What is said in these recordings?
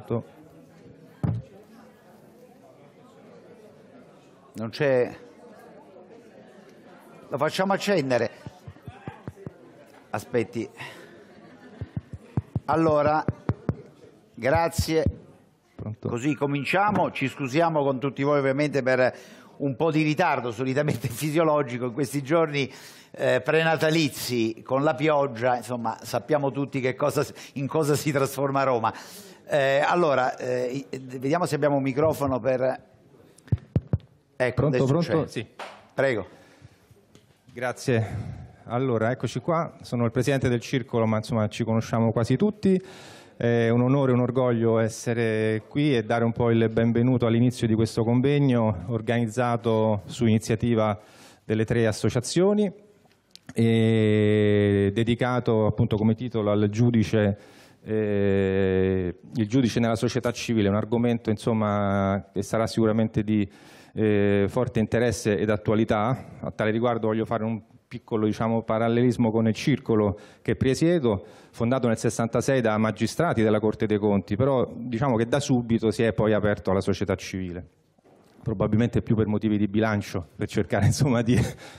Pronto? Non c'è... Lo facciamo accendere. Aspetti. Allora, grazie. Pronto? Così cominciamo. Ci scusiamo con tutti voi ovviamente per un po' di ritardo solitamente fisiologico in questi giorni eh, prenatalizi con la pioggia, insomma sappiamo tutti cosa, in cosa si trasforma Roma. Eh, allora, eh, eh, vediamo se abbiamo un microfono per... Ecco, pronto, pronto? Sì. Prego. Grazie. Allora, eccoci qua. Sono il presidente del circolo, ma insomma ci conosciamo quasi tutti. È un onore e un orgoglio essere qui e dare un po' il benvenuto all'inizio di questo convegno organizzato su iniziativa delle tre associazioni e dedicato appunto come titolo al giudice eh, il giudice nella società civile, un argomento insomma, che sarà sicuramente di eh, forte interesse ed attualità. A tale riguardo voglio fare un piccolo diciamo, parallelismo con il circolo che presiedo, fondato nel 66 da magistrati della Corte dei Conti, però diciamo che da subito si è poi aperto alla società civile probabilmente più per motivi di bilancio, per cercare insomma, di,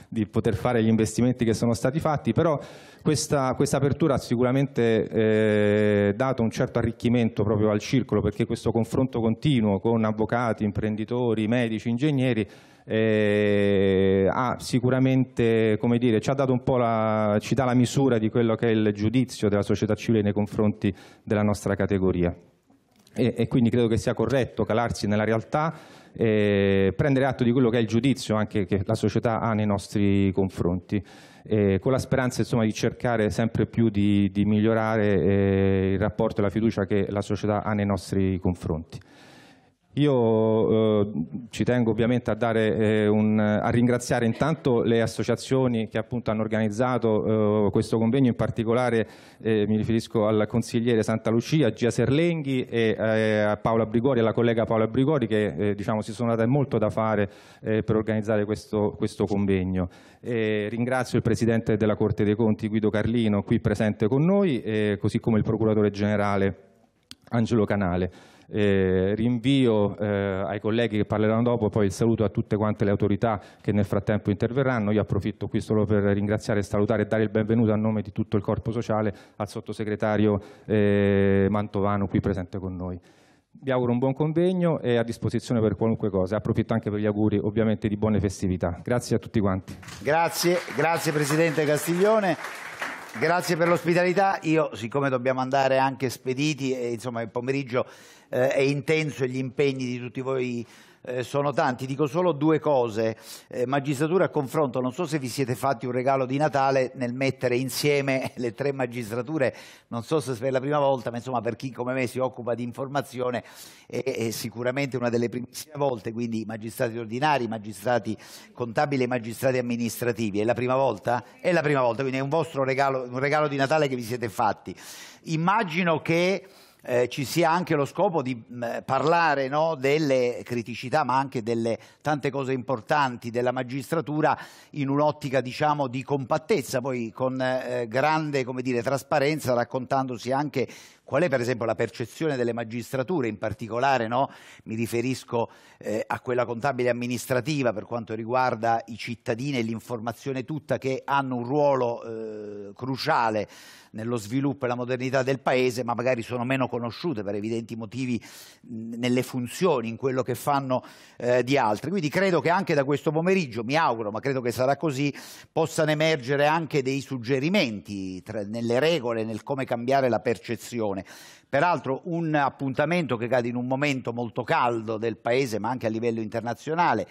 di, poter fare gli investimenti che sono stati fatti, però questa, questa apertura ha sicuramente eh, dato un certo arricchimento proprio al circolo, perché questo confronto continuo con avvocati, imprenditori, medici, ingegneri, eh, ha sicuramente, come dire, ci ha dato un po' la, ci dà la misura di quello che è il giudizio della società civile nei confronti della nostra categoria. e, e quindi credo che sia corretto calarsi nella realtà eh, prendere atto di quello che è il giudizio anche che la società ha nei nostri confronti, eh, con la speranza insomma, di cercare sempre più di, di migliorare eh, il rapporto e la fiducia che la società ha nei nostri confronti. Io eh, ci tengo ovviamente a, dare, eh, un, a, ringraziare intanto le associazioni che appunto hanno organizzato eh, questo convegno, in particolare eh, mi riferisco al consigliere Santa Lucia, Gia Serlenghi e eh, a Paola Brigori, alla collega Paola Brigori che eh, diciamo, si sono date molto da fare per organizzare questo, questo convegno. ringrazio il Presidente della Corte dei Conti Guido Carlino qui presente con noi, così come il Procuratore Generale Angelo Canale eh, rinvio eh, ai colleghi che parleranno dopo, poi il saluto a tutte quante le autorità che nel frattempo interverranno, io approfitto qui solo per ringraziare, salutare e dare il benvenuto a nome di tutto il corpo sociale al sottosegretario eh, Mantovano qui presente con noi. Vi auguro un buon convegno e a disposizione per qualunque cosa. Approfitto anche per gli auguri ovviamente di buone festività. Grazie a tutti quanti. Grazie, grazie Presidente Castiglione. Grazie per l'ospitalità. Io, siccome dobbiamo andare anche spediti, e, insomma, il pomeriggio eh, è intenso e gli impegni di tutti voi eh, sono tanti. Dico solo due cose. Eh, magistratura a confronto, non so se vi siete fatti un regalo di Natale nel mettere insieme le tre magistrature, non so se è la prima volta, ma insomma per chi come me si occupa di informazione è, è sicuramente una delle primissime volte, quindi magistrati ordinari, magistrati contabili e magistrati amministrativi. È la prima volta? È la prima volta, quindi è un vostro regalo, un regalo di Natale che vi siete fatti. Immagino che eh, ci sia anche lo scopo di mh, mm, parlare no, delle criticità ma anche delle tante cose importanti della magistratura in un'ottica diciamo, di compattezza, poi con eh, grande dire, trasparenza raccontandosi anche Qual è per esempio la percezione delle magistrature, in particolare no? mi riferisco eh, a quella contabile amministrativa per quanto riguarda i cittadini e l'informazione tutta che hanno un ruolo eh, cruciale nello sviluppo e la modernità del Paese, ma magari sono meno conosciute per evidenti motivi nelle funzioni, in quello che fanno eh, di altri. Quindi credo che anche da questo pomeriggio, mi auguro, ma credo che sarà così, possano emergere anche dei suggerimenti tra, nelle regole, nel come cambiare la percezione. Nazione. Peraltro un appuntamento che cade in un momento molto caldo del Paese, ma anche a livello internazionale.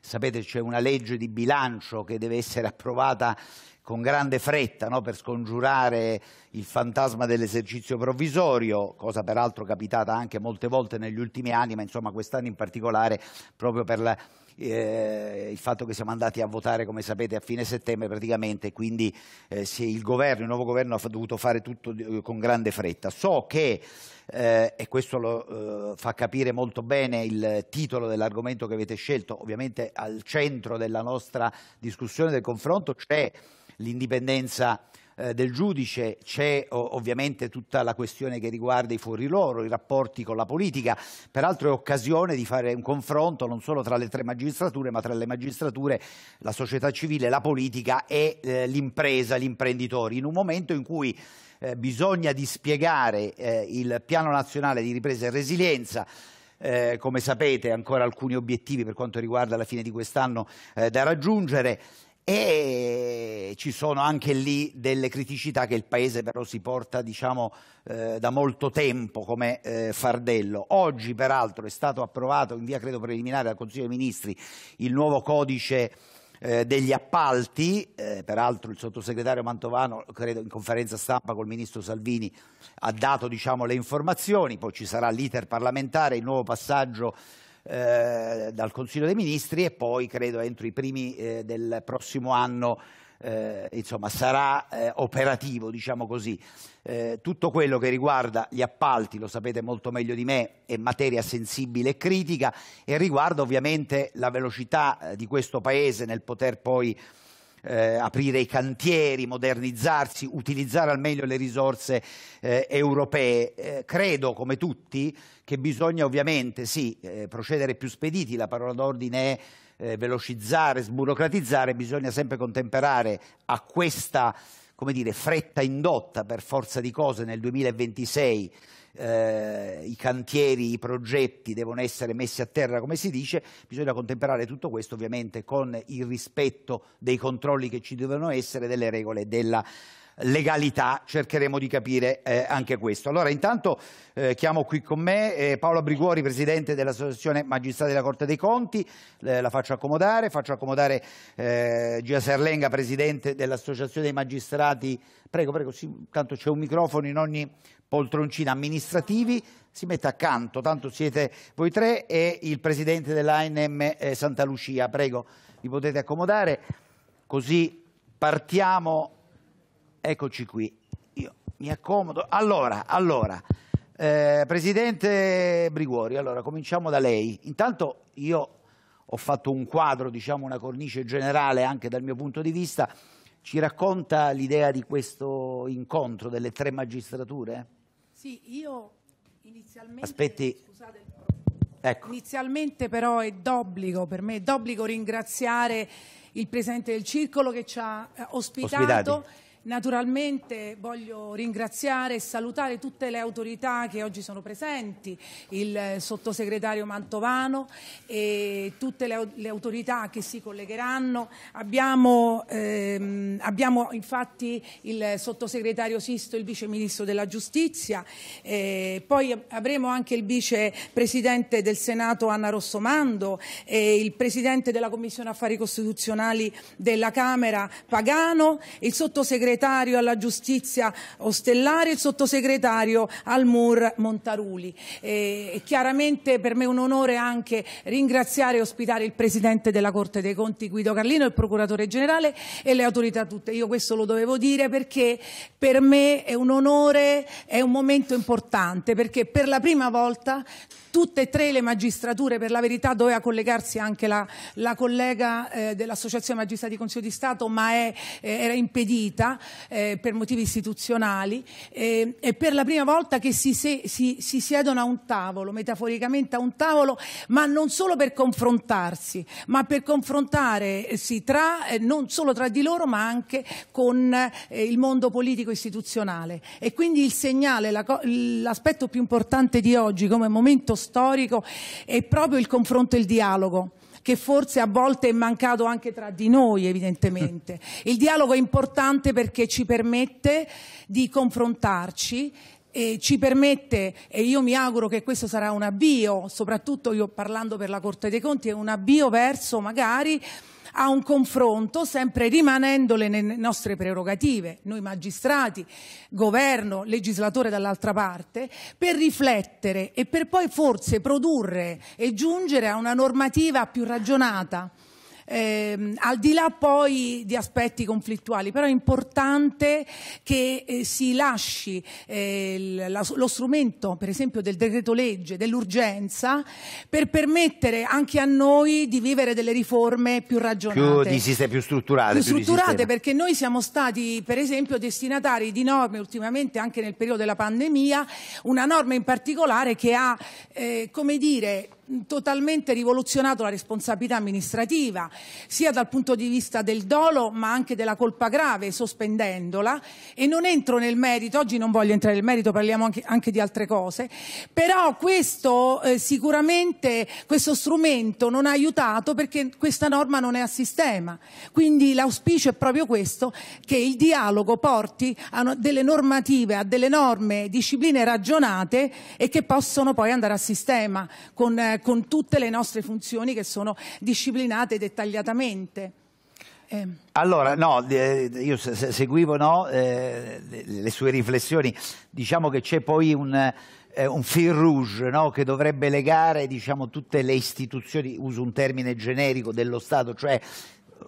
Sapete c'è una legge di bilancio che deve essere approvata con grande fretta no? per scongiurare il fantasma dell'esercizio provvisorio, cosa peraltro capitata anche molte volte negli ultimi anni, ma insomma quest'anno in particolare proprio per la eh, il fatto che siamo andati a votare, come sapete, a fine settembre praticamente, quindi eh, il, governo, il nuovo governo ha dovuto fare tutto eh, con grande fretta. So che, eh, e questo lo eh, fa capire molto bene il titolo dell'argomento che avete scelto, ovviamente al centro della nostra discussione, del confronto, c'è l'indipendenza eh, del giudice c'è ovviamente tutta la questione che riguarda i fuori loro, i rapporti con la politica, peraltro è occasione di fare un confronto non solo tra le tre magistrature, ma tra le magistrature, la società civile, la politica e eh, l'impresa, gli imprenditori, in un momento in cui eh, bisogna dispiegare eh, il piano nazionale di ripresa e resilienza, eh, come sapete ancora alcuni obiettivi per quanto riguarda la fine di quest'anno eh, da raggiungere e ci sono anche lì delle criticità che il Paese però si porta diciamo, eh, da molto tempo come eh, fardello. Oggi peraltro è stato approvato in via credo preliminare dal Consiglio dei Ministri il nuovo codice eh, degli appalti, eh, peraltro il sottosegretario Mantovano credo in conferenza stampa col ministro Salvini ha dato diciamo, le informazioni, poi ci sarà l'iter parlamentare, il nuovo passaggio eh, dal Consiglio dei Ministri e poi credo entro i primi eh, del prossimo anno eh, insomma, sarà eh, operativo, diciamo così. Eh, tutto quello che riguarda gli appalti, lo sapete molto meglio di me, è materia sensibile e critica e riguarda ovviamente la velocità eh, di questo Paese nel poter poi eh, aprire i cantieri, modernizzarsi, utilizzare al meglio le risorse europee. credo, come tutti, che bisogna ovviamente sì, eh, procedere più spediti, la parola d'ordine è eh, velocizzare, sburocratizzare, bisogna sempre contemperare a questa come dire, fretta indotta per forza di cose nel 2026 eh, i cantieri, i progetti devono essere messi a terra come si dice, bisogna contemperare tutto questo ovviamente con il rispetto dei controlli che ci devono essere, delle regole della legalità, cercheremo di capire eh, anche questo. Allora intanto eh, chiamo qui con me eh, Paola Briguori, Presidente dell'Associazione Magistrati della Corte dei Conti, la faccio accomodare, faccio accomodare eh, Gia Serlenga, Presidente dell'Associazione dei Magistrati, prego, prego, sì, tanto c'è un microfono in ogni poltroncina amministrativi, si mette accanto, tanto siete voi tre e il Presidente dell'ANM eh, Santa Lucia, prego, vi potete accomodare, così partiamo Eccoci qui. Io mi accomodo. Allora, allora eh, Presidente Briguori, allora, cominciamo da lei. Intanto io ho fatto un quadro, diciamo una cornice generale anche dal mio punto di vista. Ci racconta l'idea di questo incontro delle tre magistrature? Sì, io inizialmente... Aspetti... Scusate, ecco. Inizialmente però è d'obbligo, per me è d'obbligo ringraziare il Presidente del Circolo che ci ha eh, ospitato. Ospitati Naturalmente voglio ringraziare e salutare tutte le autorità che oggi sono presenti, il eh, sottosegretario Mantovano e tutte le, autorità che si collegheranno. Abbiamo, ehm, abbiamo, infatti il sottosegretario Sisto, il viceministro della giustizia, eh, poi avremo anche il vicepresidente del Senato Anna Rossomando, eh, il presidente della Commissione Affari Costituzionali della Camera Pagano, il sottosegretario segretario alla giustizia Ostellari e il sottosegretario al MUR Montaruli. E eh, chiaramente per me è un onore anche ringraziare e ospitare il Presidente della Corte dei Conti Guido Carlino, il Procuratore Generale e le autorità tutte. Io questo lo dovevo dire perché per me è un onore, è un momento importante perché per la prima volta tutte e tre le magistrature, per la verità doveva collegarsi anche la, la collega eh, dell'Associazione Magistrati di Consiglio di Stato, ma è, eh, era impedita eh, per motivi istituzionali. è eh, per la prima volta che si, se, si, si siedono a un tavolo, metaforicamente a un tavolo, ma non solo per confrontarsi, ma per confrontarsi tra, eh, non solo tra di loro, ma anche con eh, il mondo politico istituzionale. E quindi il segnale, l'aspetto più importante di oggi come momento storico, storico è proprio il confronto e il dialogo che forse a volte è mancato anche tra di noi evidentemente. Il dialogo è importante perché ci permette di confrontarci e ci permette, e io mi auguro che questo sarà un avvio, soprattutto io parlando per la Corte dei Conti, è un avvio verso magari a un confronto, sempre rimanendo le nostre prerogative, noi magistrati, governo, legislatore dall'altra parte, per riflettere e per poi forse produrre e giungere a una normativa più ragionata eh, al di là poi di aspetti conflittuali, però è importante che eh, si lasci eh, la, lo strumento, per esempio, del decreto legge, dell'urgenza, per permettere anche a noi di vivere delle riforme più ragionate. Più, sistema, più strutturate. Più strutturate più perché noi siamo stati, per esempio, destinatari di norme ultimamente, anche nel periodo della pandemia, una norma in particolare che ha, eh, come dire, totalmente rivoluzionato la responsabilità amministrativa, sia dal punto di vista del dolo ma anche della colpa grave, sospendendola e non entro nel merito, oggi non voglio entrare nel merito, parliamo anche, anche di altre cose, però questo eh, sicuramente questo strumento non ha aiutato perché questa norma non è a sistema, quindi l'auspicio è proprio questo che il dialogo porti a delle normative, a delle norme, discipline ragionate e che possono poi andare a sistema con eh, con tutte le nostre funzioni che sono disciplinate dettagliatamente. Ehm. Allora, no, eh, io seguivo no, eh, le sue riflessioni, diciamo che c'è poi un eh, un fil rouge no? che dovrebbe legare diciamo, tutte le istituzioni, uso un termine generico dello Stato, cioè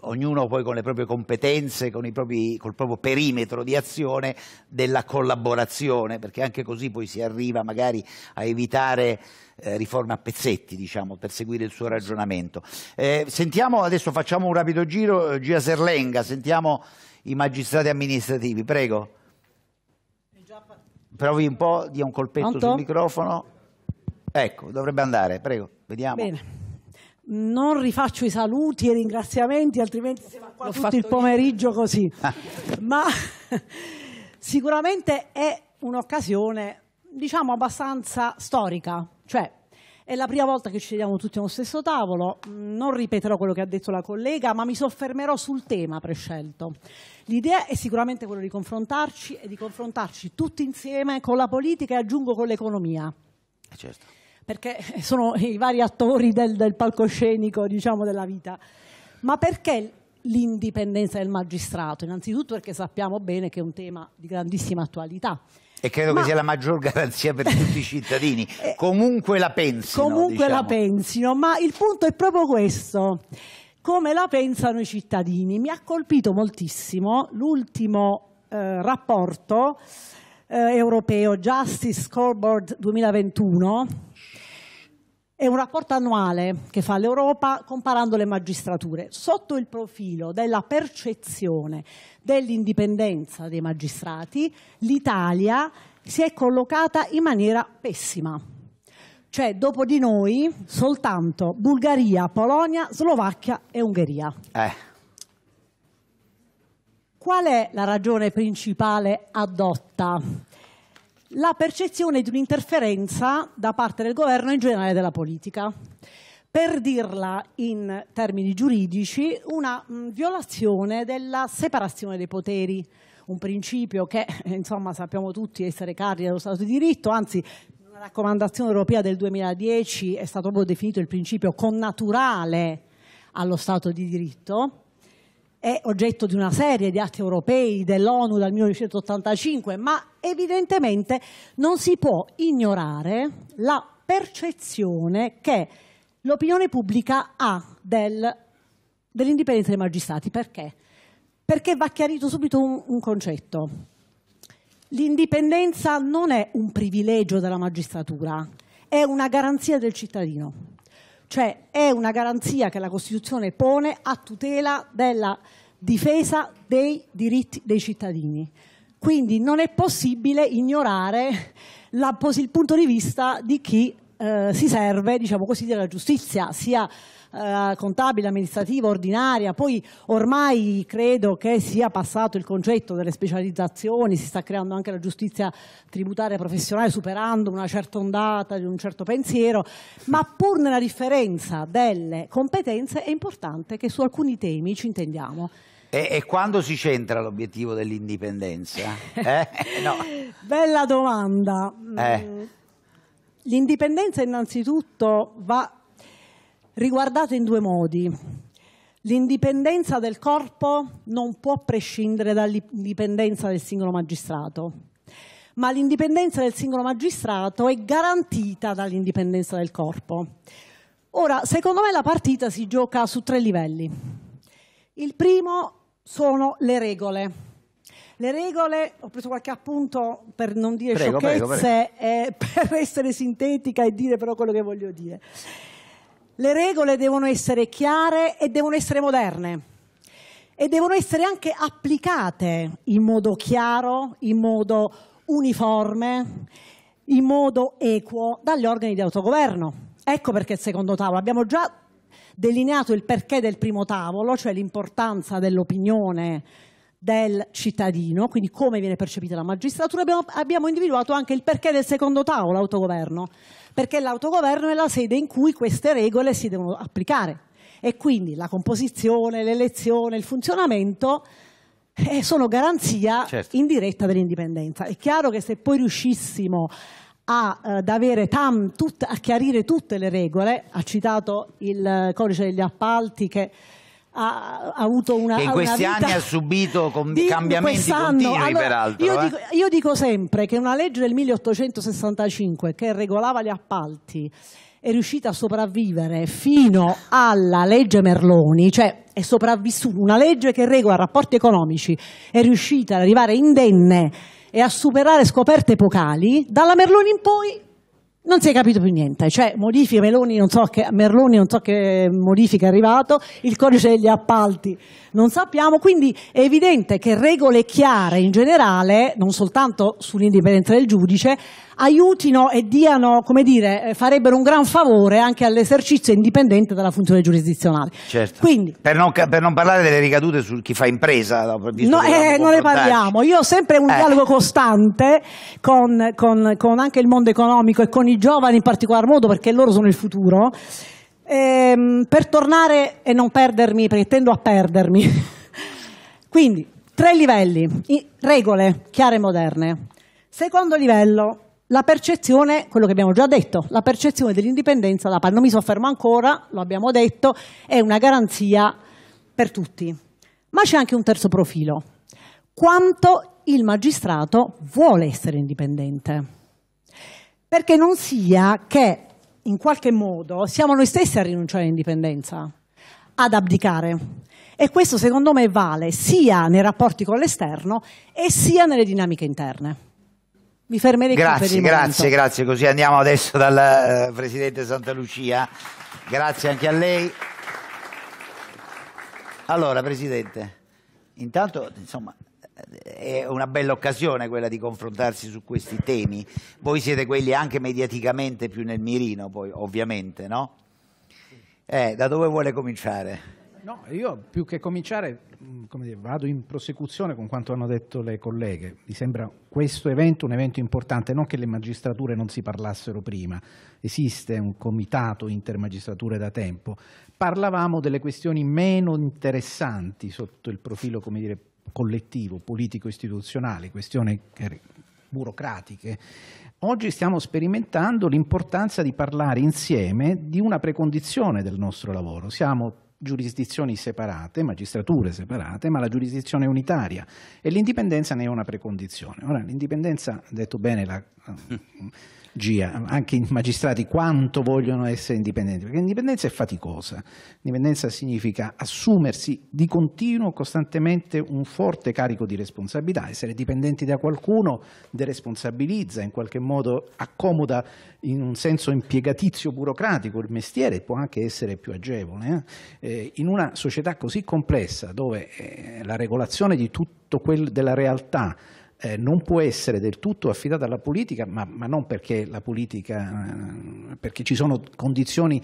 ognuno poi con le proprie competenze, con propri, col proprio perimetro di azione della collaborazione, perché anche così poi si arriva magari a evitare eh, riforme a pezzetti, diciamo, per seguire il suo ragionamento. Eh, sentiamo, adesso facciamo un rapido giro, eh, Gia Serlenga, sentiamo i magistrati amministrativi, prego. Provi un po', dia un colpetto Pronto? sul microfono. Ecco, dovrebbe andare, prego, vediamo. Bene non rifaccio i saluti e i ringraziamenti, altrimenti si va qua tutto il pomeriggio io. così. Ah. Ma sicuramente è un'occasione, diciamo, abbastanza storica cioè, è la prima volta che ci vediamo tutti allo stesso tavolo, mm, non ripeterò quello che ha detto la collega, ma mi soffermerò sul tema prescelto. L'idea è sicuramente quella di confrontarci e di confrontarci tutti insieme con la politica e aggiungo con l'economia. Eh, certo. Perché sono i vari attori del, del palcoscenico, diciamo, della vita. Ma perché l'indipendenza del magistrato? Innanzitutto perché sappiamo bene che è un tema di grandissima attualità e credo Ma... che sia la maggior garanzia per tutti i cittadini, eh, comunque la pensino. Comunque diciamo. la pensino. Ma il punto è proprio questo come la pensano i cittadini. Mi ha colpito moltissimo l'ultimo eh, rapporto eh, europeo Justice Scoreboard 2021 è un rapporto annuale che fa l'Europa comparando le magistrature sotto il profilo della percezione dell'indipendenza dei magistrati, l'Italia si è collocata in maniera pessima. Cioè, dopo di noi, soltanto Bulgaria, Polonia, Slovacchia e Ungheria. Eh. Qual è la ragione principale adotta la percezione di un'interferenza da parte del governo e in generale della politica. Per dirla in termini giuridici, una violazione della separazione dei poteri, un principio che eh, insomma, sappiamo tutti essere cardine dello Stato di diritto, anzi una raccomandazione europea del 2010 è stato proprio definito il principio connaturale allo Stato di diritto è oggetto di una serie di atti europei dell'ONU dal 1985, ma evidentemente non si può ignorare la percezione che l'opinione pubblica ha del, dell'indipendenza dei magistrati. Perché? Perché va chiarito subito un, un concetto. L'indipendenza non è un privilegio della magistratura, è una garanzia del cittadino. Cioè è una garanzia che la Costituzione pone a tutela della difesa dei diritti dei cittadini. Quindi non è possibile ignorare la, il punto di vista di chi eh, si serve diciamo così, della giustizia, sia eh, contabile, amministrativa, ordinaria. Poi ormai credo che sia passato il concetto delle specializzazioni, si sta creando anche la giustizia tributaria professionale superando una certa ondata di un certo pensiero, ma pur nella differenza delle competenze è importante che su alcuni temi ci intendiamo. E, e, quando si centra l'obiettivo dell'indipendenza? Eh? No. Bella domanda. Mm. Eh. L'indipendenza innanzitutto va riguardata in due modi. L'indipendenza del corpo non può prescindere dall'indipendenza del singolo magistrato, ma l'indipendenza del singolo magistrato è garantita dall'indipendenza del corpo. Ora, secondo me la partita si gioca su tre livelli. Il primo sono le regole. Le regole, ho preso qualche appunto per non dire prego, sciocchezze, prego, prego. Eh, per essere sintetica e dire però quello che voglio dire. Le regole devono essere chiare e devono essere moderne e devono essere anche applicate in modo chiaro, in modo uniforme, in modo equo dagli organi di autogoverno. Ecco perché il secondo tavolo abbiamo già delineato il perché del primo tavolo, cioè l'importanza dell'opinione del cittadino, quindi come viene percepita la magistratura, abbiamo, abbiamo, individuato anche il perché del secondo tavolo, l'autogoverno, perché l'autogoverno è la sede in cui queste regole si devono applicare e quindi la composizione, l'elezione, il funzionamento eh, sono garanzia certo. indiretta dell'indipendenza. È chiaro che se poi riuscissimo a, eh, ad avere tam, tut, a chiarire tutte le regole, ha citato il eh, codice degli appalti che ha, ha avuto una, che in questi anni ha subito di, cambiamenti continui allora, peraltro. Io, eh? dico, io dico sempre che una legge del 1865 che regolava gli appalti è riuscita a sopravvivere fino alla legge Merloni, cioè è sopravvissuta una legge che regola rapporti economici, è riuscita ad arrivare indenne e a superare scoperte epocali, dalla Merloni in poi non si è capito più niente, cioè modifica Meloni, non so che, Merloni non so che modifica è arrivato, il codice degli appalti non sappiamo, quindi è evidente che regole chiare in generale, non soltanto sull'indipendenza del giudice, aiutino e diano, come dire, eh, farebbero un gran favore anche all'esercizio indipendente dalla funzione giurisdizionale. Certo. Quindi, per, non, per, non, parlare delle ricadute su chi fa impresa. No, eh, non ne parliamo. Io ho sempre un eh. dialogo costante con, con, con anche il mondo economico e con i giovani in particolar modo perché loro sono il futuro. Ehm, per tornare e non perdermi, perché tendo a perdermi. Quindi, tre livelli, regole chiare e moderne. Secondo livello, la percezione, quello che abbiamo già detto, la percezione dell'indipendenza da parte, non mi soffermo ancora, lo abbiamo detto, è una garanzia per tutti. Ma c'è anche un terzo profilo, quanto il magistrato vuole essere indipendente, perché non sia che in qualche modo siamo noi stessi a rinunciare all'indipendenza, ad abdicare. E questo secondo me vale sia nei rapporti con l'esterno e sia nelle dinamiche interne. Mi fermerei grazie, Grazie, grazie, Così andiamo adesso dal uh, Presidente Santa Lucia. Grazie anche a lei. Allora, Presidente, intanto insomma, è una bella occasione quella di confrontarsi su questi temi. Voi siete quelli anche mediaticamente più nel mirino, poi, ovviamente, no? Eh, da dove vuole cominciare? No, io più che cominciare mm, dire, vado in prosecuzione con quanto hanno detto le colleghe. Mi sembra questo evento un evento importante, non che le magistrature non si parlassero prima, esiste un comitato intermagistrature da tempo. Parlavamo delle questioni meno interessanti sotto il profilo dire, collettivo, politico-istituzionale, questioni burocratiche. Oggi stiamo sperimentando l'importanza di parlare insieme di una precondizione del nostro lavoro. Siamo giurisdizioni separate, magistrature separate, ma la giurisdizione unitaria e l'indipendenza ne è una precondizione. Ora, l'indipendenza, detto bene, la, Gia, anche i magistrati quanto vogliono essere indipendenti, perché l'indipendenza è faticosa, l'indipendenza significa assumersi di continuo, costantemente un forte carico di responsabilità, essere dipendenti da qualcuno deresponsabilizza, in qualche modo accomoda in un senso impiegatizio burocratico il mestiere, può anche essere più agevole. Eh. eh? in una società così complessa dove eh, la regolazione di tutto quello della realtà eh, non può essere del tutto affidata alla politica, ma, ma non perché la politica, eh, perché ci sono condizioni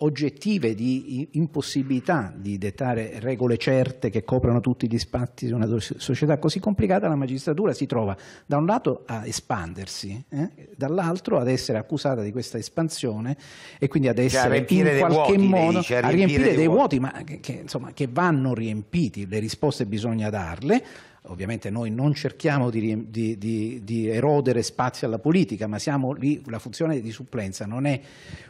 oggettive di impossibilità di dettare regole certe che coprano tutti gli spazi di una società così complicata, la magistratura si trova da un lato a espandersi, eh? dall'altro ad essere accusata di questa espansione e quindi ad cioè, essere cioè, in qualche vuoti, modo dice, a, riempire a riempire, dei, dei vuoti, vuoti ma che, insomma, che vanno riempiti, le risposte bisogna darle, Ovviamente noi non cerchiamo di, di, di, di, erodere spazi alla politica, ma siamo lì, la funzione di supplenza non è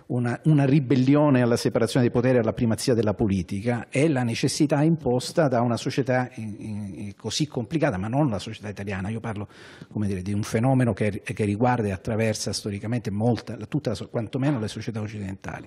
una, una ribellione alla separazione dei poteri e alla primazia della politica, è la necessità imposta da una società in, in, così complicata, ma non la società italiana. Io parlo dire, di un fenomeno che, che, riguarda e attraversa storicamente molta, tutta, quantomeno le società occidentali.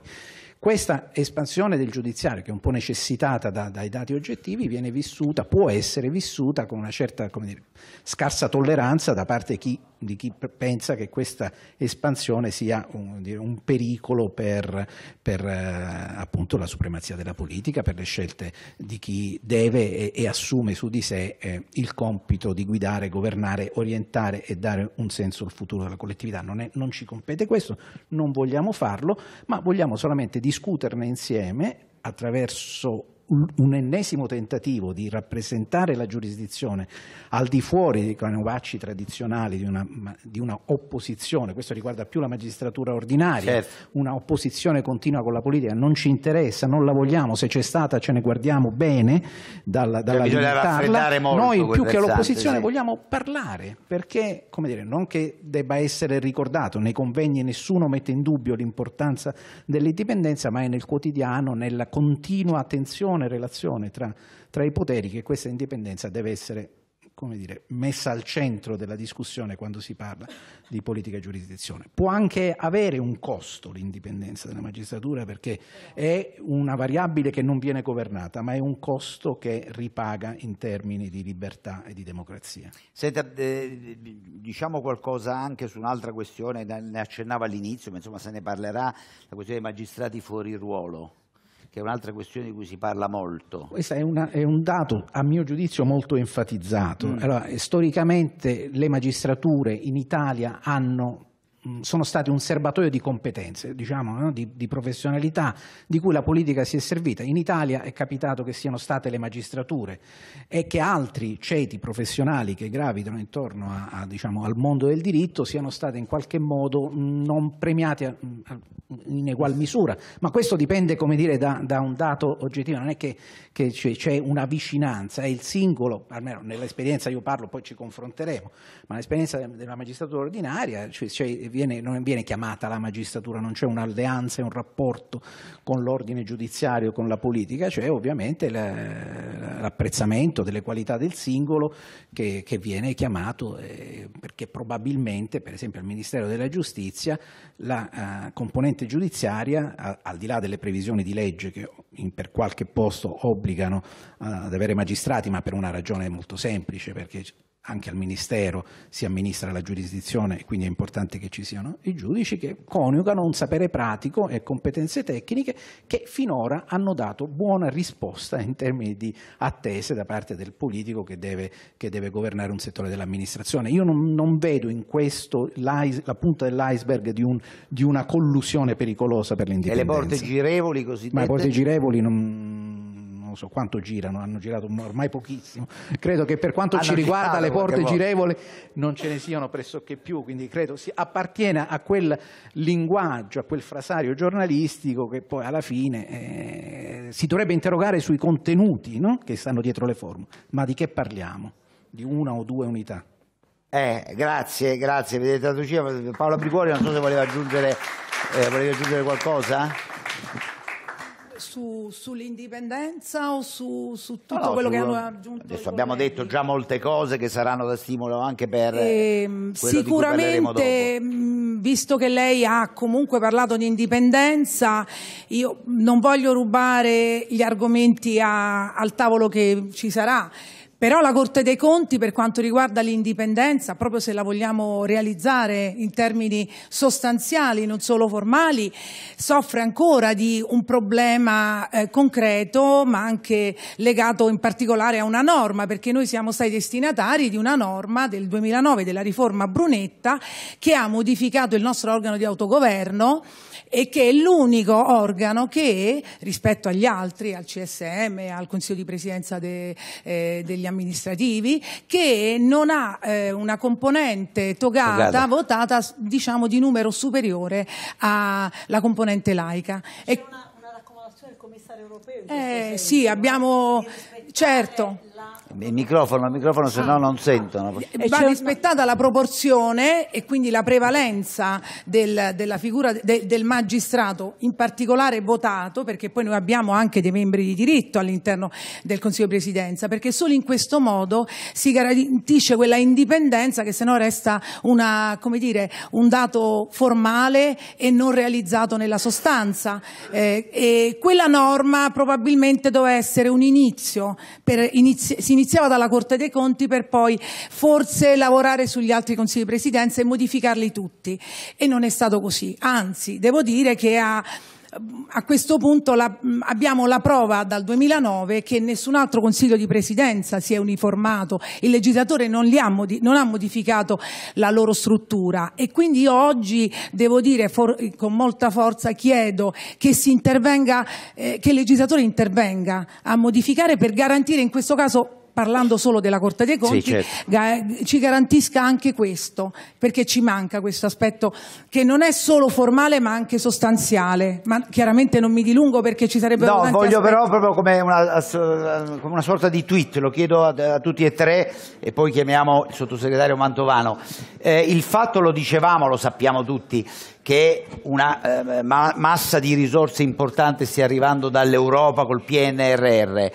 Questa espansione del giudiziario, che è un po' necessitata da, dai dati oggettivi, viene vissuta, può essere vissuta con una certa dire, scarsa tolleranza da parte chi, di chi pensa che questa espansione sia un, un pericolo per, per eh, la supremazia della politica, per le scelte di chi deve e, e assume su di sé eh, il compito di guidare, governare, orientare e dare un senso al futuro della collettività. Non, è, non ci compete questo, non vogliamo farlo, ma vogliamo solamente discutere discuterne insieme attraverso un ennesimo tentativo di rappresentare la giurisdizione al di fuori dei canovacci tradizionali di una, di una opposizione, questo riguarda più la magistratura ordinaria, certo. una opposizione continua con la politica, non ci interessa, non la vogliamo, se c'è stata ce ne guardiamo bene dalla, cioè, dalla cioè, noi più che all'opposizione sì. vogliamo parlare, perché come dire, non che debba essere ricordato, nei convegni nessuno mette in dubbio l'importanza dell'indipendenza, ma è nel quotidiano, nella continua attenzione buona relazione tra, tra i poteri che questa indipendenza deve essere come dire, messa al centro della discussione quando si parla di politica e giurisdizione. Può anche avere un costo l'indipendenza della magistratura perché è una variabile che non viene governata, ma è un costo che ripaga in termini di libertà e di democrazia. Senta, eh, diciamo qualcosa anche su un'altra questione, ne accennava all'inizio, ma insomma se ne parlerà, la questione dei magistrati fuori ruolo che è un'altra questione di cui si parla molto. Questo è, è un dato, a mio giudizio, molto enfatizzato. Mm. Allora, storicamente le magistrature in Italia hanno sono stati un serbatoio di competenze, diciamo, no? di, di, professionalità di cui la politica si è servita. In Italia è capitato che siano state le magistrature e che altri ceti professionali che gravitano intorno a, a, diciamo, al mondo del diritto siano stati in qualche modo non premiati a, in egual misura. Ma questo dipende dire, da, da, un dato oggettivo, non è che, che c'è una vicinanza, è il singolo, almeno nell'esperienza io parlo, poi ci confronteremo, ma l'esperienza della magistratura ordinaria cioè, c'è viene, non viene chiamata la magistratura, non c'è un'alleanza e un rapporto con l'ordine giudiziario, con la politica, c'è ovviamente l'apprezzamento delle qualità del singolo che, che viene chiamato eh, perché probabilmente, per esempio al Ministero della Giustizia, la eh, componente giudiziaria, a, al di là delle previsioni di legge che in, per qualche posto obbligano eh, ad avere magistrati, ma per una ragione molto semplice, perché anche al Ministero si amministra la giurisdizione quindi è importante che ci siano i giudici che coniugano un sapere pratico e competenze tecniche che finora hanno dato buona risposta in termini di attese da parte del politico che deve, che deve governare un settore dell'amministrazione. Io non, non, vedo in questo la punta dell'iceberg di, un, di, una collusione pericolosa per l'indipendenza. E le porte girevoli cosiddette? Ma le porte girevoli non non so quanto girano, hanno girato ormai pochissimo, credo che per quanto ci riguarda le porte girevole non ce ne siano pressoché più, quindi credo si appartiene a quel linguaggio, a quel frasario giornalistico che poi alla fine eh, si dovrebbe interrogare sui contenuti no? che stanno dietro le forme, ma di che parliamo? Di una o due unità? Eh, grazie, grazie, vedete la Lucia, Paola Bricoli non so se voleva aggiungere, eh, voleva aggiungere qualcosa? su, sull'indipendenza o su, su tutto no, quello su, che hanno aggiunto? Adesso abbiamo colleghi. detto già molte cose che saranno da stimolo anche per... Eh, ehm, sicuramente, mm, visto che lei ha comunque parlato di indipendenza, io non voglio rubare gli argomenti a, al tavolo che ci sarà. Però la Corte dei Conti per quanto riguarda l'indipendenza, proprio se la vogliamo realizzare in termini sostanziali, non solo formali, soffre ancora di un problema eh, concreto, ma anche legato in particolare a una norma, perché noi siamo stati destinatari di una norma del 2009 della riforma Brunetta che ha modificato il nostro organo di autogoverno e che è l'unico organo che rispetto agli altri, al CSM, al Consiglio di Presidenza de, eh, degli amministrativi, che non ha eh, una componente togata, togata, votata diciamo di numero superiore alla componente laica. C'è una, una, raccomandazione del commissario europeo? Eh, senso, sì, abbiamo... Certo. La il microfono, il microfono, se no ah. non sentono. Eh, Va rispettata la proporzione e quindi la prevalenza del, della figura de, del magistrato, in particolare votato, perché poi noi abbiamo anche dei membri di diritto all'interno del Consiglio di Presidenza, perché solo in questo modo si garantisce quella indipendenza che se no resta una, dire, un dato formale e non realizzato nella sostanza. Eh, quella norma probabilmente doveva essere un inizio per inizi- si iniziava dalla Corte dei Conti per poi forse lavorare sugli altri consigli di presidenza e modificarli tutti. E non è stato così. Anzi, devo dire che ha a questo punto la, abbiamo la prova dal 2009 che nessun altro Consiglio di Presidenza si è uniformato, il legislatore non, ha, non ha, modificato la loro struttura e quindi oggi devo dire for, con molta forza chiedo che, eh, che il legislatore intervenga a modificare per garantire in questo caso parlando solo della Corte dei Conti, sì, certo. ci garantisca anche questo, perché ci manca questo aspetto che non è solo formale ma anche sostanziale. Ma chiaramente non mi dilungo perché ci sarebbero no, No, voglio aspetti. però proprio come una, come una, sorta di tweet, lo chiedo a, a, tutti e tre e poi chiamiamo il sottosegretario Mantovano. Eh, il fatto, lo dicevamo, lo sappiamo tutti, che una eh, ma massa di risorse importante stia arrivando dall'Europa col PNRR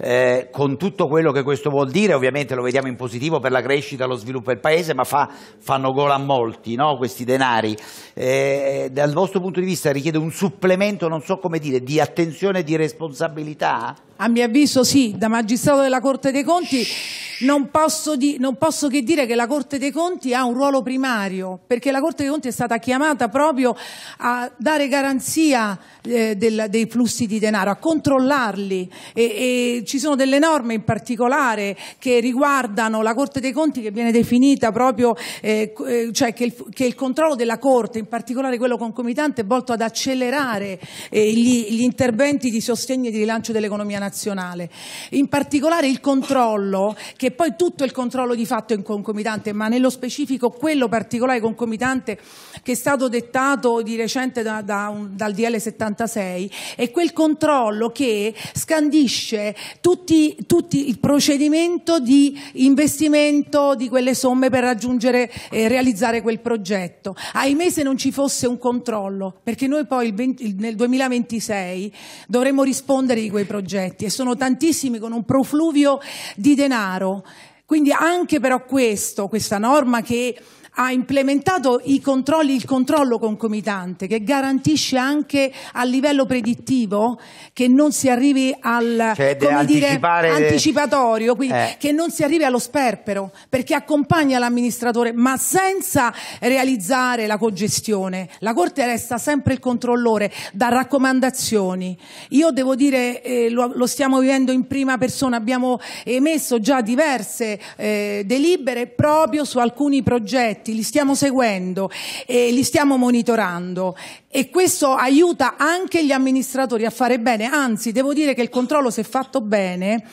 eh, con tutto quello che questo vuol dire, ovviamente lo vediamo in positivo per la crescita, lo sviluppo del Paese, ma fa, fanno gola a molti no, questi denari. Eh, dal vostro punto di vista richiede un supplemento, non so come dire, di attenzione e di responsabilità? A mio avviso sì, da magistrato della Corte dei Conti non posso, di, non posso, che dire che la Corte dei Conti ha un ruolo primario, perché la Corte dei Conti è stata chiamata proprio a dare garanzia eh, del, dei flussi di denaro, a controllarli e, e ci sono delle norme in particolare che riguardano la Corte dei Conti che viene definita proprio, eh, eh cioè che il, che il, controllo della Corte, in particolare quello concomitante, è volto ad accelerare eh, gli, gli, interventi di sostegno e di rilancio dell'economia nazionale. In particolare il controllo, che poi tutto il controllo di fatto è in concomitante, ma nello specifico quello particolare concomitante che è stato dettato di recente da, da un, dal DL 76, è quel controllo che scandisce tutti, tutti il procedimento di investimento di quelle somme per raggiungere e eh, realizzare quel progetto. Ahimè se non ci fosse un controllo, perché noi poi 20, nel 2026 dovremmo rispondere di quei progetti e sono tantissimi con un profluvio di denaro. Quindi anche però questo, questa norma che ha implementato i controlli, il controllo concomitante che garantisce anche a livello predittivo che non si arrivi al cioè, come dire, anticipatorio, quindi eh. che non si arrivi allo sperpero, perché accompagna l'amministratore, ma senza realizzare la cogestione. La Corte resta sempre il controllore, dà raccomandazioni. Io devo dire, eh, lo, lo, stiamo vivendo in prima persona, abbiamo emesso già diverse eh, delibere proprio su alcuni progetti esperti, li stiamo seguendo e li stiamo monitorando e questo aiuta anche gli amministratori a fare bene, anzi devo dire che il controllo se fatto bene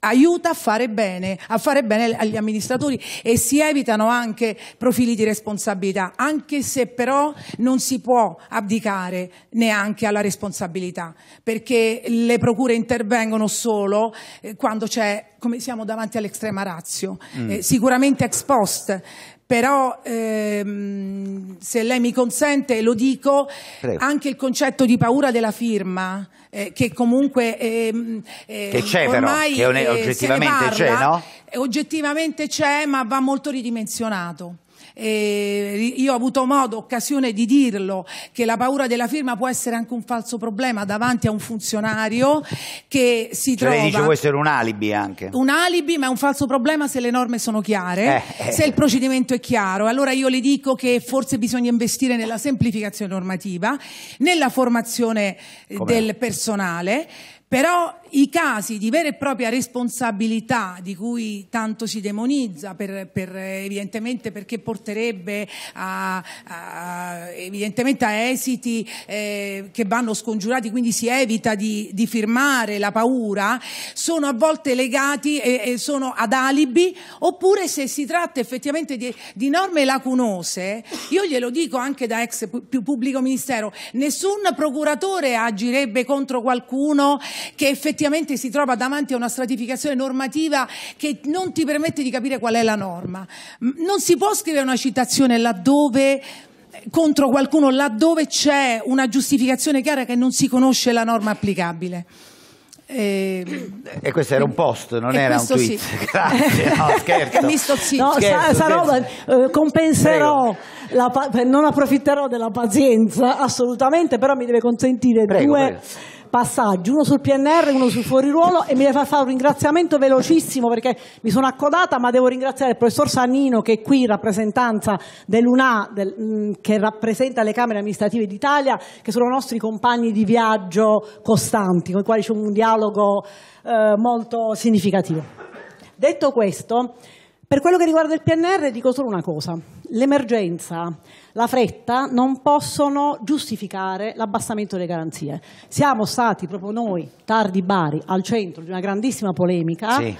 aiuta a fare bene, a fare bene agli amministratori e si evitano anche profili di responsabilità, anche se però non si può abdicare neanche alla responsabilità, perché le procure intervengono solo eh, quando c'è, come siamo davanti all'extrema razio, mm. eh, sicuramente ex post, però ehm, se lei mi consente lo dico, Prego. anche il concetto di paura della firma, eh, che comunque ehm, eh, che c'è ormai però, che oggettivamente c'è, no? Eh, oggettivamente c'è, ma va molto ridimensionato eh, io ho avuto modo, occasione di dirlo, che la paura della firma può essere anche un falso problema davanti a un funzionario che si cioè, trova... Dice, può essere un alibi anche. Un alibi, ma è un falso problema se le norme sono chiare, eh, eh. se il procedimento è chiaro. Allora io le dico che forse bisogna investire nella semplificazione normativa, nella formazione eh, Com'è? del personale però i casi di vera e propria responsabilità di cui tanto si demonizza, per, per, evidentemente perché porterebbe a, a, evidentemente a esiti eh, che vanno scongiurati, quindi si evita di, di, firmare la paura, sono a volte legati e, e, sono ad alibi, oppure se si tratta effettivamente di, di norme lacunose, io glielo dico anche da ex pubblico ministero, nessun procuratore agirebbe contro qualcuno che effettivamente si trova davanti a una stratificazione normativa che non ti permette di capire qual è la norma. Non si può scrivere una citazione laddove contro qualcuno laddove c'è una giustificazione chiara che non si conosce la norma applicabile. E, ehm, e questo era un post, non era un tweet. Sì. Grazie, no, scherzo. Mi sto zitto. No, scherzo, sarò, Eh, compenserò, la, non approfitterò della pazienza assolutamente, però mi deve consentire prego, due. Prego passaggi, uno sul PNR, uno sul fuoriruolo e mi deve fare un ringraziamento velocissimo perché mi sono accodata, ma devo ringraziare il professor Sannino che è qui in rappresentanza dell'UNA, del, mm, che rappresenta le Camere Amministrative d'Italia, che sono nostri compagni di viaggio costanti, con i quali c'è un dialogo eh, molto significativo. Detto questo, per quello che riguarda il PNR dico solo una cosa, l'emergenza la fretta non possono giustificare l'abbassamento delle garanzie. Siamo stati proprio noi, tardi Bari, al centro di una grandissima polemica. Sì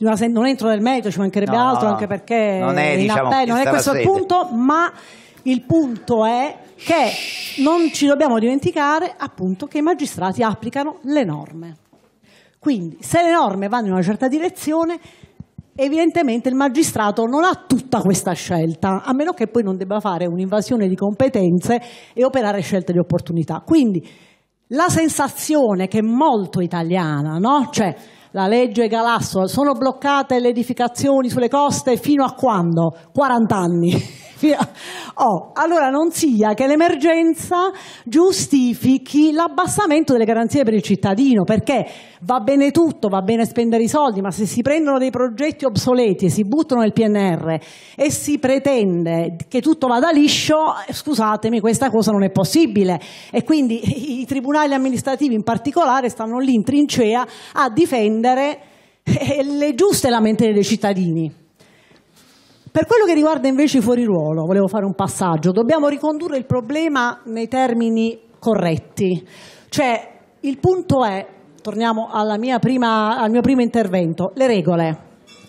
non entro nel merito, ci mancherebbe no, altro, anche perché non è, diciamo, appello, non è questo il punto, ma il punto è che non ci dobbiamo dimenticare appunto, che i magistrati applicano le norme. Quindi se le norme vanno in una certa direzione evidentemente il magistrato non ha tutta questa scelta, a meno che poi non debba fare un'invasione di competenze e operare scelte di opportunità. Quindi la sensazione che è molto italiana, no? cioè la legge Galasso, sono bloccate le edificazioni sulle coste fino a quando? 40 anni. Oh, allora non sia che l'emergenza giustifichi l'abbassamento delle garanzie per il cittadino, perché va bene tutto, va bene spendere i soldi, ma se si prendono dei progetti obsoleti e si buttano nel PNR e si pretende che tutto vada liscio, eh, scusatemi, questa cosa non è possibile. E quindi i tribunali amministrativi in particolare stanno lì in trincea a difendere prendere eh, le giuste lamentele dei cittadini. Per quello che riguarda invece i fuori ruolo, volevo fare un passaggio, dobbiamo ricondurre il problema nei termini corretti. Cioè, il punto è, torniamo prima, al mio primo intervento, le regole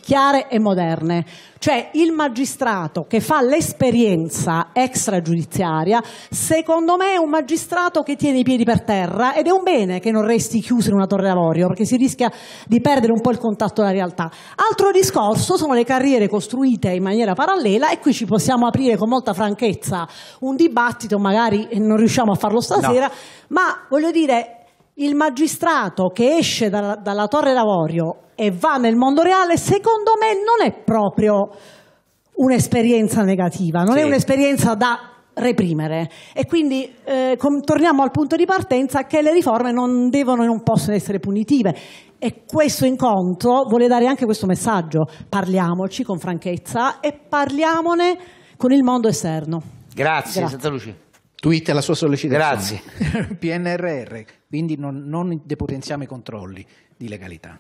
chiare e moderne. Cioè il magistrato che fa l'esperienza extragiudiziaria, secondo me è un magistrato che tiene i piedi per terra ed è un bene che non resti chiuso in una torre d'avorio perché si rischia di perdere un po' il contatto con la realtà. Altro discorso sono le carriere costruite in maniera parallela e qui ci possiamo aprire con molta franchezza un dibattito, magari non riusciamo a farlo stasera, no. ma voglio dire il magistrato che esce dalla, dalla torre d'avorio e va nel mondo reale, secondo me non è proprio un'esperienza negativa, non sì. è un'esperienza da reprimere e quindi eh, torniamo al punto di partenza che le riforme non devono e non possono essere punitive e questo incontro vuole dare anche questo messaggio, parliamoci con franchezza e parliamone con il mondo esterno. Grazie, Grazie. Santa Lucia. Tweet la sua sollecitazione. Grazie. PNRR, quindi non, non depotenziamo i controlli di legalità.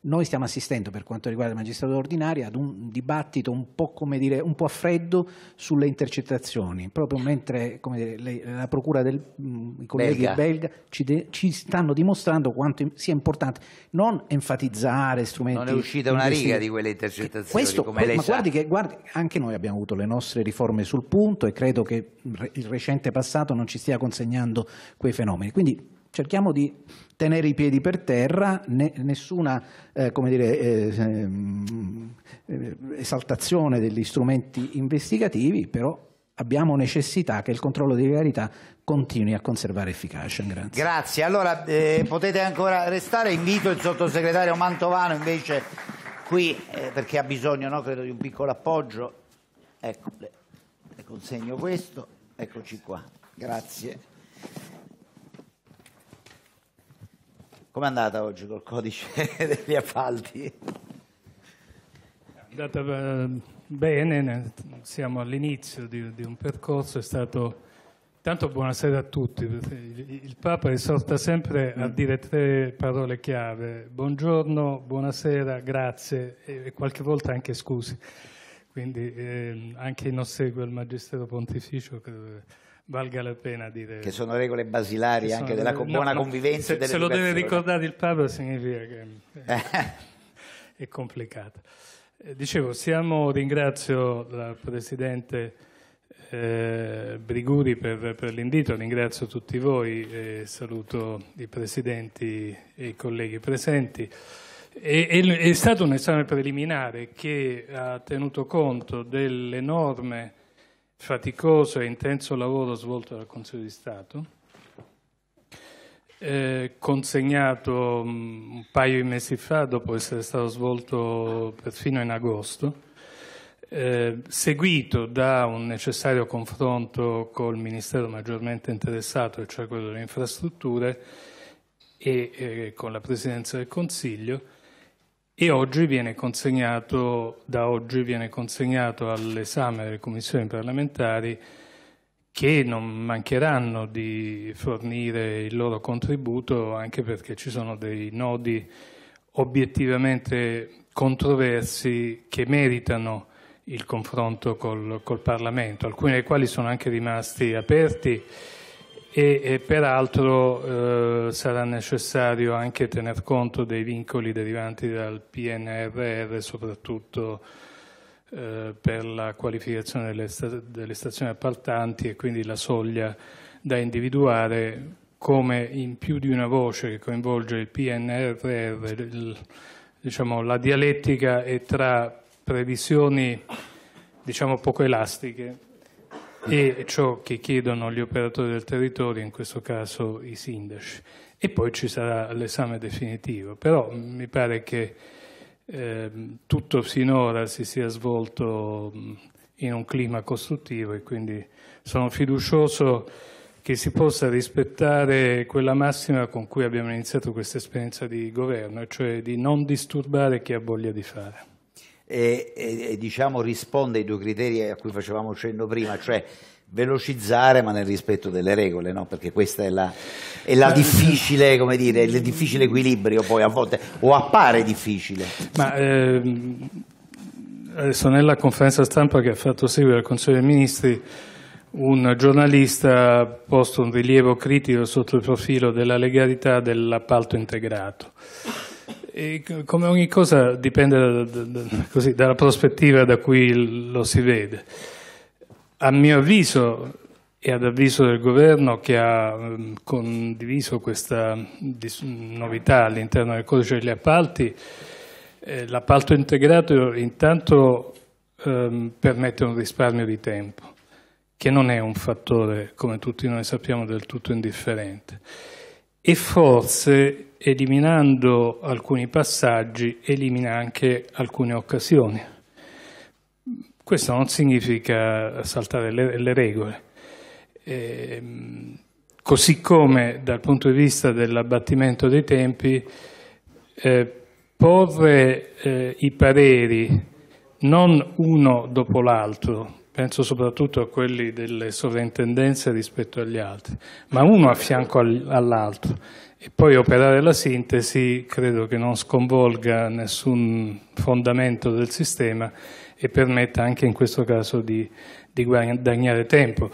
Noi stiamo assistendo, per quanto riguarda il magistrato ordinario, ad un dibattito un po', dire, un po a freddo sulle intercettazioni, proprio mentre dire, la procura dei mm, colleghi belga, belga ci, de, ci, stanno dimostrando quanto sia importante non enfatizzare strumenti... Non è uscita una riga di quelle intercettazioni, questo, come lei ma sa. Guardi che, guardi, anche noi abbiamo avuto le nostre riforme sul punto e credo che il recente passato non ci stia consegnando quei fenomeni. Quindi cerchiamo di tenere i piedi per terra, né, nessuna eh, dire, eh, mm, eh, esaltazione degli strumenti investigativi, però abbiamo necessità che il controllo di legalità continui a conservare efficacia. Grazie. Grazie. Allora eh, potete ancora restare. Invito il sottosegretario Mantovano invece qui eh, perché ha bisogno, no, credo, di un piccolo appoggio. Ecco, le, le consegno questo. Eccoci qua. Grazie. Com'è andata oggi col codice degli appalti? È andata eh, bene, siamo all'inizio di, di, un percorso, è stato... Tanto buonasera a tutti, il Papa esorta sempre a mm. dire tre parole chiave, buongiorno, buonasera, grazie e qualche volta anche scusi, quindi eh, anche in ossequio al Magistero Pontificio credo valga la pena dire. Che sono regole basilari anche della no, buona no, convivenza. Se, se lo deve ricordare il Papa significa che è, eh, è complicato. Eh, dicevo, siamo, ringrazio la Presidente eh, Briguri per, per l'invito, ringrazio tutti voi, saluto i Presidenti e i colleghi presenti. È, è, è stato un esame preliminare che ha tenuto conto delle norme faticoso e intenso lavoro svolto dal Consiglio di Stato, eh, consegnato mh, mm, un paio di mesi fa, dopo essere stato svolto perfino in agosto, eh, seguito da un necessario confronto col Ministero maggiormente interessato, cioè quello delle infrastrutture, e eh, con la Presidenza del Consiglio, e oggi viene consegnato, da oggi viene consegnato all'esame delle commissioni parlamentari che non mancheranno di fornire il loro contributo anche perché ci sono dei nodi obiettivamente controversi che meritano il confronto col, col Parlamento, alcuni dei quali sono anche rimasti aperti e, e peraltro eh, sarà necessario anche tener conto dei vincoli derivanti dal PNRR, soprattutto eh, per la qualificazione delle, sta delle stazioni appaltanti e quindi la soglia da individuare come in più di una voce che coinvolge il PNRR, il, diciamo, la dialettica è tra previsioni diciamo, poco elastiche e ciò che chiedono gli operatori del territorio, in questo caso i sindaci. E poi ci sarà l'esame definitivo, però mi pare che eh, tutto finora si sia svolto in un clima costruttivo e quindi sono fiducioso che si possa rispettare quella massima con cui abbiamo iniziato questa esperienza di governo, cioè di non disturbare chi ha voglia di fare e, e, e diciamo risponde ai due criteri a cui facevamo cenno prima, cioè velocizzare ma nel rispetto delle regole, no? perché questa è, la, è la difficile, dire, il difficile equilibrio poi a volte, o appare difficile. Ma, ehm, adesso nella conferenza stampa che ha fatto seguire al Consiglio dei Ministri, un giornalista ha posto un rilievo critico sotto il profilo della legalità dell'appalto integrato. E come ogni cosa dipende da, da, da, così, dalla prospettiva da cui lo si vede. A mio avviso e ad avviso del governo che ha ehm, condiviso questa novità all'interno del codice degli appalti, eh, l'appalto integrato intanto eh, permette un risparmio di tempo, che non è un fattore, come tutti noi sappiamo, del tutto indifferente. E forse eliminando alcuni passaggi elimina anche alcune occasioni. Questo non significa saltare le, le regole. E, ehm, così come dal punto di vista dell'abbattimento dei tempi, eh, porre eh, i pareri non uno dopo l'altro, penso soprattutto a quelli delle sovrintendenze rispetto agli altri, ma uno a fianco all'altro e poi operare la sintesi credo che non sconvolga nessun fondamento del sistema e permetta anche in questo caso di, di guadagnare tempo.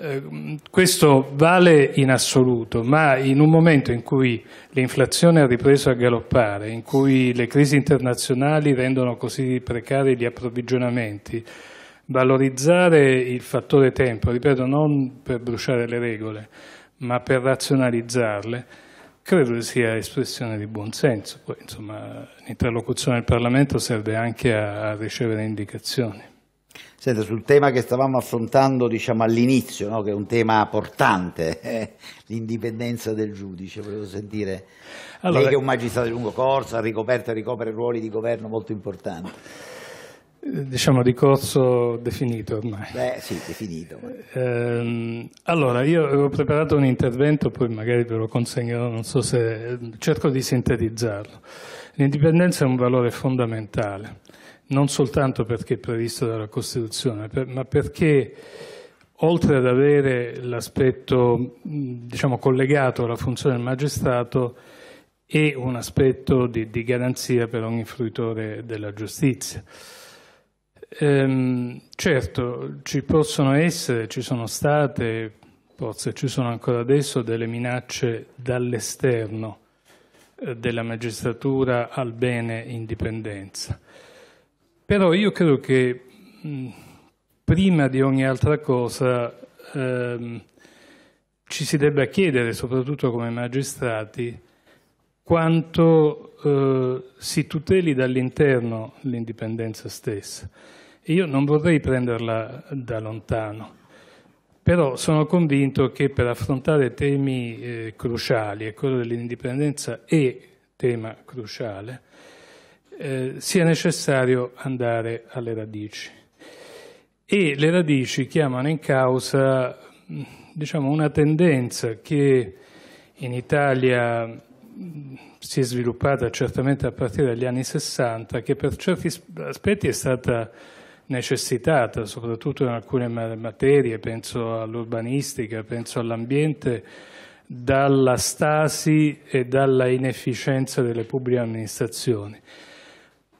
Eh, questo vale in assoluto, ma in un momento in cui l'inflazione ha ripreso a galoppare, in cui le crisi internazionali rendono così precari gli approvvigionamenti, valorizzare il fattore tempo, ripeto, non per bruciare le regole, ma per razionalizzarle, credo sia espressione di buonsenso. Poi, insomma, l'interlocuzione del Parlamento serve anche a ricevere indicazioni. Senta, sul tema che stavamo affrontando diciamo, all'inizio, no? che è un tema portante, eh? l'indipendenza del giudice, volevo sentire. Allora, Lei che è un magistrato di lungo corso, ha ricoperto e ricopre ruoli di governo molto importanti diciamo di corso definito ormai. Beh, sì, definito. Eh, allora, io avevo preparato un intervento, poi magari ve lo consegnerò, non so se cerco di sintetizzarlo. L'indipendenza è un valore fondamentale, non soltanto perché è previsto dalla Costituzione, ma perché oltre ad avere l'aspetto diciamo, collegato alla funzione del magistrato, è un aspetto di, di garanzia per ogni fruitore della giustizia. Ehm, certo, ci possono essere, ci sono state, forse ci sono ancora adesso, delle minacce dall'esterno eh, della magistratura al bene indipendenza. Però io credo che mh, prima di ogni altra cosa ehm, ci si debba chiedere, soprattutto come magistrati, quanto eh, si tuteli dall'interno l'indipendenza stessa. Io non vorrei prenderla da lontano, però sono convinto che per affrontare temi eh, cruciali, e quello dell'indipendenza è tema cruciale, eh, sia necessario andare alle radici. E le radici chiamano in causa diciamo, una tendenza che in Italia Mm, si è sviluppata certamente a partire dagli anni 60, che per certi aspetti è stata necessitata, soprattutto in alcune materie, penso all'urbanistica, penso all'ambiente, dalla stasi e dalla inefficienza delle pubbliche amministrazioni,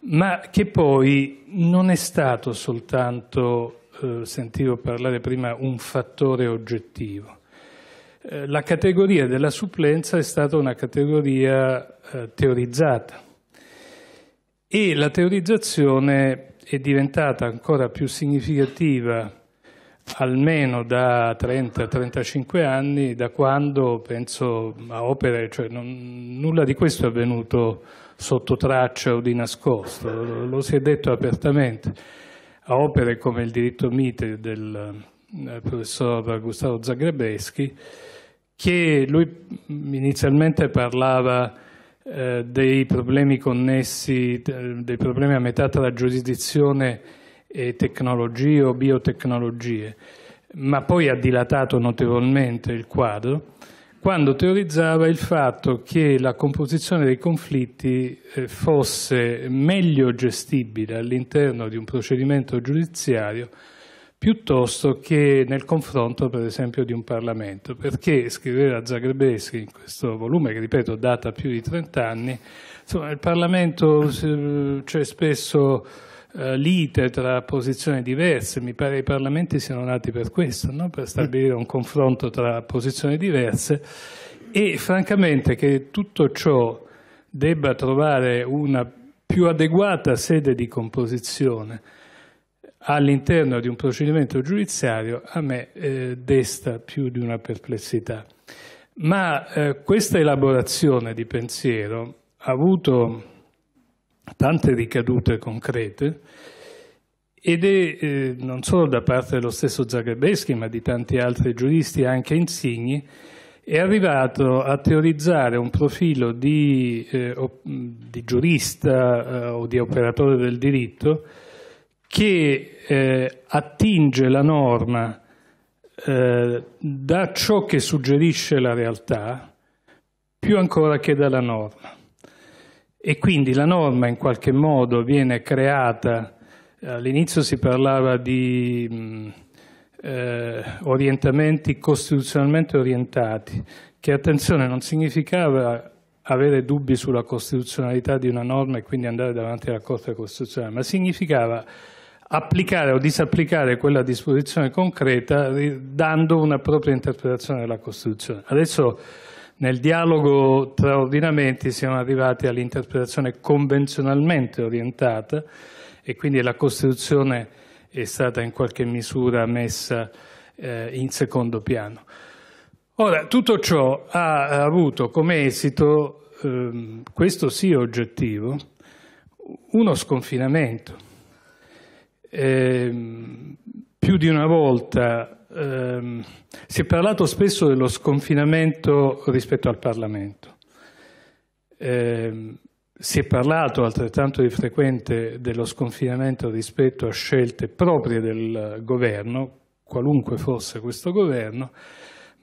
ma che poi non è stato soltanto, eh, sentivo parlare prima, un fattore oggettivo. Eh, la categoria della supplenza è stata una categoria eh, teorizzata e la teorizzazione è diventata ancora più significativa almeno da 30-35 anni, da quando penso a opere, cioè non, nulla di questo è avvenuto sotto traccia o di nascosto, lo, lo si è detto apertamente, a opere come il diritto mite del eh, professor Gustavo Zagrebeschi, che lui inizialmente parlava eh, dei problemi connessi, dei problemi a metà tra giurisdizione e tecnologie o biotecnologie, ma poi ha dilatato notevolmente il quadro quando teorizzava il fatto che la composizione dei conflitti eh, fosse meglio gestibile all'interno di un procedimento giudiziario piuttosto che nel confronto per esempio di un Parlamento, perché scriveva Zagrebeschi in questo volume, che ripeto data più di 30 anni, insomma, il Parlamento eh, c'è spesso eh, lite tra posizioni diverse, mi pare i Parlamenti siano nati per questo, no? per stabilire un confronto tra posizioni diverse e francamente che tutto ciò debba trovare una più adeguata sede di composizione all'interno di un procedimento giudiziario a me eh, desta più di una perplessità. Ma eh, questa elaborazione di pensiero ha avuto tante ricadute concrete ed è eh, non solo da parte dello stesso Zagrebeschi ma di tanti altri giuristi anche insigni è arrivato a teorizzare un profilo di, eh, di giurista eh, o di operatore del diritto che eh, attinge la norma eh, da ciò che suggerisce la realtà più ancora che dalla norma. E quindi la norma in qualche modo viene creata, all'inizio si parlava di mm, eh, orientamenti costituzionalmente orientati, che attenzione non significava avere dubbi sulla costituzionalità di una norma e quindi andare davanti alla Corte Costituzionale, ma significava applicare o disapplicare quella disposizione concreta dando una propria interpretazione della Costituzione. Adesso nel dialogo tra ordinamenti siamo arrivati all'interpretazione convenzionalmente orientata e quindi la Costituzione è stata in qualche misura messa eh, in secondo piano. Ora, tutto ciò ha avuto come esito, ehm, questo sì oggettivo, uno sconfinamento. Ehm, più di una volta ehm, si è parlato spesso dello sconfinamento rispetto al Parlamento. Ehm, si è parlato altrettanto di frequente dello sconfinamento rispetto a scelte proprie del governo, qualunque fosse questo governo,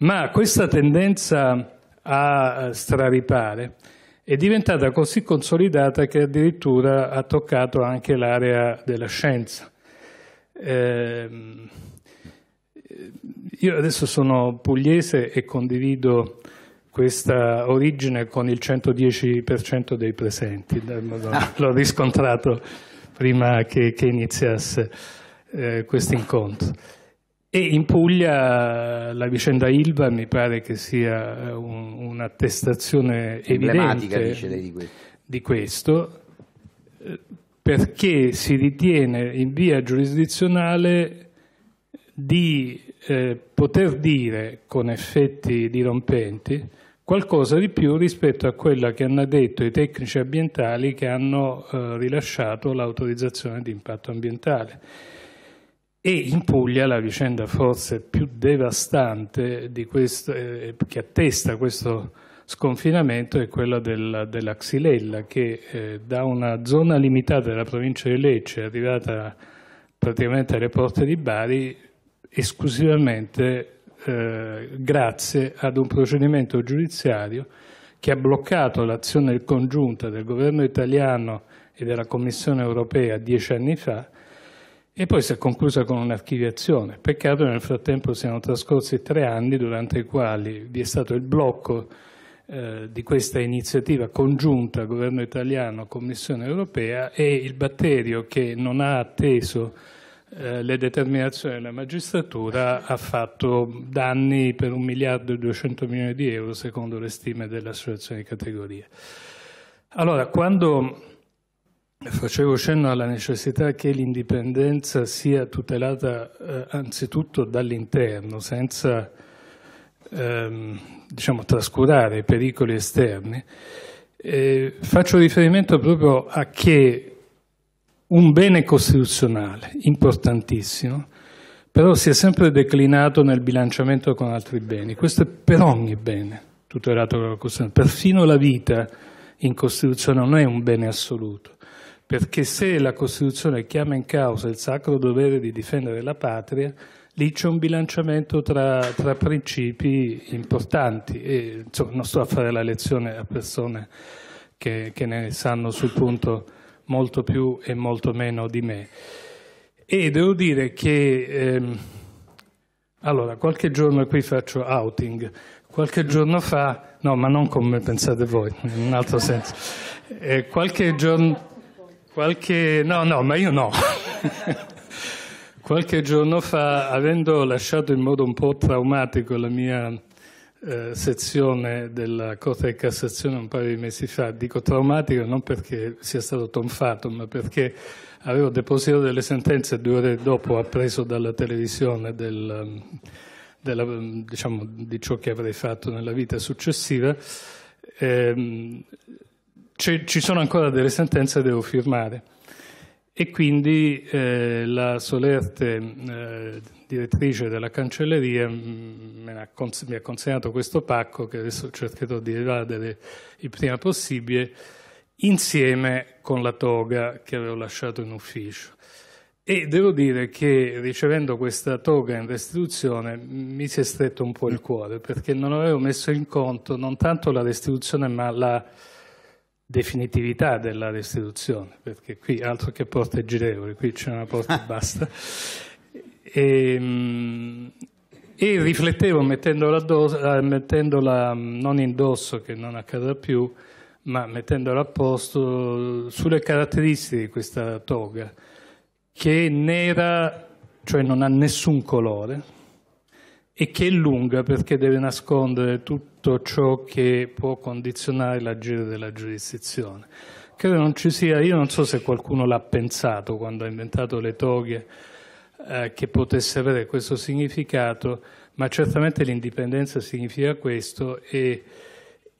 ma questa tendenza a straripare è diventata così consolidata che addirittura ha toccato anche l'area della scienza. Eh, io adesso sono pugliese e condivido questa origine con il 110% dei presenti, ah. l'ho riscontrato prima che, che iniziasse eh, questo incontro. E in Puglia eh, la vicenda Ilva mi pare che sia eh, un, un'attestazione evidente dice lei, di questo. di questo, eh, perché si ritiene in via giurisdizionale di eh, poter dire con effetti dirompenti qualcosa di più rispetto a quella che hanno detto i tecnici ambientali che hanno eh, rilasciato l'autorizzazione di impatto ambientale e in Puglia la vicenda forse più devastante questo, eh, che attesta questo sconfinamento è quella della, della Xylella che eh, da una zona limitata della provincia di Lecce è arrivata praticamente alle porte di Bari esclusivamente eh, grazie ad un procedimento giudiziario che ha bloccato l'azione congiunta del governo italiano e della Commissione europea dieci anni fa e poi si è conclusa con un'archiviazione. Peccato che nel frattempo siano trascorsi tre anni durante i quali vi è stato il blocco eh, di questa iniziativa congiunta governo italiano, Commissione europea e il batterio che non ha atteso eh, le determinazioni della magistratura ha fatto danni per un miliardo e 200 milioni di euro secondo le stime dell'associazione di categoria. Allora, quando Facevo cenno alla necessità che l'indipendenza sia tutelata eh, anzitutto dall'interno, senza ehm, diciamo, trascurare i pericoli esterni. E faccio riferimento proprio a che un bene costituzionale importantissimo, però si è sempre declinato nel bilanciamento con altri beni. Questo è per ogni bene tutelato dalla Costituzione, perfino la vita in Costituzione non è un bene assoluto perché se la Costituzione chiama in causa il sacro dovere di difendere la patria, lì c'è un bilanciamento tra, tra principi importanti. E, insomma, non sto a fare la lezione a persone che, che ne sanno sul punto molto più e molto meno di me. E devo dire che, ehm, allora, qualche giorno qui faccio outing, qualche giorno fa, no, ma non come pensate voi, in un altro senso, eh, qualche giorno... Qualche... no, no, ma io no. Qualche giorno fa, avendo lasciato in modo un po' traumatico la mia eh, sezione della Corte di Cassazione un paio di mesi fa, dico traumatico non perché sia stato tonfato, ma perché avevo depositato delle sentenze due ore dopo, appreso dalla televisione del, della, diciamo, di ciò che avrei fatto nella vita successiva. Ehm, ci, ci sono ancora delle sentenze che devo firmare e quindi eh, la solerte eh, direttrice della cancelleria mm, mi ha, cons consegnato questo pacco che adesso cercherò di evadere il prima possibile insieme con la toga che avevo lasciato in ufficio e devo dire che ricevendo questa toga in restituzione mi si è stretto un po' il cuore perché non avevo messo in conto non tanto la restituzione ma la definitività della restituzione, perché qui altro che porte girevoli, qui c'è una porta e basta. E, ehm, e riflettevo mettendola, addosso, eh, mettendola mm, non indosso, che non accada più, ma mettendola a posto sulle caratteristiche di questa toga, che è nera, cioè non ha nessun colore, e che è lunga perché deve nascondere tutto ciò che può condizionare l'agire della giurisdizione. Credo non ci sia, io non so se qualcuno l'ha pensato quando ha inventato le toghe eh, che potesse avere questo significato, ma certamente l'indipendenza significa questo e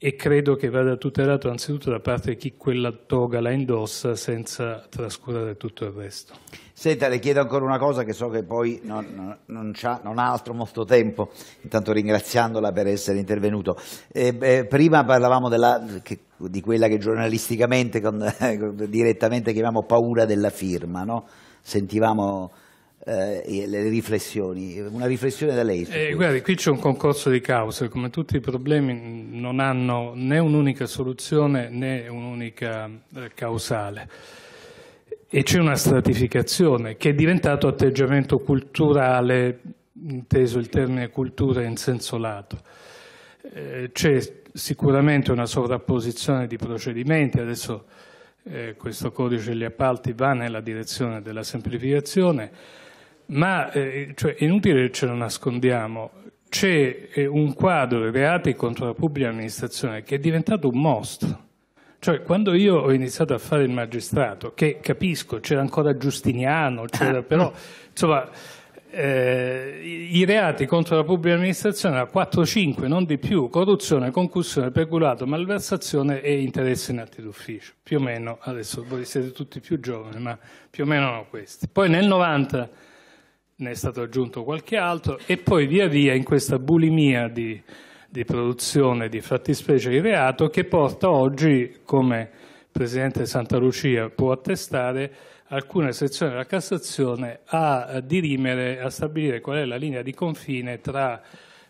e credo che vada tutelato anzitutto da parte di chi quella toga la indossa senza trascurare tutto il resto. Senta, le chiedo ancora una cosa che so che poi non, non, non, non ha altro molto tempo, intanto ringraziandola per essere intervenuto. Eh, eh, prima parlavamo della, che, di quella che giornalisticamente, con, eh, direttamente chiamiamo paura della firma, no? sentivamo eh, le riflessioni, una riflessione da lei. Eh, guardi, qui c'è un concorso di cause, come tutti i problemi non hanno né un'unica soluzione né un'unica eh, causale. E c'è una stratificazione che è diventato atteggiamento culturale, inteso il termine cultura in senso lato. Eh, c'è sicuramente una sovrapposizione di procedimenti, adesso questo codice degli appalti va nella direzione della semplificazione, ma eh, cioè, è inutile che ce lo nascondiamo, c'è eh, un quadro di reati contro la pubblica amministrazione che è diventato un mostro. Cioè, quando io ho iniziato a fare il magistrato, che capisco, c'era ancora Giustiniano, c'era, però, insomma, eh, i reati contro la pubblica amministrazione erano 4-5, non di più, corruzione, concussione, peculato, malversazione e interesse in atti d'ufficio. Più o meno, adesso voi siete tutti più giovani, ma più o meno erano questi. Poi nel 90 ne è stato aggiunto qualche altro e poi via via in questa bulimia di, di produzione di fattispecie di reato che porta oggi, come il Presidente Santa Lucia può attestare, alcune sezioni della Cassazione a dirimere, a stabilire qual è la linea di confine tra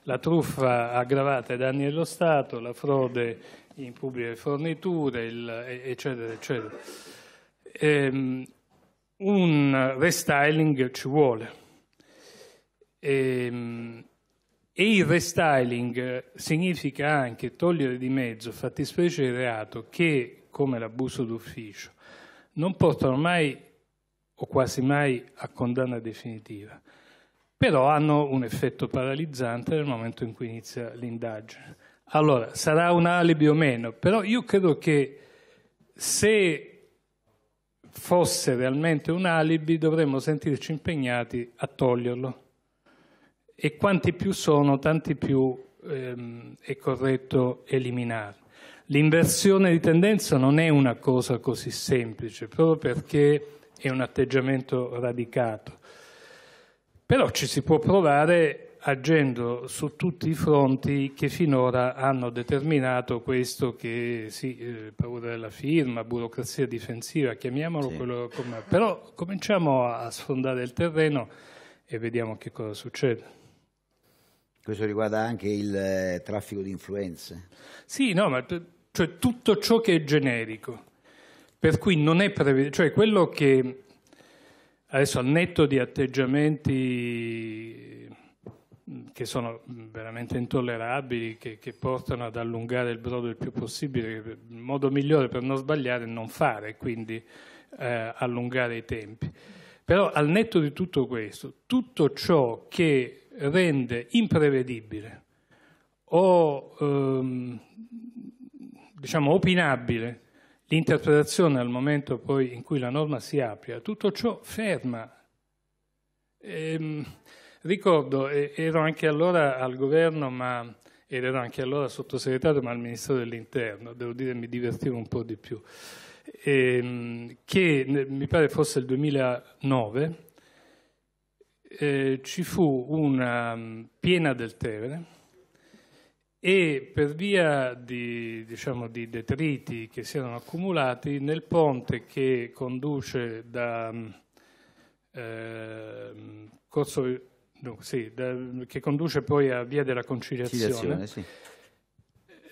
la truffa aggravata ai danni dello Stato, la frode in pubbliche forniture, il, eccetera, eccetera. Ehm, un restyling ci vuole e, ehm, e il restyling significa anche togliere di mezzo fattispecie di reato che, come l'abuso d'ufficio, non portano mai o quasi mai a condanna definitiva, però hanno un effetto paralizzante nel momento in cui inizia l'indagine. Allora, sarà un alibi o meno, però io credo che se fosse realmente un alibi dovremmo sentirci impegnati a toglierlo e quanti più sono, tanti più ehm, è corretto eliminarli. L'inversione di tendenza non è una cosa così semplice, proprio perché è un atteggiamento radicato. Però ci si può provare agendo su tutti i fronti che finora hanno determinato questo che, sì, eh, paura della firma, burocrazia difensiva, chiamiamolo sì. quello come... Però cominciamo a sfondare il terreno e vediamo che cosa succede. Questo riguarda anche il eh, traffico di influenze. Sì, no, ma cioè, tutto ciò che è generico. Per cui non è prevedibile, cioè quello che adesso al netto di atteggiamenti mm, che sono veramente intollerabili, che, che, portano ad allungare il brodo il più possibile, il modo migliore per non sbagliare è non fare, quindi eh, allungare i tempi. Però al netto di tutto questo, tutto ciò che rende imprevedibile o ehm, diciamo opinabile l'interpretazione al momento poi in cui la norma si apre, tutto ciò ferma. Ehm, ricordo, ero anche allora al governo, ma ed ero anche allora sottosegretario, ma al Ministero dell'Interno, devo dire mi divertivo un po' di più, ehm, che mi pare fosse il 2009, eh, ci fu una mm, piena del Tevere e per via di, diciamo, di, detriti che si erano accumulati nel ponte che conduce da, eh, Corso, no, sì, da, mm, che conduce poi a Via della Conciliazione,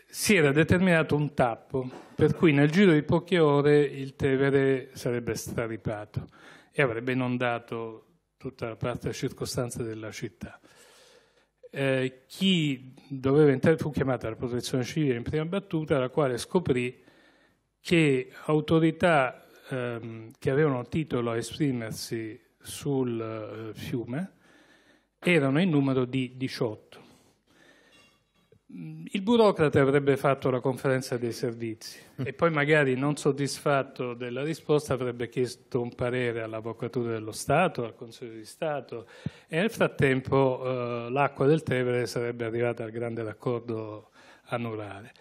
si era determinato un tappo, per cui nel giro di poche ore il Tevere sarebbe straripato e avrebbe inondato tutta la parte circostante della città. Eh, chi doveva entrare fu chiamata la protezione civile in prima battuta, la quale scoprì che autorità ehm, che avevano titolo a esprimersi sul eh, fiume erano in numero di 18. Mm, il burocrate avrebbe fatto la conferenza dei servizi mm. e poi magari non soddisfatto della risposta avrebbe chiesto un parere all'Avvocatura dello Stato, al Consiglio di Stato e nel frattempo eh, l'acqua del Tevere sarebbe arrivata al grande raccordo anulare.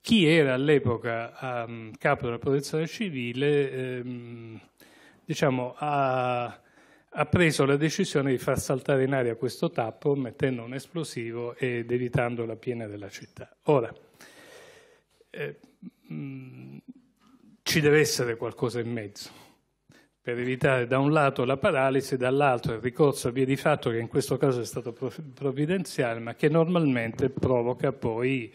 Chi era all'epoca um, capo della protezione civile ehm, diciamo, ha ha preso la decisione di far saltare in aria questo tappo mettendo un esplosivo ed evitando la piena della città. Ora, eh, mh, mm, ci deve essere qualcosa in mezzo per evitare da un lato la paralisi dall'altro il ricorso a via di fatto che in questo caso è stato provvidenziale ma che normalmente provoca poi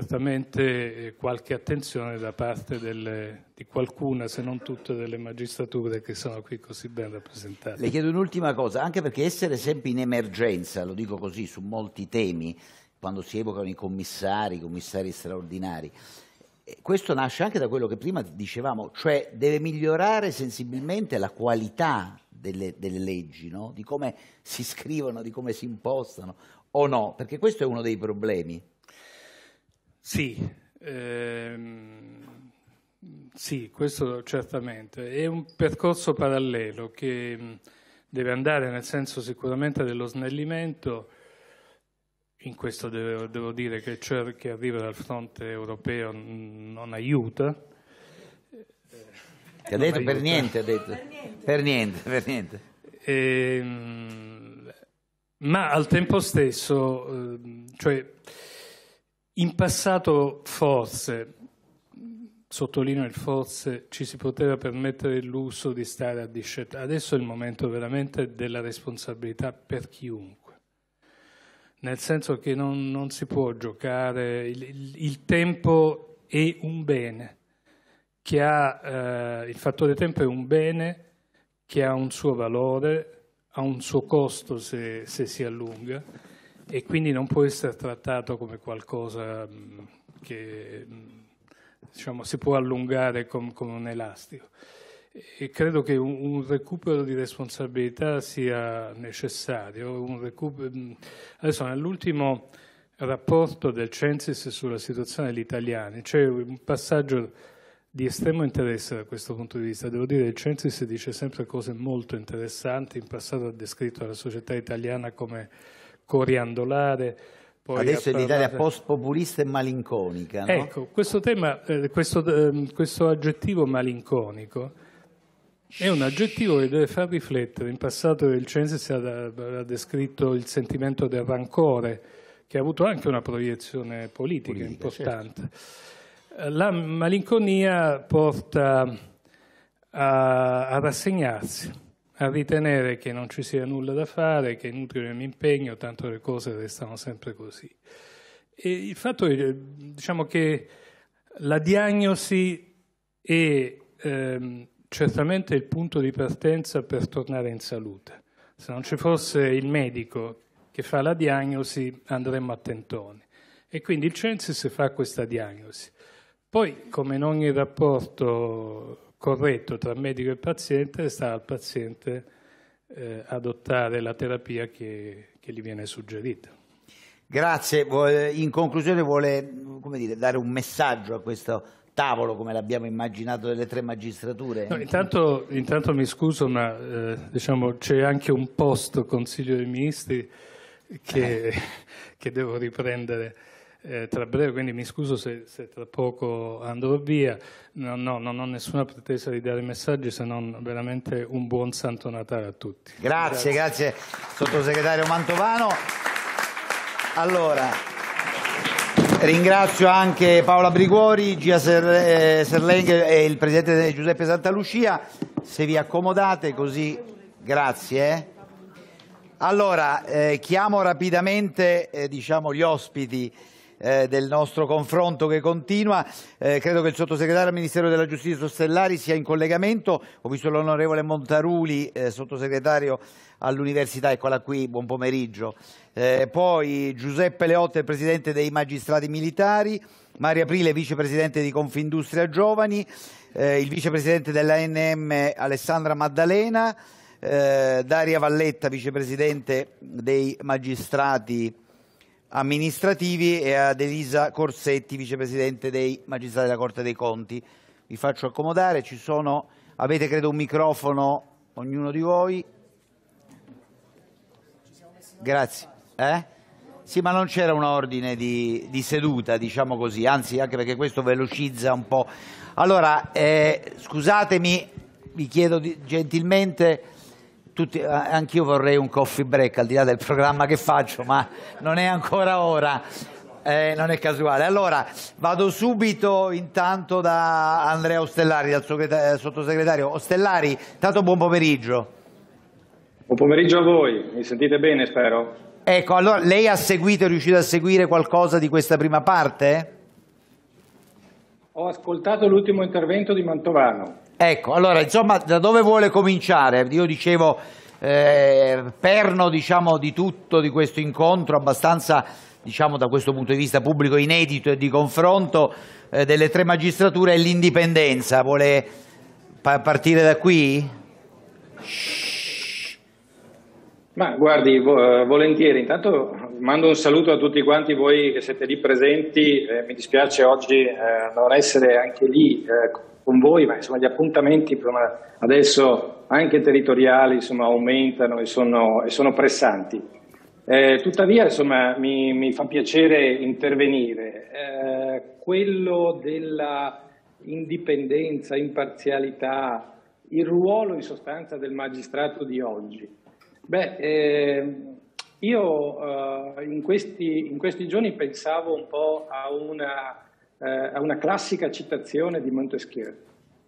certamente eh, qualche attenzione da parte delle, di qualcuna, se non tutte, delle magistrature che sono qui così ben rappresentate. Le chiedo un'ultima cosa, anche perché essere sempre in emergenza, lo dico così, su molti temi, quando si evocano i commissari, i commissari straordinari, eh, questo nasce anche da quello che prima dicevamo, cioè deve migliorare sensibilmente la qualità delle, delle leggi, no? di come si scrivono, di come si impostano, o no? Perché questo è uno dei problemi. Sì, ehm, sì, questo certamente. È un percorso parallelo che mm, deve andare nel senso sicuramente dello snellimento, in questo devo, devo dire che ciò che arriva dal fronte europeo mm, non aiuta. Ti ha detto aiuta. per niente, ha detto. Per niente, per niente. Per niente. E, ehm, ma al tempo stesso, ehm, cioè, in passato forse, sottolineo il forse, ci si poteva permettere l'uso di stare a discetta. Adesso è il momento veramente della responsabilità per chiunque. Nel senso che non, non si può giocare, il, il, il, tempo è un bene, che ha, eh, il fattore tempo è un bene che ha un suo valore, ha un suo costo se, se si allunga e quindi non può essere trattato come qualcosa mm, che mm, diciamo, si può allungare con un elastico. E credo che un, recupero di responsabilità sia necessario. Recupero... Mm, adesso nell'ultimo rapporto del Censis sulla situazione degli italiani c'è un passaggio di estremo interesse da questo punto di vista. Devo dire che il Censis dice sempre cose molto interessanti, in passato ha descritto la società italiana come coriandolare. Adesso è l'Italia post-populista e malinconica. No? Ecco, questo tema, eh, questo, ehm, questo aggettivo malinconico è un aggettivo che deve far riflettere. In passato il Censis ha descritto il sentimento del rancore, che ha avuto anche una proiezione politica, politica importante. Certo. La malinconia porta a, a rassegnarsi a ritenere che non ci sia nulla da fare, che è inutile il mio impegno, tanto le cose restano sempre così. E il fatto è diciamo, che la diagnosi è ehm, certamente il punto di partenza per tornare in salute. Se non ci fosse il medico che fa la diagnosi andremmo a tentoni. E quindi il Censis fa questa diagnosi. Poi, come in ogni rapporto corretto tra medico e paziente sta al paziente eh, adottare la terapia che, che, gli viene suggerita. Grazie, in conclusione vuole dire, dare un messaggio a questo tavolo come l'abbiamo immaginato delle tre magistrature? No, intanto, intanto, mi scuso ma eh, diciamo, c'è anche un posto Consiglio dei Ministri che, eh. che devo riprendere eh, tra breve, quindi mi scuso se, se tra poco andrò via, no, no, non ho nessuna pretesa di dare messaggi se non veramente un buon Santo Natale a tutti. Grazie, grazie, grazie sottosegretario Mantovano. Allora, ringrazio anche Paola Briguori, Gia eh, Serleng e il presidente Giuseppe Santa Lucia, se vi accomodate così grazie. Allora, eh, chiamo rapidamente eh, diciamo, gli ospiti eh, del nostro confronto che continua. Eh, credo che il sottosegretario al Ministero della Giustizia Sostellari sia in collegamento. Ho visto l'onorevole Montaruli, eh, sottosegretario all'università, eccola qui, buon pomeriggio. Eh, poi Giuseppe Leotte, presidente dei magistrati militari. Maria Aprile, vicepresidente di Confindustria Giovani, eh, il vicepresidente dell'ANM Alessandra Maddalena, eh, Daria Valletta, vicepresidente dei magistrati militari amministrativi e ad Elisa Corsetti, vicepresidente dei magistrati della Corte dei Conti. Vi faccio accomodare, sono, avete credo un microfono ognuno di voi. Grazie. Eh? Sì, ma non c'era un ordine di, di, seduta, diciamo così, anzi anche perché questo velocizza un po'. Allora, eh, scusatemi, vi chiedo di, gentilmente tutti, eh, anch'io vorrei un coffee break al di là del programma che faccio, ma non è ancora ora. Eh, non è casuale. Allora, vado subito intanto da Andrea Ostellari, dal eh, sottosegretario. Ostellari, tanto buon pomeriggio. Buon pomeriggio a voi, mi sentite bene spero? Ecco, allora lei ha seguito, è riuscito a seguire qualcosa di questa prima parte? Ho ascoltato l'ultimo intervento di Mantovano Ecco, allora eh. insomma da dove vuole cominciare? Io dicevo eh, perno diciamo, di tutto di questo incontro abbastanza diciamo, da questo punto di vista pubblico inedito e di confronto eh, delle tre magistrature è l'indipendenza. Vuole pa partire da qui? Shhh. Ma guardi, vo volentieri, intanto mando un saluto a tutti quanti voi che siete lì presenti, eh, mi dispiace oggi eh, non essere anche lì eh, con voi, ma insomma, gli appuntamenti adesso anche territoriali insomma, aumentano e sono, e sono pressanti. Eh, tuttavia insomma, mi, mi, fa piacere intervenire. Eh, quello della indipendenza, imparzialità, il ruolo in sostanza del magistrato di oggi. Beh, ehm, eh, io in questi, in, questi, giorni pensavo un po' a una eh, a una classica citazione di Montesquieu.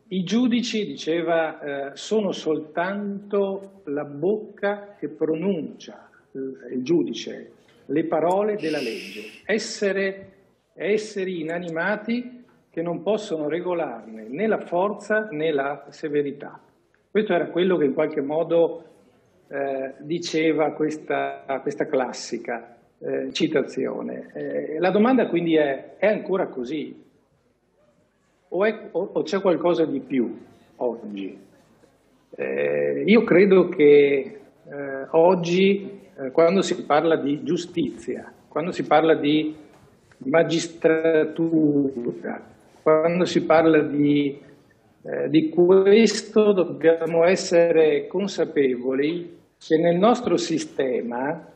I giudici, diceva, eh, sono soltanto la bocca che pronuncia il giudice le parole della legge, essere, esseri inanimati che non possono regolarne né la forza né la severità. Questo era quello che in qualche modo eh, diceva questa, questa classica eh, citazione. Eh, la domanda quindi è, è ancora così? O, è, o, o c'è qualcosa di più oggi? Eh, io credo che eh, oggi, eh, quando si parla di giustizia, quando si parla di magistratura, quando si parla di, eh, di questo, dobbiamo essere consapevoli che nel nostro sistema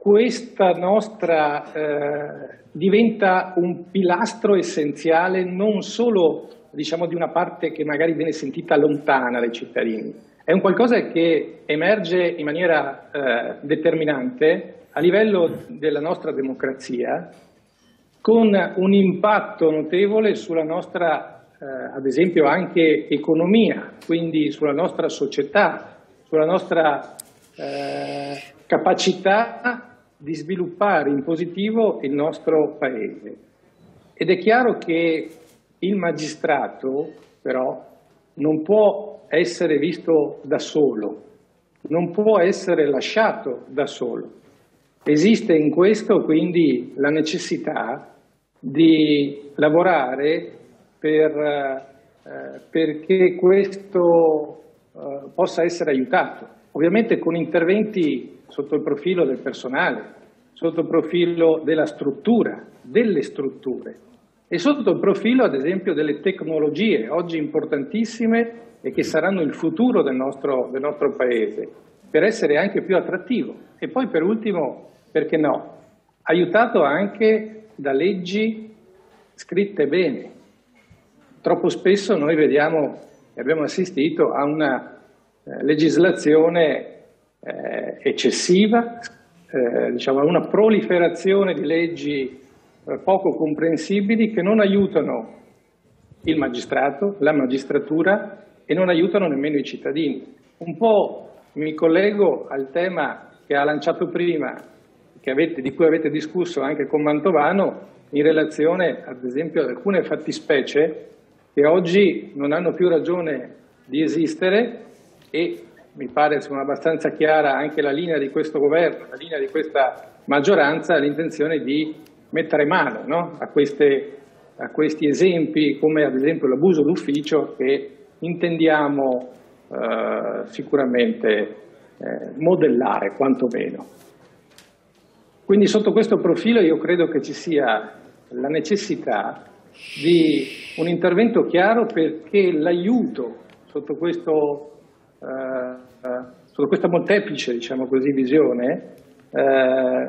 questa nostra eh, diventa un pilastro essenziale non solo diciamo, di una parte che magari viene sentita lontana dai cittadini, è un qualcosa che emerge in maniera eh, determinante a livello della nostra democrazia con un impatto notevole sulla nostra, eh, ad esempio, anche economia, quindi sulla nostra società, sulla nostra eh, capacità di sviluppare in positivo il nostro paese. Ed è chiaro che il magistrato però non può essere visto da solo, non può essere lasciato da solo. Esiste in questo quindi la necessità di lavorare per, eh, perché questo eh, possa essere aiutato, ovviamente con interventi sotto il profilo del personale, sotto il profilo della struttura, delle strutture e sotto il profilo, ad esempio, delle tecnologie, oggi importantissime e che saranno il futuro del nostro, del nostro Paese, per essere anche più attrattivo. E poi, per ultimo, perché no, aiutato anche da leggi scritte bene. Troppo spesso noi vediamo e abbiamo assistito a una eh, legislazione eh, eccessiva, eh, diciamo, una proliferazione di leggi eh, poco comprensibili che non aiutano il magistrato, la magistratura e non aiutano nemmeno i cittadini. Un po' mi collego al tema che ha lanciato prima, avete, di cui avete discusso anche con Mantovano, in relazione ad esempio ad alcune fattispecie che oggi non hanno più ragione di esistere e mi pare sono abbastanza chiara anche la linea di questo governo, la linea di questa maggioranza, l'intenzione di mettere mano no? a, queste, a, questi esempi come ad esempio l'abuso d'ufficio che intendiamo eh, sicuramente eh, modellare quantomeno. Quindi sotto questo profilo io credo che ci sia la necessità di un intervento chiaro perché l'aiuto sotto questo eh, sotto questa molteplice diciamo così, visione eh,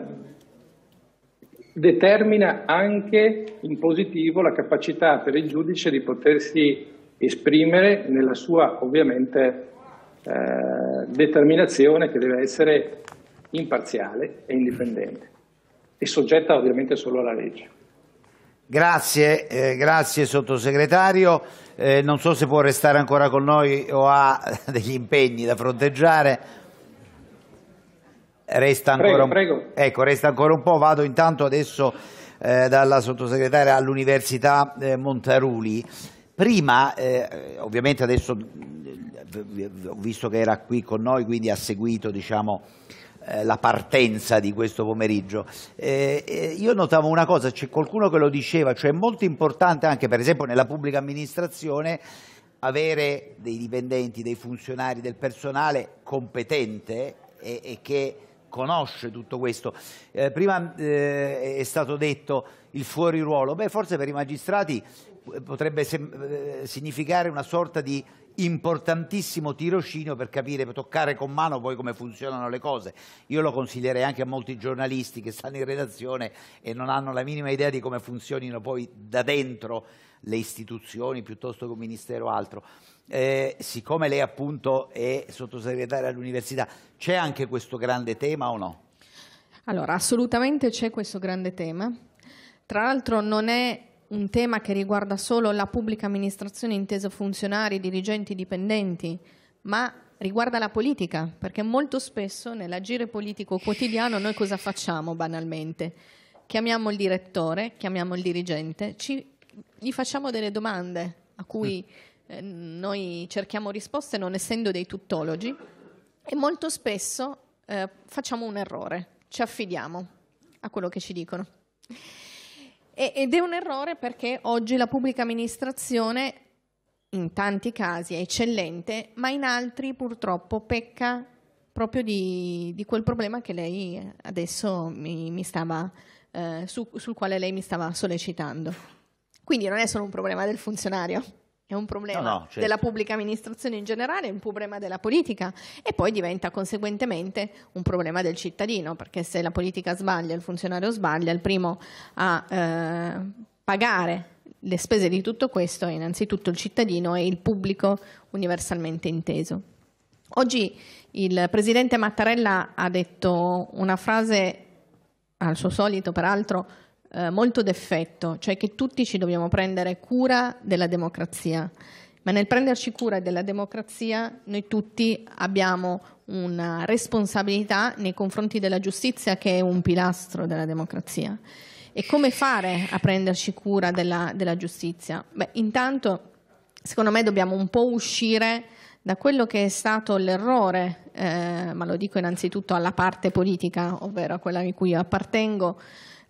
determina anche in positivo la capacità per il giudice di potersi esprimere nella sua ovviamente eh, determinazione che deve essere imparziale e indipendente e soggetta ovviamente solo alla legge. Grazie, eh, grazie sottosegretario eh, non so se può restare ancora con noi o ha degli impegni da fronteggiare. Resta ancora, prego, un... Prego. Ecco, resta ancora un po', vado intanto adesso eh, dalla sottosegretaria all'Università eh, Montaruli. Prima, eh, ovviamente adesso, mm, eh, visto che era qui con noi, quindi ha seguito diciamo, eh, la partenza di questo pomeriggio. Eh, eh, io notavo una cosa, c'è qualcuno che lo diceva, cioè è molto importante anche per esempio nella pubblica amministrazione avere dei dipendenti, dei funzionari, del personale competente e, e che conosce tutto questo. Eh, prima eh, è stato detto il fuori ruolo, beh forse per i magistrati eh, potrebbe significare una sorta di importantissimo tirocinio per capire, per toccare con mano poi come funzionano le cose. Io lo consiglierei anche a molti giornalisti che stanno in redazione e non hanno la minima idea di come funzionino poi da dentro le istituzioni piuttosto che un ministero o altro. Eh, siccome lei appunto è sottosegretaria all'università, c'è anche questo grande tema o no? Allora, assolutamente c'è questo grande tema. Tra l'altro non è un tema che riguarda solo la pubblica amministrazione inteso funzionari, dirigenti, dipendenti, ma riguarda la politica, perché molto spesso nell'agire politico quotidiano noi cosa facciamo banalmente? Chiamiamo il direttore, chiamiamo il dirigente, ci, gli facciamo delle domande a cui eh, noi cerchiamo risposte non essendo dei tuttologi e molto spesso eh, facciamo un errore, ci affidiamo a quello che ci dicono ed è un errore perché oggi la pubblica amministrazione in tanti casi è eccellente, ma in altri purtroppo pecca proprio di, di quel problema che lei adesso mi, mi stava, eh, su, sul quale lei mi stava sollecitando. Quindi non è solo un problema del funzionario è un problema no, no, certo. della pubblica amministrazione in generale, è un problema della politica e poi diventa conseguentemente un problema del cittadino, perché se la politica sbaglia, il funzionario sbaglia, il primo a eh, pagare le spese di tutto questo è innanzitutto il cittadino e il pubblico universalmente inteso. Oggi il presidente Mattarella ha detto una frase al suo solito, peraltro, eh, molto d'effetto, cioè che tutti ci dobbiamo prendere cura della democrazia. Ma nel prenderci cura della democrazia noi tutti abbiamo una responsabilità nei confronti della giustizia che è un pilastro della democrazia. E come fare a prenderci cura della, della giustizia? Beh, intanto secondo me dobbiamo un po' uscire da quello che è stato l'errore, eh, ma lo dico innanzitutto alla parte politica, ovvero a quella di cui io appartengo,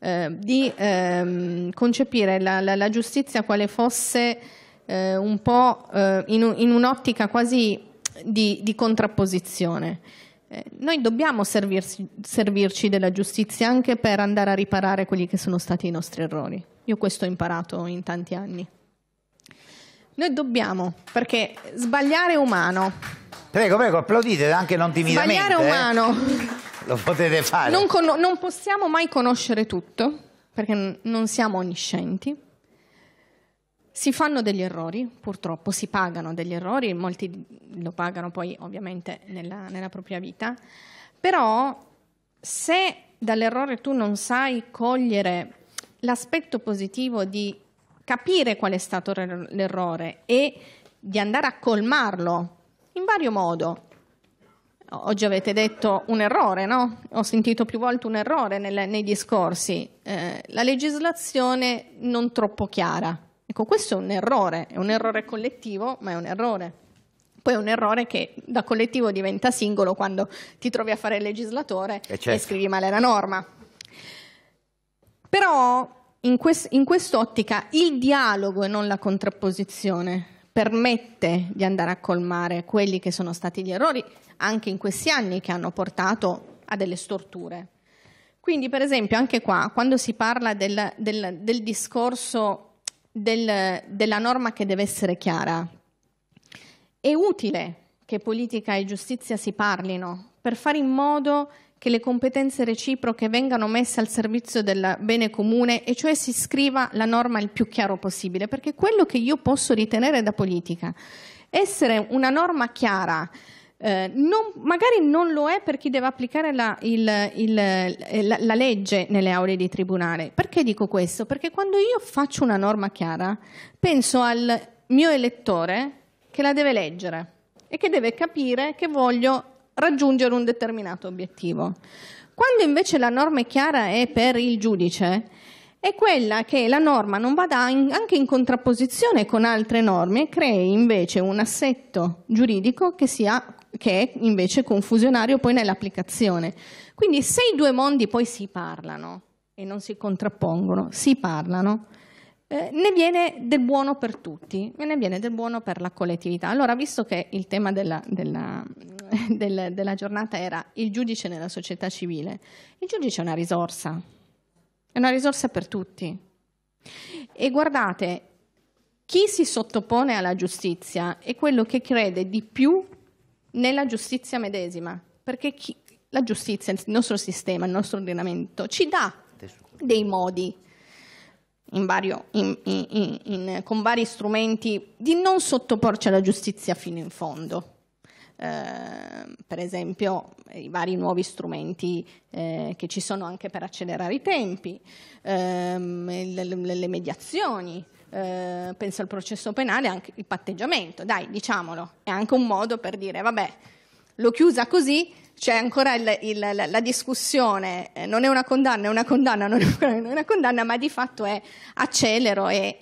Ehm, di ehm, concepire la, la, la, giustizia quale fosse eh, un po' eh, in, in un'ottica quasi di, di contrapposizione. Eh, noi dobbiamo servirsi, servirci della giustizia anche per andare a riparare quelli che sono stati i nostri errori. Io questo ho imparato in tanti anni. Noi dobbiamo, perché sbagliare è umano. Prego, prego, applaudite anche non timidamente. Sbagliare è eh. umano. Eh. Lo potete fare. Non, con- non possiamo mai conoscere tutto, perché n- non siamo onniscienti. Si fanno degli errori, purtroppo si pagano degli errori, molti lo pagano poi ovviamente nella, nella propria vita, però se dall'errore tu non sai cogliere l'aspetto positivo di capire qual è stato l'errore e di andare a colmarlo in vario modo, Oggi avete detto un errore, no? Ho sentito più volte un errore nel, nei discorsi. Eh, la legislazione non troppo chiara. Ecco, questo è un errore, è un errore collettivo, ma è un errore. Poi è un errore che da collettivo diventa singolo quando ti trovi a fare il legislatore eh, e, certo. e scrivi male la norma. Però in, quest, in quest'ottica il dialogo e non la contrapposizione permette di andare a colmare quelli che sono stati gli errori anche in questi anni che hanno portato a delle storture. Quindi per esempio anche qua, quando si parla del, del, del discorso del, della norma che deve essere chiara, è utile che politica e giustizia si parlino per fare in modo che le competenze reciproche vengano messe al servizio del bene comune e cioè si scriva la norma il più chiaro possibile, perché quello che io posso ritenere da politica, essere una norma chiara eh, non, magari non lo è per chi deve applicare la, il, il, eh, la, la, legge nelle aule di tribunale. Perché dico questo? Perché quando io faccio una norma chiara, penso al mio elettore che la deve leggere e che deve capire che voglio raggiungere un determinato obiettivo. Quando invece la norma è chiara è per il giudice, è quella che la norma non vada in, anche in contrapposizione con altre norme e crei invece un assetto giuridico che, sia, che è invece confusionario poi nell'applicazione. Quindi se i due mondi poi si parlano e non si contrappongono, si parlano, eh, ne viene del buono per tutti e ne viene del buono per la collettività. Allora, visto che il tema della, della, del, della giornata era il giudice nella società civile, il giudice è una risorsa, è una risorsa per tutti. E guardate, chi si sottopone alla giustizia è quello che crede di più nella giustizia medesima, perché chi, la giustizia, il nostro sistema, il nostro ordinamento ci dà dei modi in vario, in, in, con vari strumenti di non sottoporci alla giustizia fino in fondo. Ehm, per esempio i vari nuovi strumenti eh, che ci sono anche per accelerare i tempi, ehm, le, le, le, mediazioni, eh, penso al processo penale, anche il patteggiamento, dai diciamolo, è anche un modo per dire vabbè, l'ho chiusa così, c'è ancora il, il, la, la, discussione, eh, non è una condanna, è una condanna, non è una condanna, ma di fatto è accelero e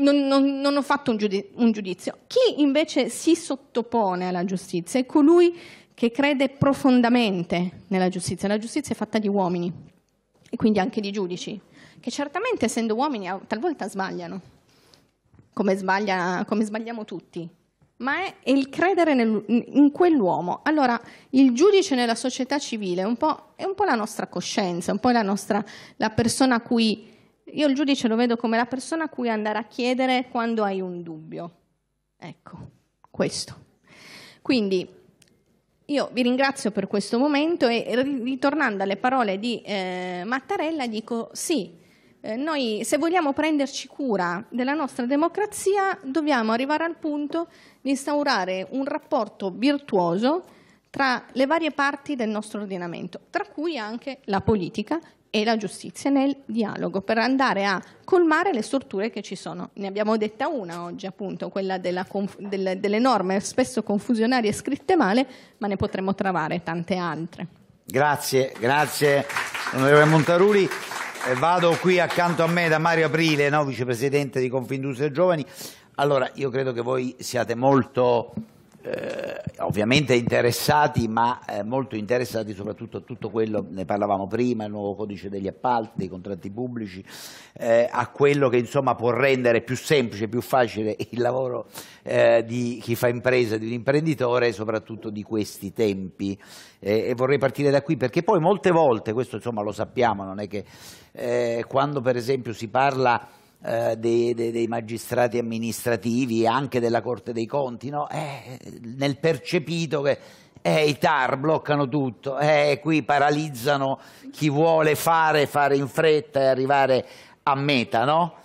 non, non, non ho fatto un, giudizio, un giudizio. Chi invece si sottopone alla giustizia è colui che crede profondamente nella giustizia. La giustizia è fatta di uomini e quindi anche di giudici, che certamente essendo uomini talvolta sbagliano, come, sbaglia, come sbagliamo tutti, ma è il credere nel, in quell'uomo. Allora, il giudice nella società civile è un po', è un po la nostra coscienza, è un po' la, nostra, la persona a cui io il giudice lo vedo come la persona a cui andare a chiedere quando hai un dubbio. Ecco, questo. Quindi io vi ringrazio per questo momento e ritornando alle parole di eh, Mattarella dico sì, eh, noi se vogliamo prenderci cura della nostra democrazia dobbiamo arrivare al punto di instaurare un rapporto virtuoso tra le varie parti del nostro ordinamento, tra cui anche la politica, e la giustizia nel dialogo per andare a colmare le strutture che ci sono. Ne abbiamo detta una oggi, appunto, quella conf- del, delle norme spesso confusionarie scritte male, ma ne potremmo trovare tante altre. Grazie, grazie onorevole Montaruli. Eh, vado qui accanto a me da Mario Aprile, no? vicepresidente di Confindustria Giovani. Allora, io credo che voi siate molto eh, ovviamente interessati, ma eh, molto interessati soprattutto a tutto quello, ne parlavamo prima, il nuovo codice degli appalti, dei contratti pubblici, eh, a quello che insomma può rendere più semplice, più facile il lavoro eh, di chi fa impresa, di un imprenditore, soprattutto di questi tempi. e vorrei partire da qui perché poi molte volte, questo insomma lo sappiamo, non è che eh, quando per esempio si parla eh, dei, dei, dei, magistrati amministrativi e anche della Corte dei Conti, no? eh, nel percepito che eh, i TAR bloccano tutto, eh, qui paralizzano chi vuole fare, fare in fretta e arrivare a meta, no?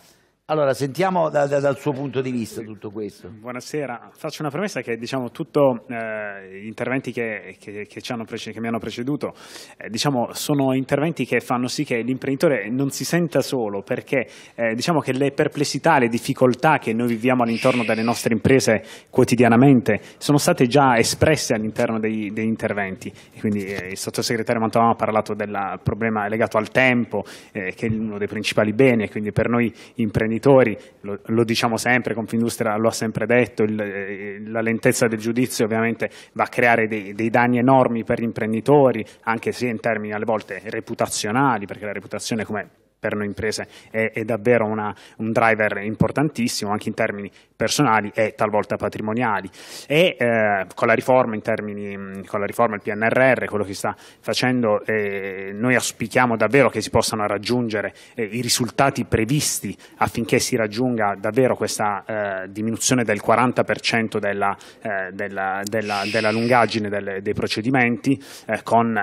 Allora, sentiamo da, da, dal suo punto di vista tutto questo. Buonasera, faccio una premessa che diciamo, tutti eh, gli interventi che, che, che, che, mi hanno preceduto eh, diciamo, sono interventi che fanno sì che l'imprenditore non si senta solo perché eh, diciamo che le perplessità, le difficoltà che noi viviamo all'interno delle nostre imprese quotidianamente sono state già espresse all'interno degli interventi. Quindi eh, il sottosegretario Mantovano ha parlato del problema legato al tempo, eh, che è uno dei principali beni e quindi per noi imprenditori imprenditori, lo, lo diciamo sempre, Confindustria lo ha sempre detto, il, eh, la lentezza del giudizio ovviamente va a creare dei, dei, danni enormi per gli imprenditori, anche se in termini alle volte reputazionali, perché la reputazione come per noi imprese è, è davvero una, un driver importantissimo anche in termini personali e talvolta patrimoniali e eh, con la riforma in termini con la riforma il PNRR quello che sta facendo eh, noi auspichiamo davvero che si possano raggiungere eh, i risultati previsti affinché si raggiunga davvero questa eh, diminuzione del 40% della, eh, della, della, della, lungaggine del, dei procedimenti eh, con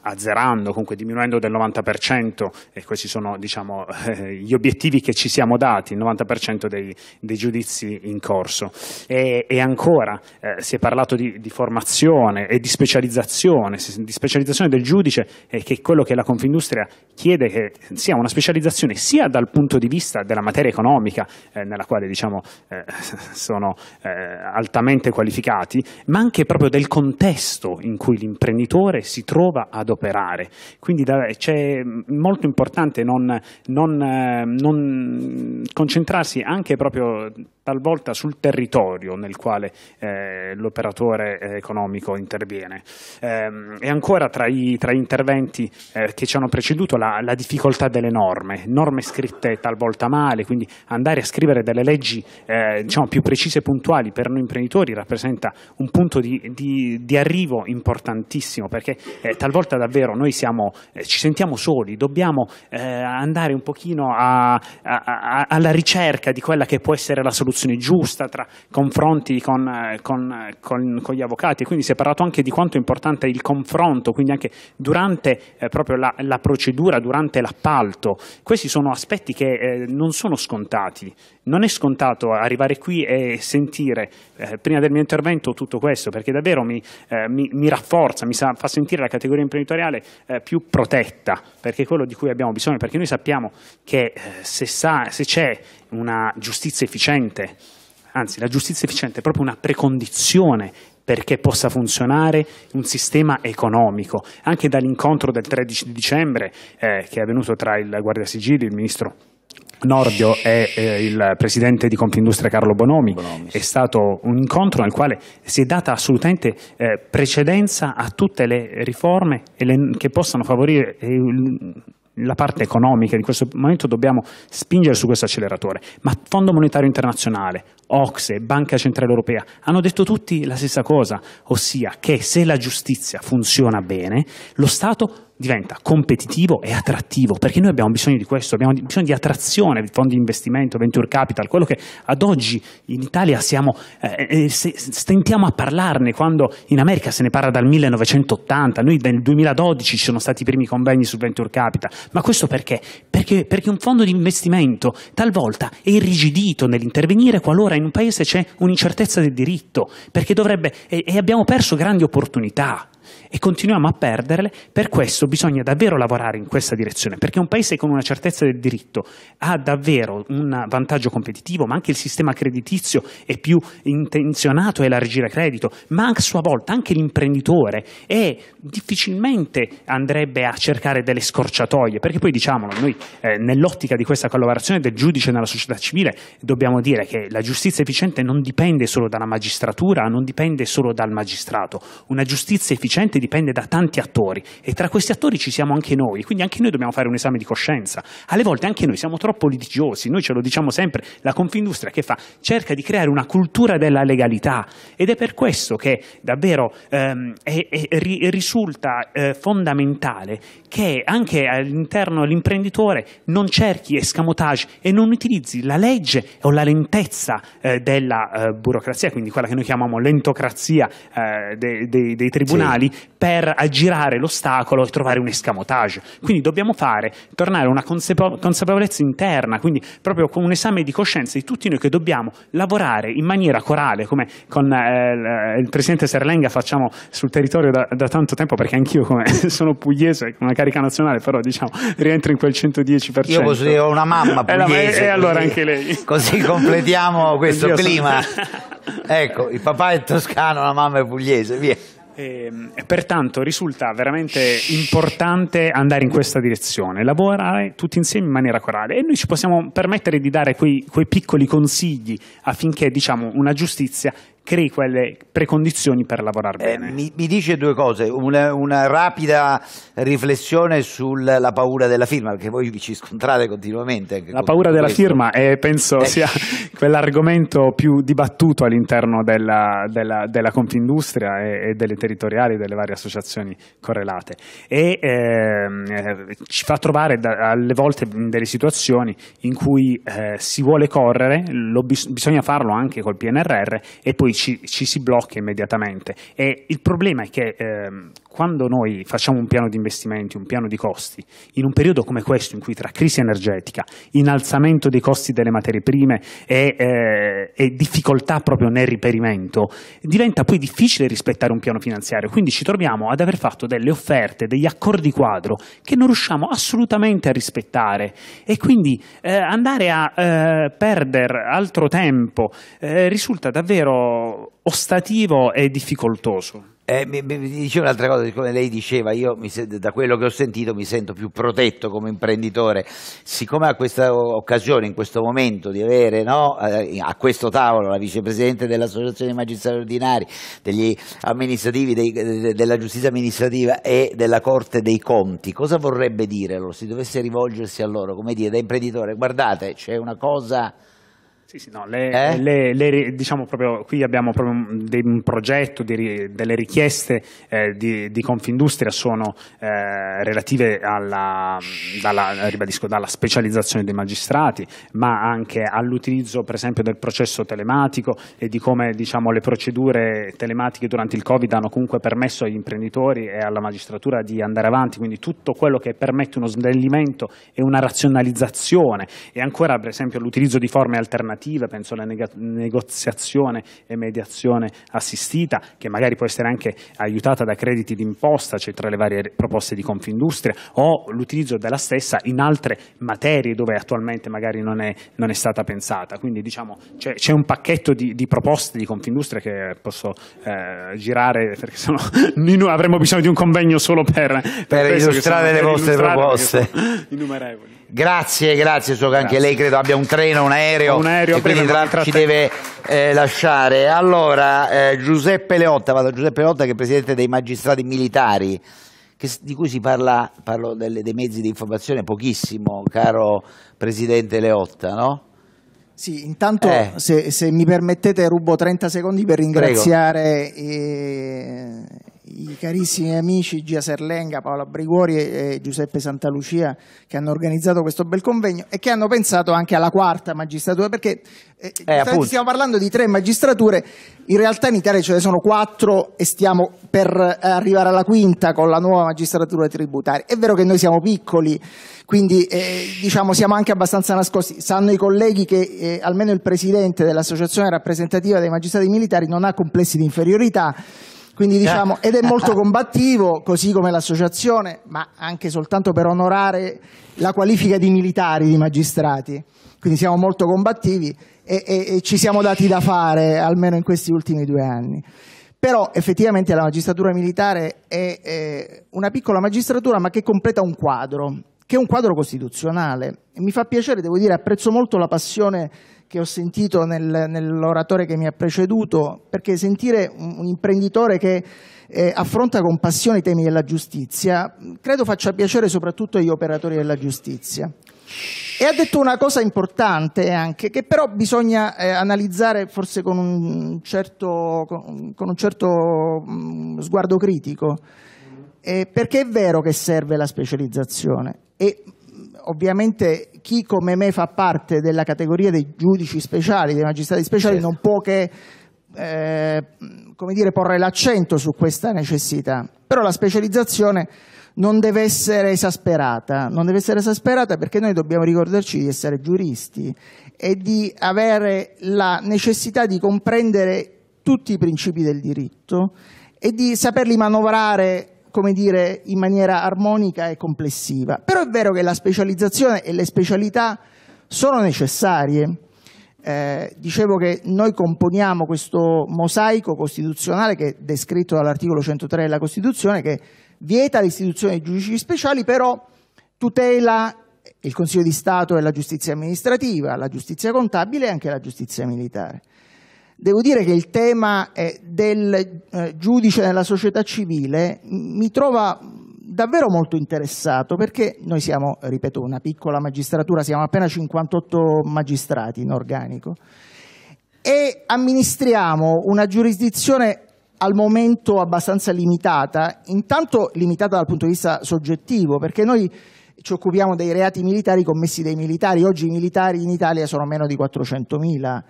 azzerando comunque diminuendo del 90% e questi sono sono diciamo, gli obiettivi che ci siamo dati, il 90% dei, dei, giudizi in corso. E, e ancora eh, si è parlato di, di, formazione e di specializzazione, di specializzazione del giudice, eh, che è quello che la Confindustria chiede che sia una specializzazione sia dal punto di vista della materia economica, eh, nella quale diciamo, eh, sono eh, altamente qualificati, ma anche proprio del contesto in cui l'imprenditore si trova ad operare. Quindi da, è molto importante non non, non, eh, non concentrarsi anche proprio talvolta sul territorio nel quale eh, l'operatore eh, economico interviene. Ehm, e ancora tra i, tra gli interventi eh, che ci hanno preceduto la, la, difficoltà delle norme, norme scritte talvolta male, quindi andare a scrivere delle leggi eh, diciamo, più precise e puntuali per noi imprenditori rappresenta un punto di, di, di arrivo importantissimo perché talvolta davvero noi siamo, ci sentiamo soli, dobbiamo andare un pochino a, a, a, alla ricerca di quella che può essere la soluzione soluzione giusta, tra confronti con, eh, con, eh, con, con, gli avvocati. Quindi si è parlato anche di quanto è importante il confronto, quindi anche durante eh, proprio la, la, procedura, durante l'appalto. Questi sono aspetti che eh, non sono scontati. Non è scontato arrivare qui e sentire eh, prima del mio intervento tutto questo, perché davvero mi, eh, mi, mi rafforza, mi sa, fa sentire la categoria imprenditoriale più protetta, perché è quello di cui abbiamo bisogno, perché noi sappiamo che se, sa, se c'è una giustizia efficiente, anzi la giustizia efficiente è proprio una precondizione perché possa funzionare un sistema economico. Anche dall'incontro del 13 di dicembre eh, che è avvenuto tra il Guardia guardasigilli, il ministro Nordio e eh, il presidente di Confindustria Carlo Bonomi. Bonomi. È stato un incontro nel quale si è data assolutamente eh, precedenza a tutte le riforme le, che possano favorire eh, la parte economica in questo momento dobbiamo spingere su questo acceleratore, ma Fondo Monetario Internazionale, Ocse, Banca Centrale Europea hanno detto tutti la stessa cosa, ossia che se la giustizia funziona bene, lo Stato diventa competitivo e attrattivo, perché noi abbiamo bisogno di questo, abbiamo bisogno di attrazione, fondi di investimento, venture capital, quello che ad oggi in Italia siamo, eh, eh stentiamo a parlarne quando in America se ne parla dal 1980, noi nel 2012 ci sono stati i primi convegni su venture capital, ma questo perché? Perché, perché un fondo di investimento talvolta è irrigidito nell'intervenire qualora in un paese c'è un'incertezza del diritto, perché dovrebbe, e, e abbiamo perso grandi opportunità e continuiamo a perderle, per questo bisogna davvero lavorare in questa direzione, perché un paese con una certezza del diritto ha davvero un vantaggio competitivo, ma anche il sistema creditizio è più intenzionato a elargire credito, ma a sua volta anche l'imprenditore è difficilmente andrebbe a cercare delle scorciatoie, perché poi diciamolo, noi eh, nell'ottica di questa collaborazione del giudice nella società civile dobbiamo dire che la giustizia efficiente non dipende solo dalla magistratura, non dipende solo dal magistrato, una giustizia efficiente vincente dipende da tanti attori e tra questi attori ci siamo anche noi, quindi anche noi dobbiamo fare un esame di coscienza. Alle volte anche noi siamo troppo litigiosi, noi ce lo diciamo sempre, la Confindustria che fa? Cerca di creare una cultura della legalità ed è per questo che davvero ehm, è, è, risulta eh, fondamentale che anche all'interno dell'imprenditore non cerchi escamotage e non utilizzi la legge o la lentezza eh, della eh, burocrazia, quindi quella che noi chiamiamo lentocrazia eh, dei, dei, dei tribunali, per aggirare l'ostacolo e trovare un escamotage. Quindi dobbiamo fare, tornare a una consapevolezza interna, quindi proprio con un esame di coscienza di tutti noi che dobbiamo lavorare in maniera corale, come con eh, il presidente Serlenga facciamo sul territorio da, da tanto tempo, perché anch'io come sono pugliese, con una carica nazionale, però diciamo rientro in quel 110%. Io posso dire, ho una mamma eh, pugliese. e, allora anche lei. Così completiamo questo clima. Sono... ecco, il papà è toscano, la mamma è pugliese, via. Ehm, e, pertanto risulta veramente importante andare in questa direzione, lavorare tutti insieme in maniera corale e noi ci possiamo permettere di dare quei, quei piccoli consigli affinché diciamo, una giustizia crei quelle precondizioni per lavorare eh, bene. Eh, mi, mi, dice due cose, una, una rapida riflessione sulla paura della firma, perché voi ci scontrate continuamente. La paura della questo. firma è, eh, penso eh. sia quell'argomento più dibattuto all'interno della, della, della Confindustria e, e, delle territoriali, delle varie associazioni correlate. E ehm, eh, ci fa trovare da, alle volte delle situazioni in cui eh, si vuole correre, lo, bisogna farlo anche col PNRR e poi cui ci, ci, si blocca immediatamente. E il problema è che ehm, quando noi facciamo un piano di investimenti, un piano di costi, in un periodo come questo, in cui tra crisi energetica, innalzamento dei costi delle materie prime e, eh, e difficoltà proprio nel riperimento, diventa poi difficile rispettare un piano finanziario. Quindi ci troviamo ad aver fatto delle offerte, degli accordi quadro che non riusciamo assolutamente a rispettare. E quindi eh, andare a eh, perdere altro tempo eh, risulta davvero ostativo e difficoltoso. Eh, mi, mi dicevo un'altra cosa, come lei diceva, io mi, da quello che ho sentito mi sento più protetto come imprenditore. Siccome ha questa occasione, in questo momento, di avere no, eh, a questo tavolo la vicepresidente dell'Associazione dei Magistrati Ordinari, degli amministrativi, dei, della giustizia amministrativa e della Corte dei Conti, cosa vorrebbe dire loro? Se dovesse rivolgersi a loro, come dire, da imprenditore, guardate, c'è una cosa sì, sì, no, le, eh? le, le, diciamo proprio, qui abbiamo proprio un, progetto, di, delle richieste eh, di, di, Confindustria sono eh, relative alla, dalla, ribadisco, dalla specializzazione dei magistrati, ma anche all'utilizzo per esempio del processo telematico e di come diciamo, le procedure telematiche durante il Covid hanno comunque permesso agli imprenditori e alla magistratura di andare avanti, quindi tutto quello che permette uno snellimento e una razionalizzazione e ancora per esempio l'utilizzo di forme alternative alternative, penso alla negoziazione e mediazione assistita, che magari può essere anche aiutata da crediti d'imposta, cioè tra le varie proposte di Confindustria, o l'utilizzo della stessa in altre materie dove attualmente magari non è, non è stata pensata. Quindi diciamo c'è, un pacchetto di, di, proposte di Confindustria che posso eh, girare perché sennò avremmo bisogno di un convegno solo per, per, per illustrare le vostre proposte innumerevoli. Grazie, grazie, so che grazie. anche lei credo abbia un treno, un aereo, un aereo e quindi tra, ci deve eh, lasciare. Allora, eh, Giuseppe Leotta, vado Giuseppe Leotta che è presidente dei magistrati militari, che, di cui si parla, parlo delle, dei mezzi di informazione pochissimo, caro presidente Leotta, no? Sì, intanto eh. se, se, mi permettete rubo 30 secondi per ringraziare eh, i carissimi amici Gia Serlenga, Paola Briguori e Giuseppe Santalucia che hanno organizzato questo bel convegno e che hanno pensato anche alla quarta magistratura, perché eh, eh, stiamo parlando di tre magistrature, in realtà in Italia ce ne sono quattro e stiamo per arrivare alla quinta con la nuova magistratura tributaria. È vero che noi siamo piccoli, quindi eh, diciamo siamo anche abbastanza nascosti. Sanno i colleghi che eh, almeno il presidente dell'associazione rappresentativa dei magistrati militari non ha complessi di inferiorità quindi eh. diciamo, ed è molto combattivo, così come l'associazione, ma anche soltanto per onorare la qualifica di militari, di magistrati. Quindi siamo molto combattivi e, e, e ci siamo dati da fare, almeno in questi ultimi due anni. Però effettivamente la magistratura militare è, è una piccola magistratura, ma che completa un quadro, che è un quadro costituzionale. E Mi fa piacere, devo dire, apprezzo molto la passione che ho sentito nel, nell'oratore che mi ha preceduto, perché sentire un, un imprenditore che eh, affronta con passione i temi della giustizia credo faccia piacere soprattutto agli operatori della giustizia. E ha detto una cosa importante anche, che però bisogna eh, analizzare forse con un certo, con, con un certo mh, mm, sguardo critico, eh, perché è vero che serve la specializzazione e mm, ovviamente chi come me fa parte della categoria dei giudici speciali, dei magistrati speciali, certo. non può che eh, come dire, porre l'accento su questa necessità. Però la specializzazione non deve essere esasperata, non deve essere esasperata perché noi dobbiamo ricordarci di essere giuristi e di avere la necessità di comprendere tutti i principi del diritto e di saperli manovrare come dire, in maniera armonica e complessiva. Però è vero che la specializzazione e le specialità sono necessarie. Eh, dicevo che noi componiamo questo mosaico costituzionale che è descritto dall'articolo 103 della Costituzione che vieta l'istituzione dei giudici speciali, però tutela il Consiglio di Stato e la giustizia amministrativa, la giustizia contabile e anche la giustizia militare. Devo dire che il tema eh, del eh, giudice nella società civile mi trova davvero molto interessato perché noi siamo, ripeto, una piccola magistratura, siamo appena 58 magistrati in organico e amministriamo una giurisdizione al momento abbastanza limitata, intanto limitata dal punto di vista soggettivo, perché noi ci occupiamo dei reati militari commessi dai militari, oggi i militari in Italia sono meno di 400.000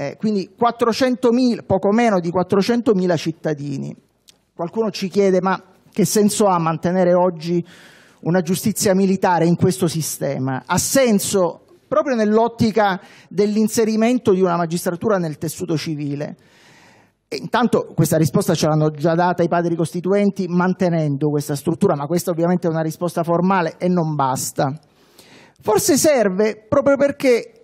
eh, quindi poco meno di 400.000 cittadini. Qualcuno ci chiede ma che senso ha mantenere oggi una giustizia militare in questo sistema? Ha senso proprio nell'ottica dell'inserimento di una magistratura nel tessuto civile. E intanto questa risposta ce l'hanno già data i padri costituenti mantenendo questa struttura, ma questa ovviamente è una risposta formale e non basta. Forse serve proprio perché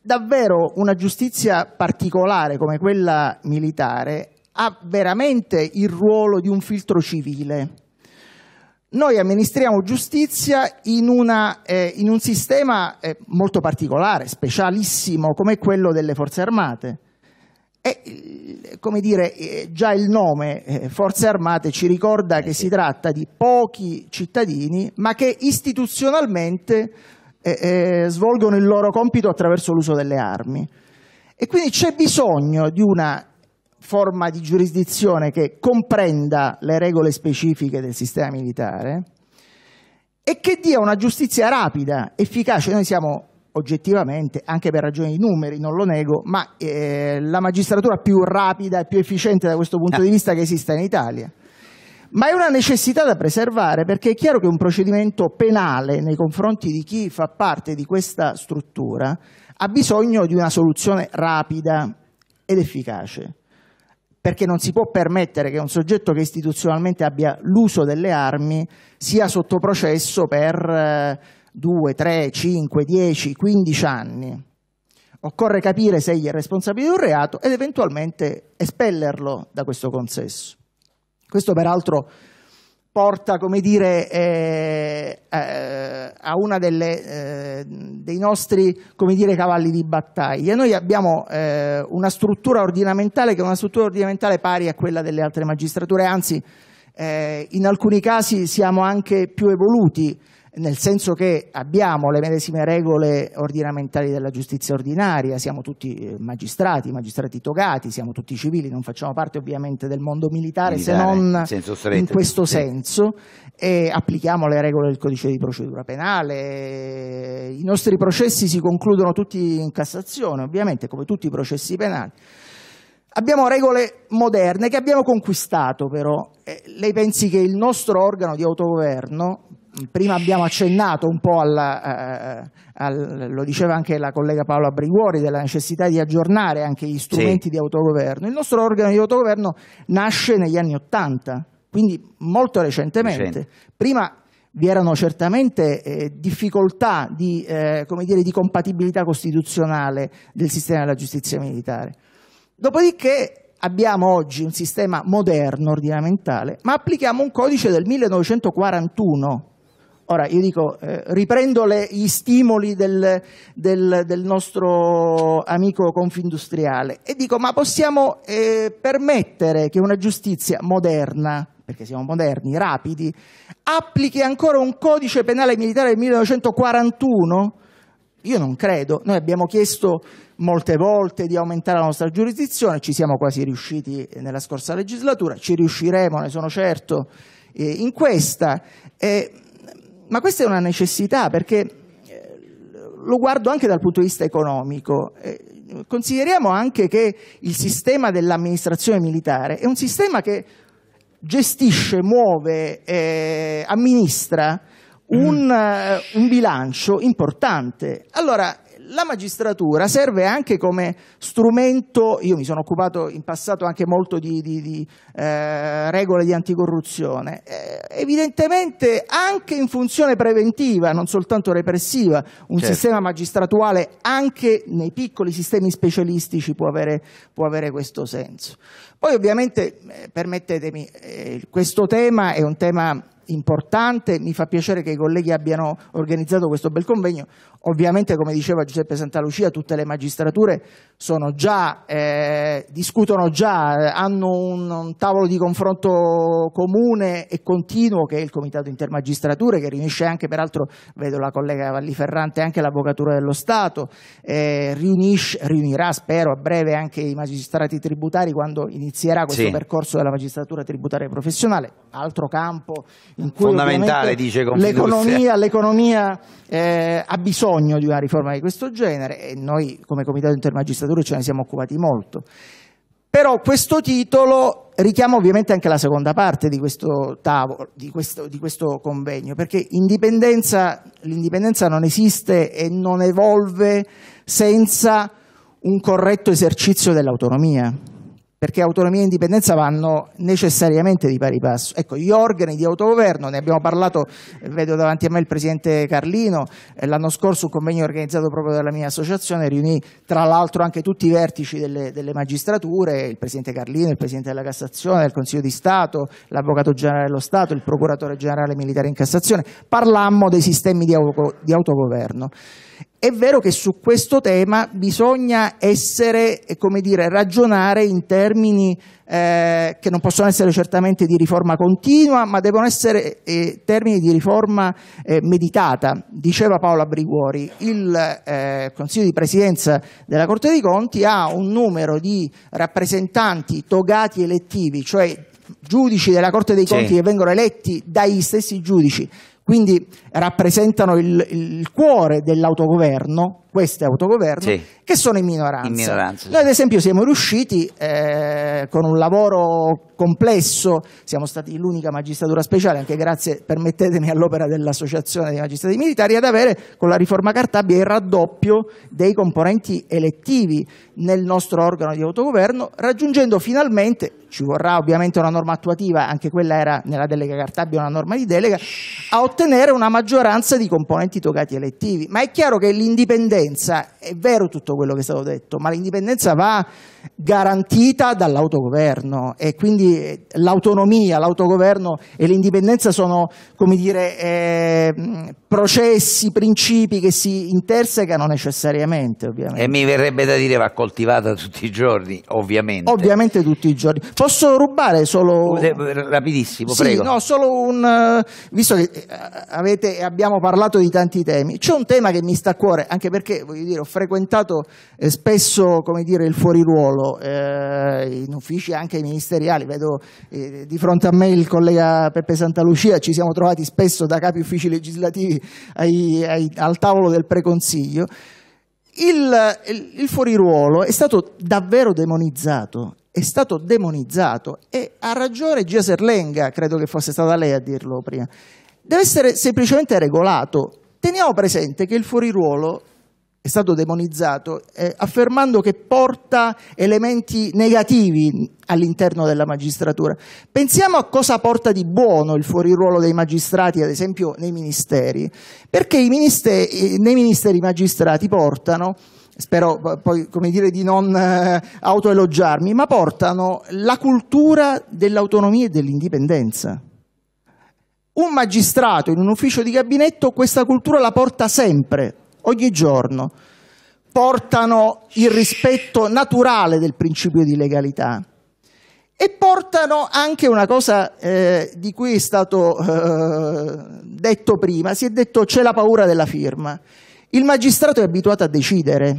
davvero una giustizia particolare come quella militare ha veramente il ruolo di un filtro civile. Noi amministriamo giustizia in, una, eh, in un sistema eh, molto particolare, specialissimo, come quello delle forze armate. E, eh, come dire, eh, già il nome eh, Forze Armate ci ricorda che si tratta di pochi cittadini, ma che istituzionalmente e, e svolgono il loro compito attraverso l'uso delle armi. E quindi c'è bisogno di una forma di giurisdizione che comprenda le regole specifiche del sistema militare e che dia una giustizia rapida, efficace. Noi siamo oggettivamente, anche per ragioni di numeri, non lo nego, ma eh, la magistratura più rapida e più efficiente da questo punto di vista che esista in Italia ma è una necessità da preservare perché è chiaro che un procedimento penale nei confronti di chi fa parte di questa struttura ha bisogno di una soluzione rapida ed efficace perché non si può permettere che un soggetto che istituzionalmente abbia l'uso delle armi sia sotto processo per 2, 3, 5, 10, 15 anni. Occorre capire se egli è responsabile di un reato ed eventualmente espellerlo da questo consesso. Questo peraltro porta come dire, eh, eh, a uno eh, dei nostri come dire, cavalli di battaglia. Noi abbiamo eh, una struttura ordinamentale che è una struttura ordinamentale pari a quella delle altre magistrature, anzi eh, in alcuni casi siamo anche più evoluti nel senso che abbiamo le medesime regole ordinamentali della giustizia ordinaria, siamo tutti eh, magistrati, magistrati togati, siamo tutti civili, non facciamo parte ovviamente del mondo militare, militare se non in, in questo sì. senso, e applichiamo le regole del codice di procedura penale, i nostri processi si concludono tutti in Cassazione, ovviamente come tutti i processi penali. Abbiamo regole moderne che abbiamo conquistato però. Eh, lei pensi che il nostro organo di autogoverno prima abbiamo accennato un po' alla, eh, al, lo diceva anche la collega Paola Briguori, della necessità di aggiornare anche gli strumenti sì. di autogoverno. Il nostro organo di autogoverno nasce negli anni Ottanta, quindi molto recentemente. Recente. Prima vi erano certamente eh, difficoltà di, eh, dire, di compatibilità costituzionale del sistema della giustizia militare. Dopodiché abbiamo oggi un sistema moderno ordinamentale, ma applichiamo un codice del 1941 Ora io dico, eh, riprendo le, gli stimoli del, del, del, nostro amico confindustriale e dico, ma possiamo eh, permettere che una giustizia moderna, perché siamo moderni, rapidi, applichi ancora un codice penale militare del 1941? Io non credo, noi abbiamo chiesto molte volte di aumentare la nostra giurisdizione, ci siamo quasi riusciti nella scorsa legislatura, ci riusciremo, ne sono certo, eh, in questa. Eh, ma questa è una necessità perché eh, lo guardo anche dal punto di vista economico. Eh, consideriamo anche che il sistema dell'amministrazione militare è un sistema che gestisce, muove, eh, amministra mm. un, mm. un, bilancio importante. Allora, la magistratura serve anche come strumento, io mi sono occupato in passato anche molto di, di, di eh, regole di anticorruzione, eh, evidentemente anche in funzione preventiva, non soltanto repressiva, un certo. sistema magistratuale anche nei piccoli sistemi specialistici può avere, può avere questo senso. Poi ovviamente, eh, permettetemi, eh, questo tema è un tema importante, mi fa piacere che i colleghi abbiano organizzato questo bel convegno. Ovviamente, come diceva Giuseppe Santalucia, tutte le magistrature sono già, eh, discutono già, eh, hanno un, un, tavolo di confronto comune e continuo che è il Comitato Intermagistrature, che riunisce anche, peraltro, vedo la collega Valliferrante, anche l'Avvocatura dello Stato, eh, riunisce, riunirà, spero, a breve anche i magistrati tributari quando inizierà inizierà questo sì. percorso della magistratura tributaria professionale, altro campo in cui fondamentale dice l'economia, l'economia eh, ha bisogno di una riforma di questo genere e noi come Comitato Intermagistratura ce ne siamo occupati molto. Però questo titolo richiama ovviamente anche la seconda parte di questo, tavolo, di questo, di questo convegno, perché l'indipendenza non esiste e non evolve senza un corretto esercizio dell'autonomia perché autonomia e indipendenza vanno necessariamente di pari passo. Ecco, gli organi di autogoverno, ne abbiamo parlato, vedo davanti a me il presidente Carlino, eh, l'anno scorso un convegno organizzato proprio dalla mia associazione riunì tra l'altro anche tutti i vertici delle, delle magistrature, il presidente Carlino, il presidente della Cassazione, il Consiglio di Stato, l'avvocato generale dello Stato, il procuratore generale militare in Cassazione, parlammo dei sistemi di, autogoverno. È vero che su questo tema bisogna essere, eh, come dire, ragionare in termini eh, che non possono essere certamente di riforma continua, ma devono essere eh, termini di riforma eh, meditata. Diceva Paola Briguori, il eh, Consiglio di Presidenza della Corte dei Conti ha un numero di rappresentanti togati elettivi, cioè giudici della Corte dei Conti sì. che vengono eletti dagli stessi giudici. Quindi rappresentano il, il cuore dell'autogoverno, queste autogoverno, sì. che sono in minoranza. In minoranza sì. Noi ad esempio siamo riusciti eh, con un lavoro complesso, siamo stati l'unica magistratura speciale, anche grazie, permettetemi, all'opera dell'Associazione dei Magistrati Militari, ad avere con la riforma Cartabia il raddoppio dei componenti elettivi nel nostro organo di autogoverno, raggiungendo finalmente, ci vorrà ovviamente una norma attuativa, anche quella era nella delega Cartabia una norma di delega, a ottenere una maggioranza maggioranza di componenti togati elettivi. Ma è chiaro che l'indipendenza, è vero tutto quello che è stato detto, ma l'indipendenza va garantita dall'autogoverno e quindi eh, l'autonomia, l'autogoverno e l'indipendenza sono come dire, eh, processi, principi che si intersecano necessariamente. Ovviamente. E mi verrebbe da dire va coltivata tutti i giorni, ovviamente. Ovviamente tutti i giorni. Posso rubare solo... Uh, rapidissimo, sì, No, solo un... Eh, visto che eh, avete, abbiamo parlato di tanti temi, c'è un tema che mi sta a cuore, anche perché voglio dire, ho frequentato spesso come dire, il fuoriruolo ruolo eh, in uffici anche ministeriali, vedo eh, di fronte a me il collega Peppe Santalucia, ci siamo trovati spesso da capi uffici legislativi ai, ai, al tavolo del preconsiglio, il, il, il fuoriruolo è stato davvero demonizzato è stato demonizzato e ha ragione Gia Serlenga, credo che fosse stata lei a dirlo prima, deve essere semplicemente regolato. Teniamo presente che il fuoriruolo è stato demonizzato, eh, affermando che porta elementi negativi all'interno della magistratura. Pensiamo a cosa porta di buono il fuoriruolo dei magistrati, ad esempio nei ministeri, perché ministeri, eh, nei ministeri i magistrati portano, spero poi come dire di non eh, autoelogiarmi, ma portano la cultura dell'autonomia e dell'indipendenza. Un magistrato in un ufficio di gabinetto questa cultura la porta sempre, ogni giorno portano il rispetto naturale del principio di legalità e portano anche una cosa eh, di cui è stato eh, detto prima, si è detto c'è la paura della firma. Il magistrato è abituato a decidere,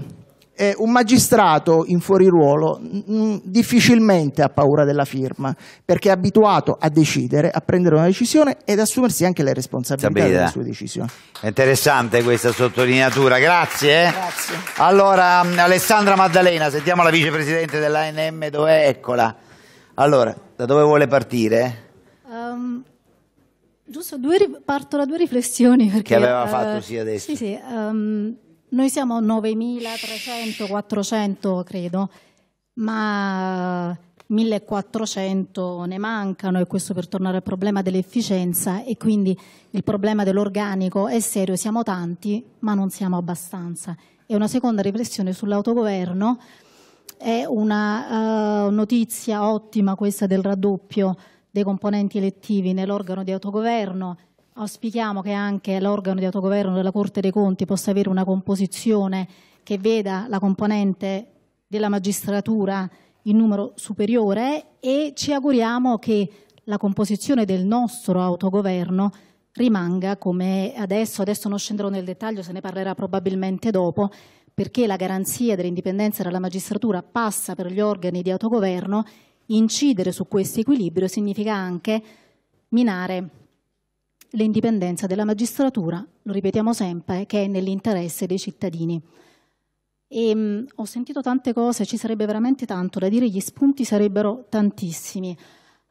eh, un magistrato in fuori ruolo mm, mm, difficilmente ha paura della firma perché è abituato a decidere, a prendere una decisione ed assumersi anche le responsabilità Sabida. delle sue decisioni. interessante questa sottolineatura, grazie. grazie. Allora, mm, Alessandra Maddalena, sentiamo la vicepresidente dell'ANM, dov'è? Eccola. Allora, da dove vuole partire? Um, giusto, due, parto da due riflessioni. Perché, che aveva fatto eh, sì adesso. Sì, sì. Um, noi siamo 9.300, 400 credo, ma 1.400 ne mancano e questo per tornare al problema dell'efficienza e quindi il problema dell'organico è serio, siamo tanti ma non siamo abbastanza. E una seconda riflessione sull'autogoverno è una uh, notizia ottima questa del raddoppio dei componenti elettivi nell'organo di autogoverno Auspichiamo che anche l'organo di autogoverno della Corte dei Conti possa avere una composizione che veda la componente della magistratura in numero superiore e ci auguriamo che la composizione del nostro autogoverno rimanga come adesso, adesso non scenderò nel dettaglio, se ne parlerà probabilmente dopo, perché la garanzia dell'indipendenza della magistratura passa per gli organi di autogoverno, incidere su questo equilibrio significa anche minare l'indipendenza della magistratura, lo ripetiamo sempre, che è nell'interesse dei cittadini. E, ehm, mh, ho sentito tante cose, ci sarebbe veramente tanto da dire, gli spunti sarebbero tantissimi.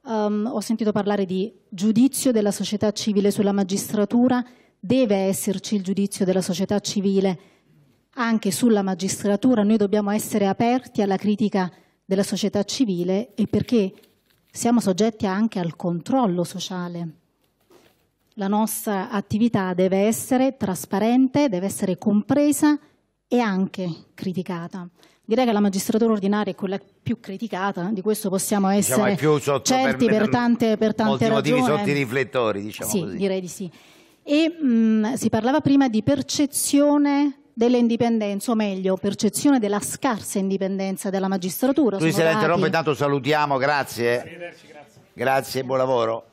Um, ho sentito parlare di giudizio della società civile sulla magistratura, deve esserci il giudizio della società civile anche sulla magistratura, noi dobbiamo essere aperti alla critica della società civile e perché siamo soggetti anche al controllo sociale. La nostra attività deve essere trasparente, deve essere compresa e anche criticata. Direi che la magistratura ordinaria è quella più criticata, di questo possiamo diciamo, essere diciamo, certi per, per tante, per tante ragioni. motivi sotto i riflettori, diciamo sì, così. direi di sì. E mh, mm, si parlava prima di percezione dell'indipendenza, o meglio, percezione della scarsa indipendenza della magistratura. Lui se la interrompe, intanto salutiamo, grazie. Grazie, buon lavoro.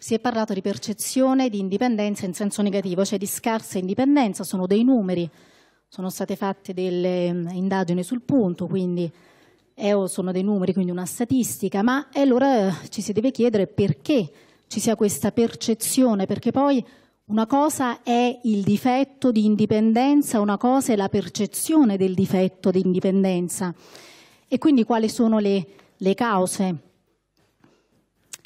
Si è parlato di percezione di indipendenza in senso negativo, cioè di scarsa indipendenza, sono dei numeri, sono state fatte delle mm, indagini sul punto, quindi eh, oh, sono dei numeri, quindi una statistica, ma eh, allora eh, ci si deve chiedere perché ci sia questa percezione, perché poi una cosa è il difetto di indipendenza, una cosa è la percezione del difetto di indipendenza e quindi quali sono le, le cause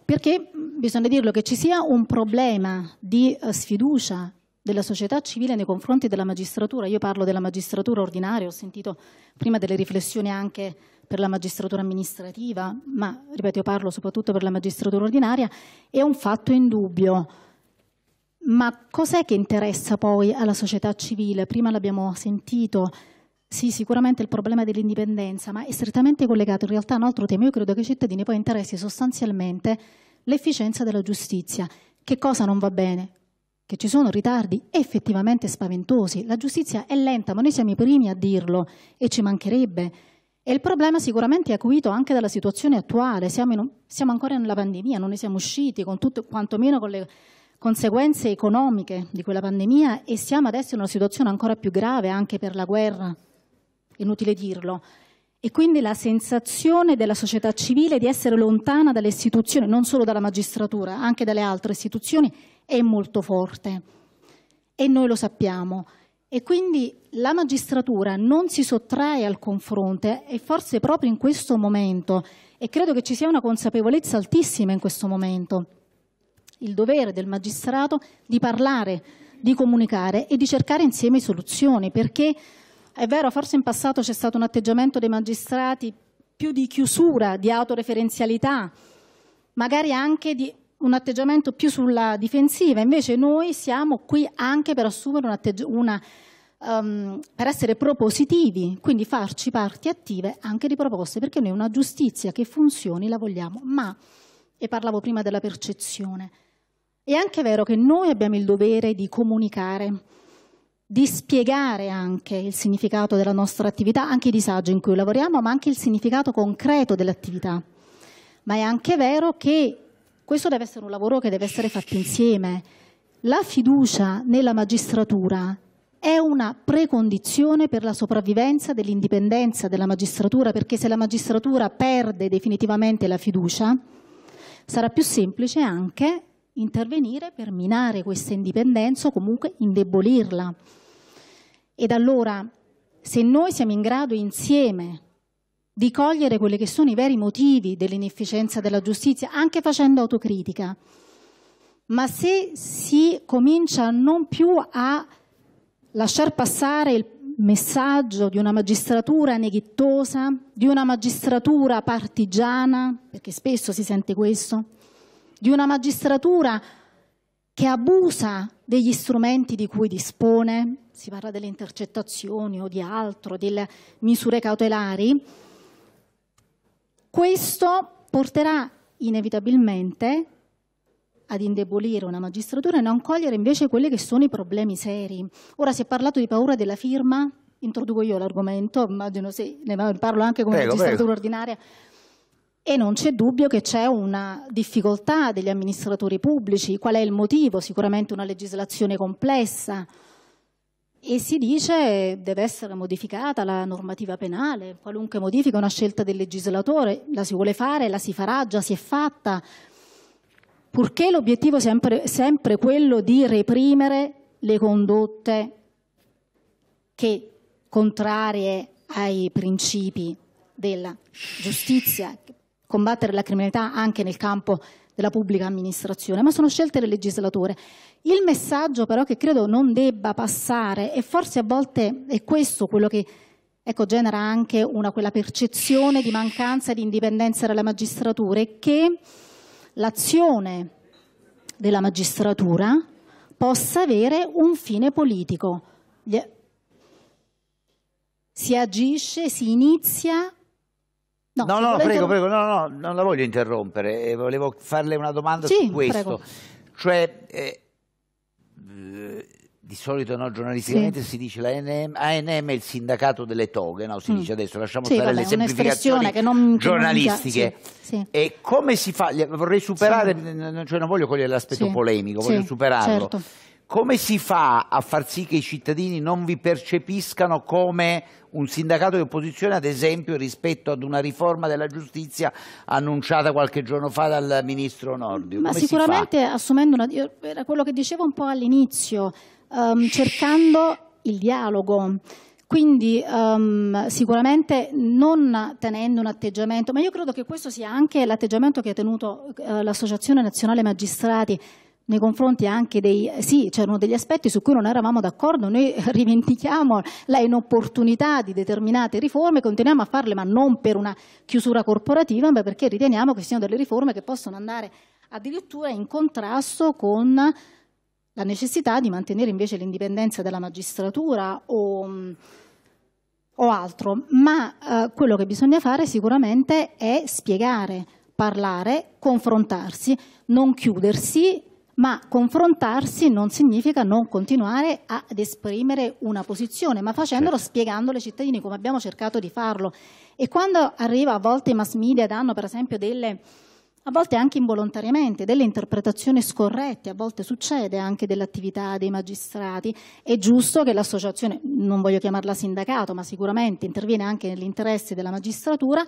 perché bisogna dirlo che ci sia un problema di eh, sfiducia della società civile nei confronti della magistratura. Io parlo della magistratura ordinaria, ho sentito prima delle riflessioni anche per la magistratura amministrativa, ma ripeto, io parlo soprattutto per la magistratura ordinaria, è un fatto indubbio. Ma cos'è che interessa poi alla società civile? Prima l'abbiamo sentito, sì, sicuramente il problema dell'indipendenza, ma è strettamente collegato in realtà a un altro tema. Io credo che ai cittadini poi interessi sostanzialmente l'efficienza della giustizia. Che cosa non va bene? Che ci sono ritardi effettivamente spaventosi. La giustizia è lenta, ma noi siamo i primi a dirlo e ci mancherebbe. E il problema sicuramente è acuito anche dalla situazione attuale. Siamo, un, siamo ancora nella pandemia, non ne siamo usciti, con tutto, quantomeno con le conseguenze economiche di quella pandemia e siamo adesso in una situazione ancora più grave anche per la guerra inutile dirlo. E quindi la sensazione della società civile di essere lontana dalle istituzioni, non solo dalla magistratura, anche dalle altre istituzioni, è molto forte. E noi lo sappiamo. E quindi la magistratura non si sottrae al confronto e forse proprio in questo momento, e credo che ci sia una consapevolezza altissima in questo momento, il dovere del magistrato di parlare, di comunicare e di cercare insieme soluzioni, perché è vero, forse in passato c'è stato un atteggiamento dei magistrati più di chiusura, di autoreferenzialità, magari anche di un atteggiamento più sulla difensiva, invece noi siamo qui anche per assumere un una, um, per essere propositivi, quindi farci parti attive anche di proposte, perché noi una giustizia che funzioni la vogliamo, ma, e parlavo prima della percezione, è anche vero che noi abbiamo il dovere di comunicare, di spiegare anche il significato della nostra attività, anche i disagi in cui lavoriamo, ma anche il significato concreto dell'attività. Ma è anche vero che questo deve essere un lavoro che deve essere fatto insieme. La fiducia nella magistratura è una precondizione per la sopravvivenza dell'indipendenza della magistratura, perché se la magistratura perde definitivamente la fiducia, sarà più semplice anche intervenire per minare questa indipendenza o comunque indebolirla. Ed allora, se noi siamo in grado insieme di cogliere quelli che sono i veri motivi dell'inefficienza della giustizia, anche facendo autocritica, ma se si comincia non più a lasciar passare il messaggio di una magistratura neghittosa, di una magistratura partigiana, perché spesso si sente questo, di una magistratura che abusa degli strumenti di cui dispone, si parla delle intercettazioni o di altro, delle misure cautelari, questo porterà inevitabilmente ad indebolire una magistratura e non cogliere invece quelli che sono i problemi seri. Ora si è parlato di paura della firma, introduco io l'argomento, immagino se ne parlo anche come prego, magistratura prego. ordinaria, e non c'è dubbio che c'è una difficoltà degli amministratori pubblici, qual è il motivo? Sicuramente una legislazione complessa e si dice che deve essere modificata la normativa penale, qualunque modifica è una scelta del legislatore, la si vuole fare, la si farà, già si è fatta, purché l'obiettivo sia sempre, sempre quello di reprimere le condotte che contrarie ai principi della giustizia, combattere la criminalità anche nel campo della pubblica amministrazione, ma sono scelte del legislatore. Il messaggio però che credo non debba passare, e forse a volte è questo quello che ecco, genera anche una, quella percezione di mancanza di indipendenza della magistratura, è che l'azione della magistratura possa avere un fine politico. Si agisce, si inizia No, no, no prego, prego, no, no, non la voglio interrompere, eh, volevo farle una domanda sì, su questo. Prego. Cioè, eh, eh di solito no, giornalisticamente sì. si dice che ANM, ANM è il sindacato delle toghe, no? si mm. dice adesso, lasciamo sì, stare vabbè, le semplificazioni che non, giornalistiche. Che non... Sì, e come si fa? Vorrei superare, cioè non voglio cogliere l'aspetto polemico, voglio superarlo. Certo come si fa a far sì che i cittadini non vi percepiscano come un sindacato di opposizione, ad esempio rispetto ad una riforma della giustizia annunciata qualche giorno fa dal ministro Nordio? Ma sicuramente assumendo una, era quello che dicevo un po' all'inizio, um, cercando il dialogo. Quindi um, sicuramente non tenendo un atteggiamento, ma io credo che questo sia anche l'atteggiamento che ha tenuto uh, l'Associazione Nazionale Magistrati nei confronti anche dei... Sì, c'erano degli aspetti su cui non eravamo d'accordo, noi rivendichiamo la inopportunità di determinate riforme, continuiamo a farle, ma non per una chiusura corporativa, ma perché riteniamo che siano delle riforme che possono andare addirittura in contrasto con la necessità di mantenere invece l'indipendenza della magistratura o, o altro. Ma eh, quello che bisogna fare sicuramente è spiegare parlare, confrontarsi, non chiudersi ma confrontarsi non significa non continuare ad esprimere una posizione, ma facendolo certo. spiegandolo ai cittadini come abbiamo cercato di farlo. E quando arriva a volte i mass media danno per esempio delle a volte anche involontariamente, delle interpretazioni scorrette, a volte succede anche dell'attività dei magistrati. È giusto che l'associazione, non voglio chiamarla sindacato, ma sicuramente interviene anche nell'interesse della magistratura,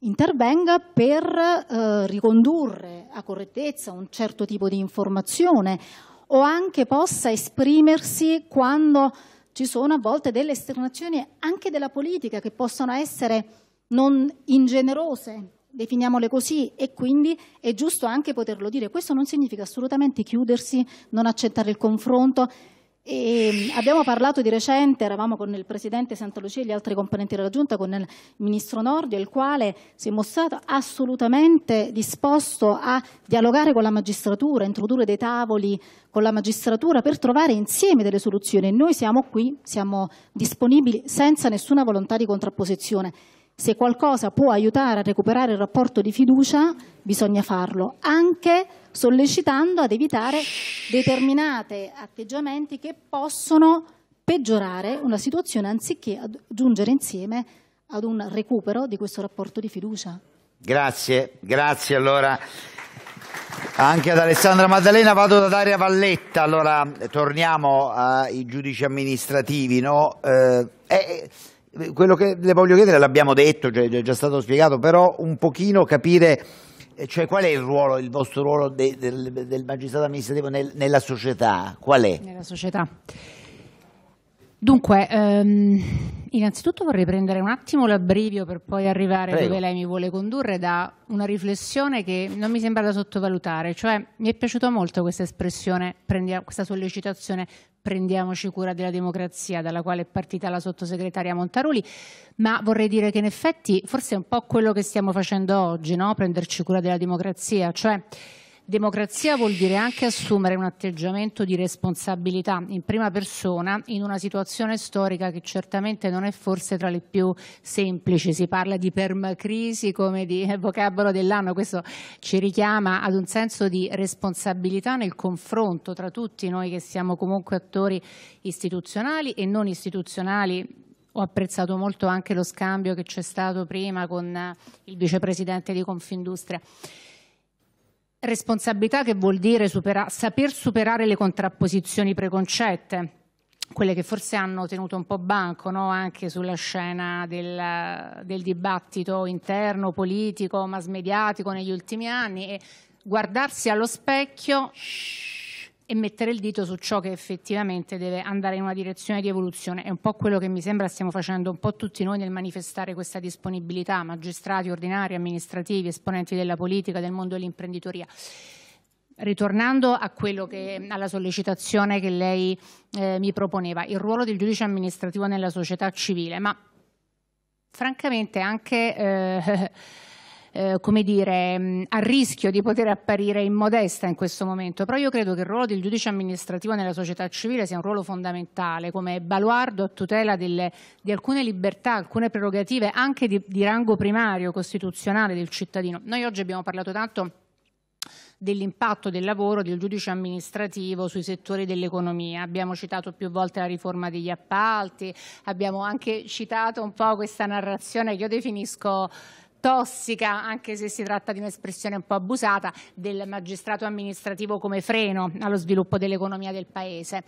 intervenga per eh, ricondurre a correttezza un certo tipo di informazione o anche possa esprimersi quando ci sono a volte delle esternazioni anche della politica che possono essere non ingenerose, definiamole così, e quindi è giusto anche poterlo dire. Questo non significa assolutamente chiudersi, non accettare il confronto, e ehm, abbiamo parlato di recente, eravamo con il Presidente Santa Lucia e gli altri componenti della Giunta, con il Ministro Nordio, il quale si è mostrato assolutamente disposto a dialogare con la magistratura, a introdurre dei tavoli con la magistratura per trovare insieme delle soluzioni. Noi siamo qui, siamo disponibili senza nessuna volontà di contrapposizione se qualcosa può aiutare a recuperare il rapporto di fiducia, bisogna farlo, anche sollecitando ad evitare determinati atteggiamenti che possono peggiorare una situazione anziché giungere insieme ad un recupero di questo rapporto di fiducia. Grazie, grazie allora anche ad Alessandra Maddalena. Vado da Daria Valletta, allora torniamo ai giudici amministrativi. No? Eh, eh, quello che le voglio chiedere l'abbiamo detto, cioè, è già stato spiegato, però un pochino capire eh, cioè, qual è il, ruolo, il vostro ruolo de, del, del, magistrato amministrativo nel, nella società? Qual è? Nella società. Dunque, ehm, innanzitutto vorrei prendere un attimo l'abbrivio per poi arrivare Prego. dove lei mi vuole condurre da una riflessione che non mi sembra da sottovalutare, cioè mi è piaciuta molto questa espressione, questa sollecitazione, prendiamoci cura della democrazia dalla quale è partita la sottosegretaria Montaruli, ma vorrei dire che in effetti forse è un po' quello che stiamo facendo oggi, no? prenderci cura della democrazia, cioè Democrazia vuol dire anche assumere un atteggiamento di responsabilità in prima persona in una situazione storica che certamente non è forse tra le più semplici. Si parla di permacrisi come di vocabolo dell'anno, questo ci richiama ad un senso di responsabilità nel confronto tra tutti noi che siamo comunque attori istituzionali e non istituzionali ho apprezzato molto anche lo scambio che c'è stato prima con il vicepresidente di Confindustria. Responsabilità che vuol dire supera saper superare le contrapposizioni preconcette, quelle che forse hanno tenuto un po' banco no? anche sulla scena del, del, dibattito interno, politico, mass mediatico negli ultimi anni e guardarsi allo specchio e mettere il dito su ciò che effettivamente deve andare in una direzione di evoluzione. È un po' quello che mi sembra stiamo facendo un po' tutti noi nel manifestare questa disponibilità, magistrati ordinari, amministrativi, esponenti della politica, del mondo dell'imprenditoria. Ritornando che, alla sollecitazione che lei eh, mi proponeva, il ruolo del giudice amministrativo nella società civile, ma francamente anche... Eh, eh, come dire, mm, a rischio di poter apparire immodesta in questo momento, però io credo che il ruolo del giudice amministrativo nella società civile sia un ruolo fondamentale come baluardo a tutela delle, di alcune libertà, alcune prerogative anche di, di rango primario costituzionale del cittadino. Noi oggi abbiamo parlato tanto dell'impatto del lavoro del giudice amministrativo sui settori dell'economia. Abbiamo citato più volte la riforma degli appalti, abbiamo anche citato un po' questa narrazione che io definisco tossica, anche se si tratta di un'espressione un po' abusata, del magistrato amministrativo come freno allo sviluppo dell'economia del Paese.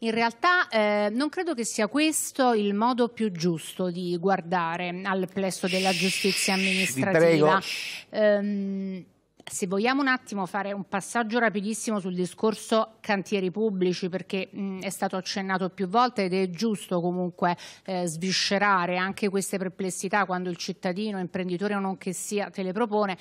In realtà eh, non credo che sia questo il modo più giusto di guardare al plesso della giustizia amministrativa. Shh, se vogliamo un attimo fare un passaggio rapidissimo sul discorso cantieri pubblici, perché mh, mm, è stato accennato più volte ed è giusto comunque eh, sviscerare anche queste perplessità quando il cittadino, imprenditore o non che sia, te le propone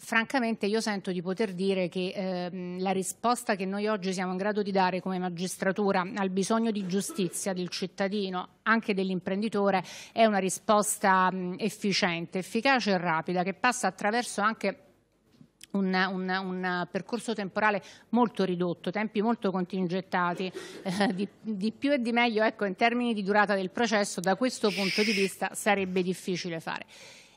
francamente io sento di poter dire che ehm, la risposta che noi oggi siamo in grado di dare come magistratura al bisogno di giustizia del cittadino, anche dell'imprenditore, è una risposta mh, mm, efficiente, efficace e rapida che passa attraverso anche un, un, un, percorso temporale molto ridotto, tempi molto contingentati, eh, di, di, più e di meglio ecco, in termini di durata del processo da questo punto di vista sarebbe difficile fare.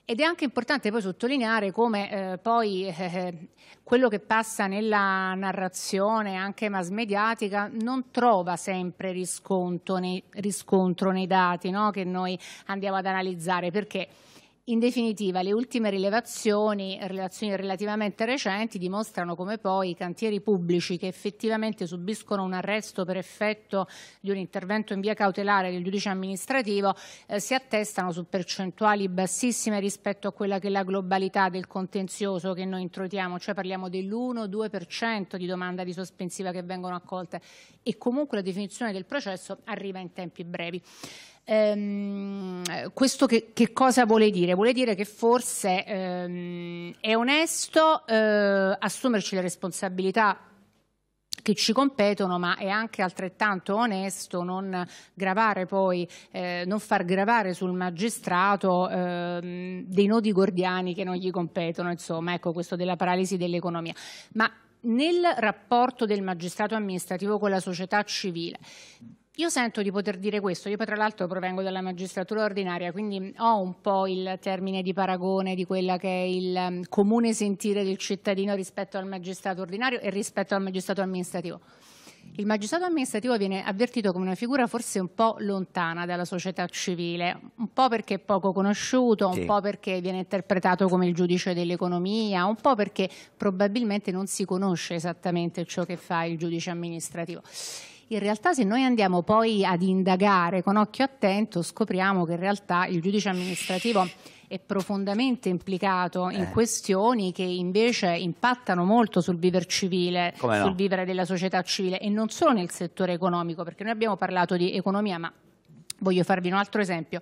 Ed è anche importante poi sottolineare come eh, poi eh, quello che passa nella narrazione anche mass mediatica non trova sempre riscontro nei, riscontro nei dati no? che noi andiamo ad analizzare perché in definitiva, le ultime rilevazioni, rilevazioni relativamente recenti, dimostrano come poi i cantieri pubblici che effettivamente subiscono un arresto per effetto di un intervento in via cautelare del giudice amministrativo eh, si attestano su percentuali bassissime rispetto a quella che è la globalità del contenzioso che noi introitiamo, cioè parliamo dell'1-2% di domanda di sospensiva che vengono accolte e comunque la definizione del processo arriva in tempi brevi ehm, questo che, che, cosa vuole dire? Vuole dire che forse ehm, è onesto eh, assumerci le responsabilità che ci competono, ma è anche altrettanto onesto non gravare poi, eh, non far gravare sul magistrato eh, dei nodi gordiani che non gli competono, insomma, ecco questo della paralisi dell'economia. Ma nel rapporto del magistrato amministrativo con la società civile, io sento di poter dire questo, io tra l'altro provengo dalla magistratura ordinaria, quindi ho un po' il termine di paragone di quella che è il ehm, comune sentire del cittadino rispetto al magistrato ordinario e rispetto al magistrato amministrativo. Il magistrato amministrativo viene avvertito come una figura forse un po' lontana dalla società civile, un po' perché è poco conosciuto, sì. un po' perché viene interpretato come il giudice dell'economia, un po' perché probabilmente non si conosce esattamente ciò che fa il giudice amministrativo in realtà se noi andiamo poi ad indagare con occhio attento scopriamo che in realtà il giudice amministrativo è profondamente implicato in eh. questioni che invece impattano molto sul vivere civile, Come sul no? vivere della società civile e non solo nel settore economico, perché noi abbiamo parlato di economia, ma voglio farvi un altro esempio.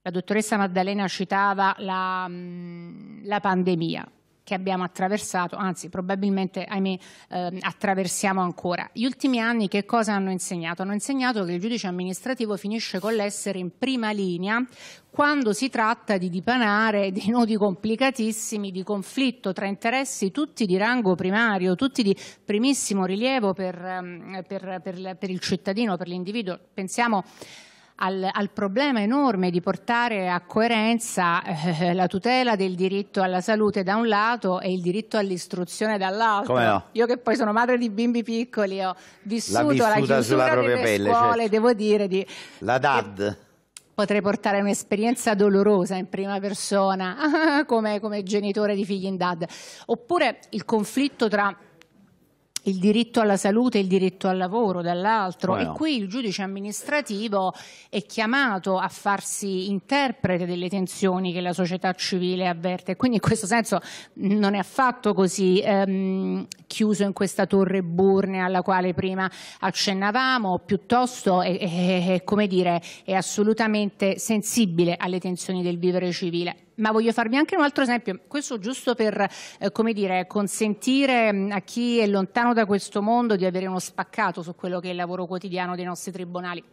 La dottoressa Maddalena citava la, mm, la pandemia che abbiamo attraversato, anzi probabilmente ahimè, eh, attraversiamo ancora. Gli ultimi anni che cosa hanno insegnato? Hanno insegnato che il giudice amministrativo finisce con l'essere in prima linea quando si tratta di dipanare dei nodi complicatissimi di conflitto tra interessi tutti di rango primario, tutti di primissimo rilievo per, ehm, per, per, per il cittadino, per l'individuo. Pensiamo al, al problema enorme di portare a coerenza eh, la tutela del diritto alla salute da un lato e il diritto all'istruzione dall'altro. No? Io che poi sono madre di bimbi piccoli, ho vissuto la chiusura delle pelle, scuole, certo. devo dire, di, la DAD. potrei portare un'esperienza dolorosa in prima persona come, come genitore di figli in dad. Oppure il conflitto tra il diritto alla salute e il diritto al lavoro dall'altro well. e qui il giudice amministrativo è chiamato a farsi interprete delle tensioni che la società civile avverte quindi in questo senso non è affatto così ehm, chiuso in questa torre burne alla quale prima accennavamo piuttosto è, è, è, dire, è assolutamente sensibile alle tensioni del vivere civile ma voglio farvi anche un altro esempio, questo giusto per eh, dire, consentire a chi è lontano da questo mondo di avere uno spaccato su quello che è il lavoro quotidiano dei nostri tribunali.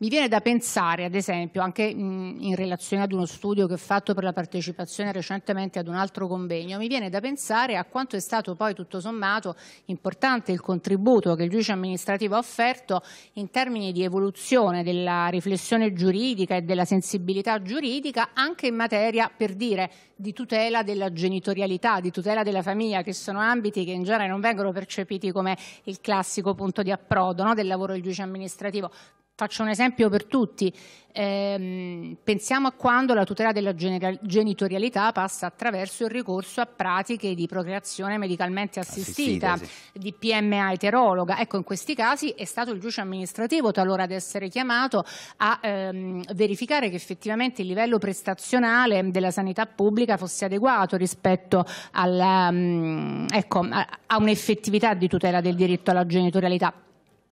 Mi viene da pensare, ad esempio, anche in relazione ad uno studio che ho fatto per la partecipazione recentemente ad un altro convegno, mi viene da pensare a quanto è stato poi tutto sommato importante il contributo che il giudice amministrativo ha offerto in termini di evoluzione della riflessione giuridica e della sensibilità giuridica anche in materia, per dire, di tutela della genitorialità, di tutela della famiglia, che sono ambiti che in genere non vengono percepiti come il classico punto di approdo no, del lavoro del giudice amministrativo Faccio un esempio per tutti. Eh, pensiamo a quando la tutela della genitorialità passa attraverso il ricorso a pratiche di procreazione medicalmente assistita, assistita sì. di PMA eterologa. Ecco, in questi casi è stato il giudice amministrativo talora ad essere chiamato a ehm, verificare che effettivamente il livello prestazionale della sanità pubblica fosse adeguato rispetto alla, mm, ecco, a un'effettività di tutela del diritto alla genitorialità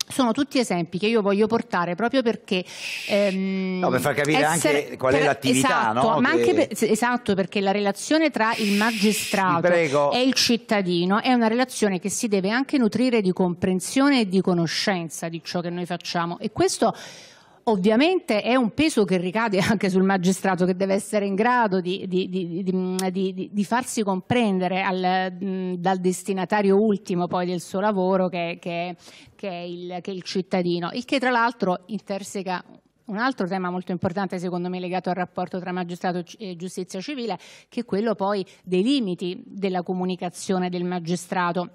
sono tutti esempi che io voglio portare proprio perché... Ehm, no, per far capire essere, anche qual è l'attività, esatto, no? Ma che... anche per, esatto, perché la relazione tra il magistrato e il cittadino è una relazione che si deve anche nutrire di comprensione e di conoscenza di ciò che noi facciamo. E questo ovviamente è un peso che ricade anche sul magistrato che deve essere in grado di, di, di, di farsi comprendere al, mm, dal destinatario ultimo poi del suo lavoro che, che, che, è, il, che è il cittadino, il che tra l'altro interseca un altro tema molto importante secondo me legato al rapporto tra magistrato e giustizia civile che è quello poi dei limiti della comunicazione del magistrato.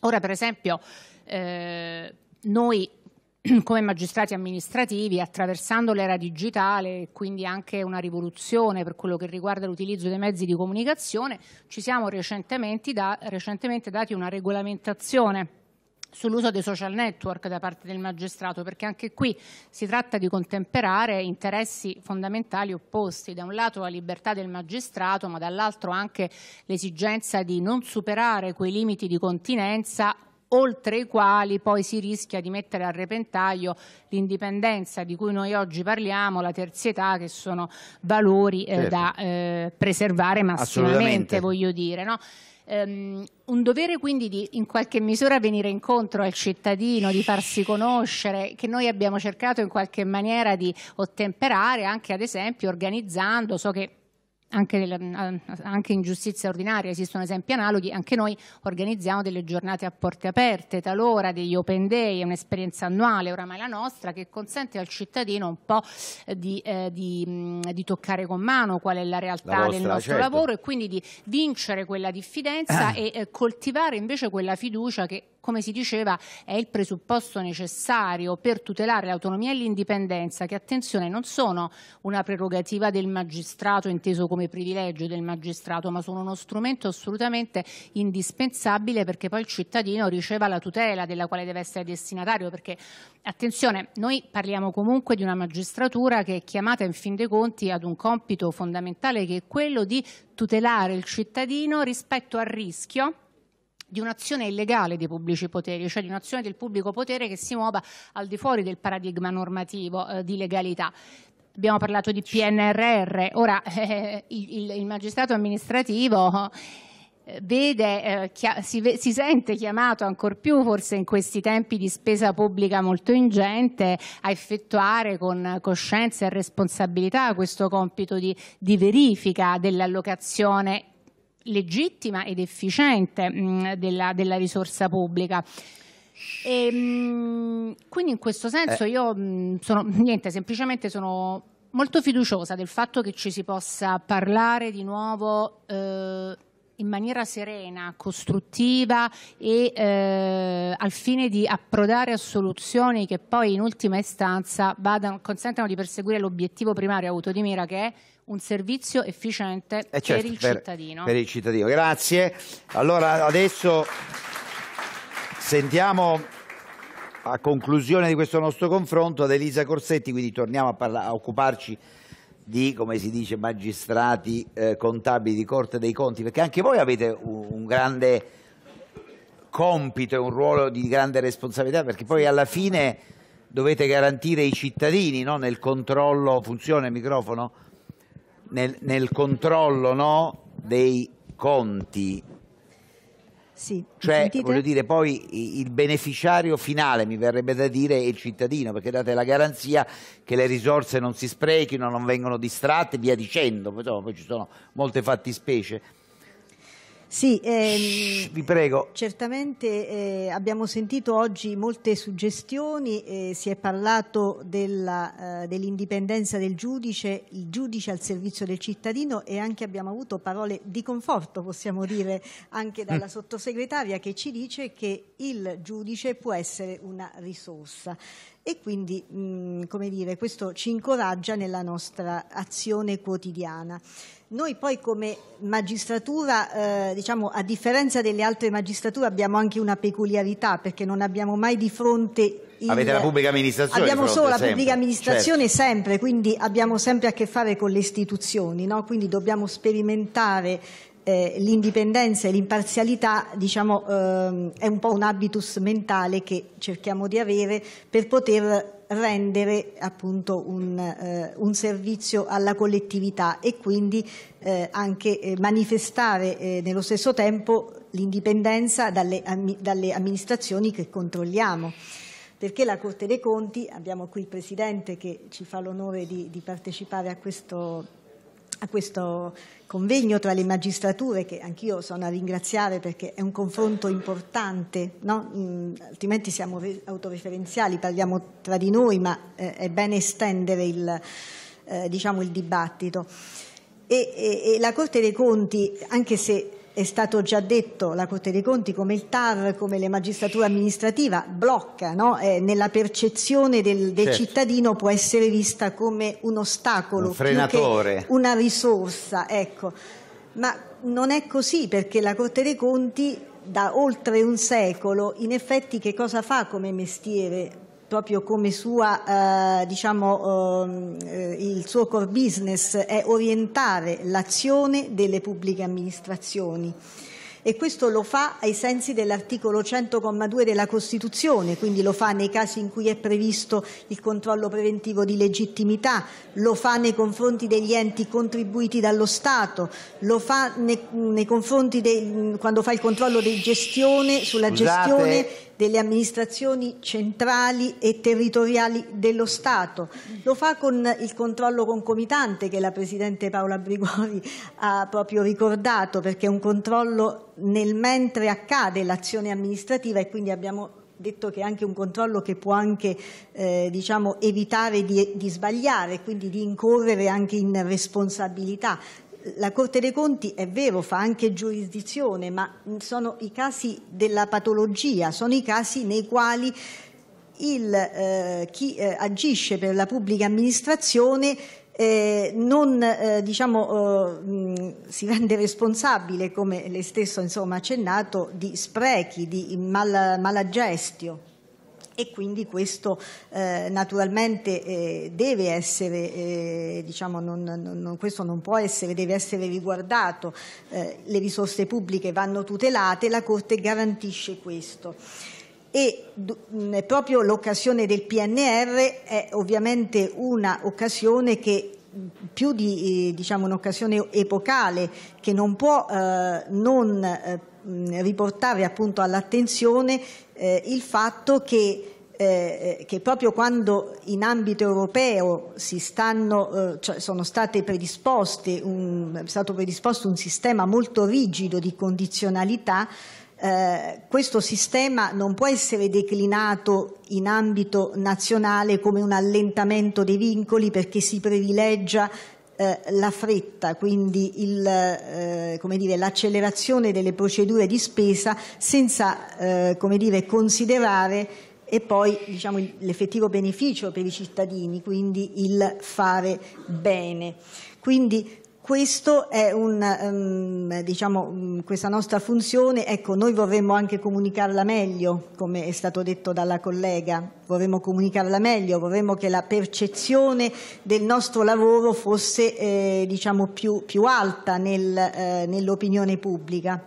Ora per esempio eh, noi come magistrati amministrativi, attraversando l'era digitale e quindi anche una rivoluzione per quello che riguarda l'utilizzo dei mezzi di comunicazione, ci siamo recentemente, da, recentemente dati una regolamentazione sull'uso dei social network da parte del magistrato, perché anche qui si tratta di contemperare interessi fondamentali opposti, da un lato la libertà del magistrato, ma dall'altro anche l'esigenza di non superare quei limiti di continenza oltre i quali poi si rischia di mettere a repentaglio l'indipendenza di cui noi oggi parliamo, la terzietà, che sono valori eh, certo. da eh, preservare massimamente, voglio dire. No? Um, un dovere quindi di in qualche misura venire incontro al cittadino, di farsi conoscere, che noi abbiamo cercato in qualche maniera di ottemperare anche ad esempio organizzando, so che anche, mm, anche, in giustizia ordinaria esistono esempi analoghi, anche noi organizziamo delle giornate a porte aperte, talora degli open day, è un'esperienza annuale oramai la nostra che consente al cittadino un po' eh, di, eh, di, mm, di toccare con mano qual è la realtà la vostra, del nostro certo. lavoro e quindi di vincere quella diffidenza ah. e eh, coltivare invece quella fiducia che come si diceva, è il presupposto necessario per tutelare l'autonomia e l'indipendenza, che attenzione non sono una prerogativa del magistrato inteso come privilegio del magistrato, ma sono uno strumento assolutamente indispensabile perché poi il cittadino riceva la tutela della quale deve essere destinatario, perché attenzione, noi parliamo comunque di una magistratura che è chiamata in fin dei conti ad un compito fondamentale che è quello di tutelare il cittadino rispetto al rischio di un'azione illegale dei pubblici poteri, cioè di un'azione del pubblico potere che si muova al di fuori del paradigma normativo eh, di legalità abbiamo parlato di PNRR, ora eh, il, il, magistrato amministrativo eh, vede, eh, si, si, sente chiamato ancor più forse in questi tempi di spesa pubblica molto ingente a effettuare con coscienza e responsabilità questo compito di, di verifica dell'allocazione legittima ed efficiente mh, mm, della, della risorsa pubblica. E, ehm, mh, quindi in questo senso eh. io mh, mm, sono, niente, semplicemente sono molto fiduciosa del fatto che ci si possa parlare di nuovo eh, in maniera serena, costruttiva e eh, al fine di approdare a soluzioni che poi in ultima istanza vadano, consentano di perseguire l'obiettivo primario avuto di mira che è un servizio efficiente eh certo, per il per, cittadino. Per il cittadino, grazie. Allora adesso sentiamo a conclusione di questo nostro confronto ad Elisa Corsetti, quindi torniamo a, a occuparci di, come si dice, magistrati eh, contabili di Corte dei Conti, perché anche voi avete un, un grande compito e un ruolo di grande responsabilità, perché poi alla fine dovete garantire i cittadini no? nel controllo, funziona il microfono? Nel, nel controllo no? dei conti sì, cioè, voglio dire, poi il beneficiario finale, mi verrebbe da dire, è il cittadino, perché date la garanzia che le risorse non si sprechino, non vengono distratte, via dicendo, insomma, poi ci sono molte fattispecie. Sì, ehm, Shh, vi prego. Certamente eh, abbiamo sentito oggi molte suggestioni, eh, si è parlato eh, dell'indipendenza del giudice, il giudice al servizio del cittadino e anche abbiamo avuto parole di conforto, possiamo dire, anche dalla mm. sottosegretaria che ci dice che il giudice può essere una risorsa e quindi mh, mm, come dire, questo ci incoraggia nella nostra azione quotidiana. Noi poi come magistratura, eh, diciamo, a differenza delle altre magistrature, abbiamo anche una peculiarità perché non abbiamo mai di fronte... Il... Avete la pubblica amministrazione? Abbiamo fronte, solo la sempre. pubblica amministrazione certo. sempre, quindi abbiamo sempre a che fare con le istituzioni, no? quindi dobbiamo sperimentare eh, l'indipendenza e l'imparzialità diciamo, ehm, è un po' un habitus mentale che cerchiamo di avere per poter rendere appunto un, eh, un, servizio alla collettività e quindi eh, anche eh, manifestare eh, nello stesso tempo l'indipendenza dalle, dalle amministrazioni che controlliamo perché la Corte dei Conti, abbiamo qui il Presidente che ci fa l'onore di, di partecipare a questo a questo convegno tra le magistrature, che anch'io sono a ringraziare perché è un confronto importante, no? Mm, altrimenti siamo autoreferenziali, parliamo tra di noi, ma eh, è bene estendere il, eh, diciamo il dibattito. E, e, e, la Corte dei Conti, anche se è stato già detto, la Corte dei Conti, come il TAR, come le magistrature amministrative blocca no? eh, nella percezione del, del certo. cittadino può essere vista come un ostacolo, un frenatore, una risorsa. Ecco. Ma non è così perché la Corte dei Conti da oltre un secolo in effetti che cosa fa come mestiere? proprio come sua, eh, diciamo, ehm, eh, il suo core business è orientare l'azione delle pubbliche amministrazioni e questo lo fa ai sensi dell'articolo 100,2 della Costituzione, quindi lo fa nei casi in cui è previsto il controllo preventivo di legittimità, lo fa nei confronti degli enti contribuiti dallo Stato, lo fa nei, nei confronti dei, quando fa il controllo di gestione, sulla Scusate, gestione delle amministrazioni centrali e territoriali dello Stato. Lo fa con il controllo concomitante che la Presidente Paola Brigori ha proprio ricordato, perché è un controllo nel mentre accade l'azione amministrativa e quindi abbiamo detto che è anche un controllo che può anche eh, diciamo, evitare di, di sbagliare, quindi di incorrere anche in responsabilità la Corte dei Conti è vero, fa anche giurisdizione, ma sono i casi della patologia, sono i casi nei quali il, eh, chi eh, agisce per la pubblica amministrazione eh, non eh, diciamo, eh, mh, si rende responsabile, come lei stesso insomma, accennato, di sprechi, di mal, malagestio e quindi questo eh, naturalmente eh, deve essere, eh, diciamo, non, non, questo non può essere, deve essere riguardato, eh, le risorse pubbliche vanno tutelate, la Corte garantisce questo e mh, proprio l'occasione del PNR è ovviamente un'occasione che più di eh, diciamo, un'occasione epocale che non può eh, non Mm, riportare appunto all'attenzione eh, il fatto che eh, che proprio quando in ambito europeo stanno, eh, cioè sono un, è stato predisposto un sistema molto rigido di condizionalità, eh, questo sistema non può essere declinato in ambito nazionale come un allentamento dei vincoli perché si privilegia eh, la fretta, quindi il, eh, dire, l'accelerazione delle procedure di spesa senza eh, dire, considerare e poi diciamo, l'effettivo beneficio per i cittadini, quindi il fare bene. Quindi un, ehm, diciamo, mm, questa nostra funzione, ecco, noi vorremmo anche comunicarla meglio, come è stato detto dalla collega, vorremmo comunicarla meglio, vorremmo che la percezione del nostro lavoro fosse eh, diciamo, più, più, alta nel, eh, nell'opinione pubblica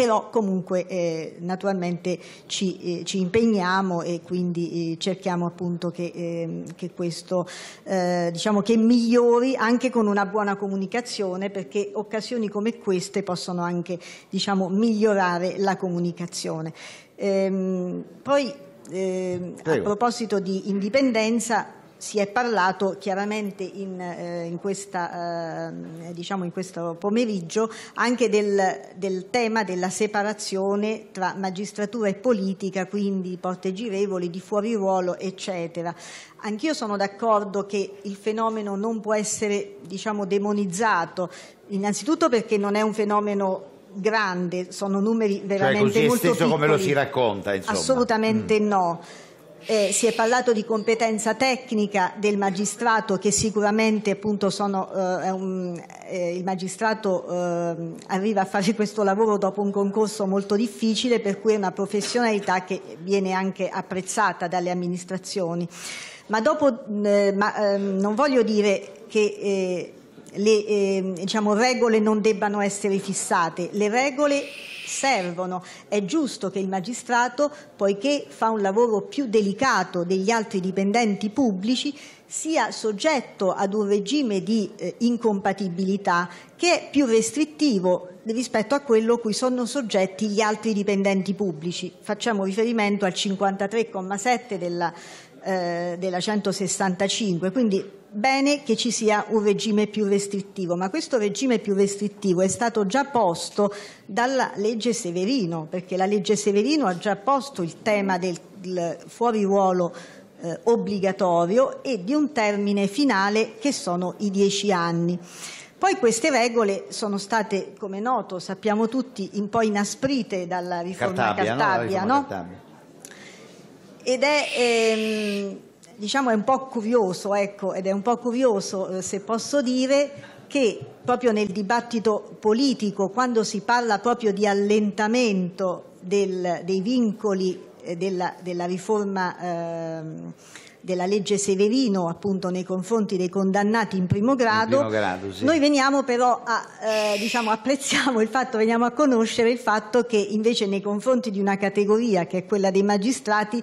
però comunque eh, naturalmente ci, eh, ci, impegniamo e quindi eh, cerchiamo appunto che, ehm, che questo eh, diciamo che migliori anche con una buona comunicazione perché occasioni come queste possono anche diciamo, migliorare la comunicazione. Ehm, poi ehm, a proposito di indipendenza si è parlato chiaramente in, eh, in, questa, eh, diciamo in questo pomeriggio anche del, del, tema della separazione tra magistratura e politica, quindi porte girevoli, di fuori ruolo, eccetera. Anch'io sono d'accordo che il fenomeno non può essere diciamo, demonizzato, innanzitutto perché non è un fenomeno grande, sono numeri cioè, veramente cioè, molto piccoli. come lo si racconta, insomma. Assolutamente mm. no eh, si è parlato di competenza tecnica del magistrato che sicuramente sono, eh, un, eh, il magistrato eh, arriva a fare questo lavoro dopo un concorso molto difficile per cui è una professionalità che viene anche apprezzata dalle amministrazioni. Ma, dopo, mm, eh, ma ehm, non voglio dire che eh, le ehm, diciamo, regole non debbano essere fissate, le regole servono. È giusto che il magistrato, poiché fa un lavoro più delicato degli altri dipendenti pubblici, sia soggetto ad un regime di eh, incompatibilità che è più restrittivo rispetto a quello cui sono soggetti gli altri dipendenti pubblici. Facciamo riferimento al 53,7 della, eh, della 165, quindi bene che ci sia un regime più restrittivo, ma questo regime più restrittivo è stato già posto dalla legge Severino, perché la legge Severino ha già posto il tema del, del fuori ruolo eh, obbligatorio e di un termine finale che sono i dieci anni. Poi queste regole sono state, come noto, sappiamo tutti, un po' inasprite dalla riforma Cartabia, Cartabia, no? Cartabia. Ed è... Ehm, diciamo è un po' curioso, ecco, ed è un po' curioso eh, se posso dire che proprio nel dibattito politico, quando si parla proprio di allentamento del, dei vincoli eh, della, della riforma eh, della legge Severino appunto nei confronti dei condannati in primo grado, in primo grado sì. noi veniamo però a, eh, diciamo, apprezziamo il fatto, veniamo a conoscere il fatto che invece nei confronti di una categoria che è quella dei magistrati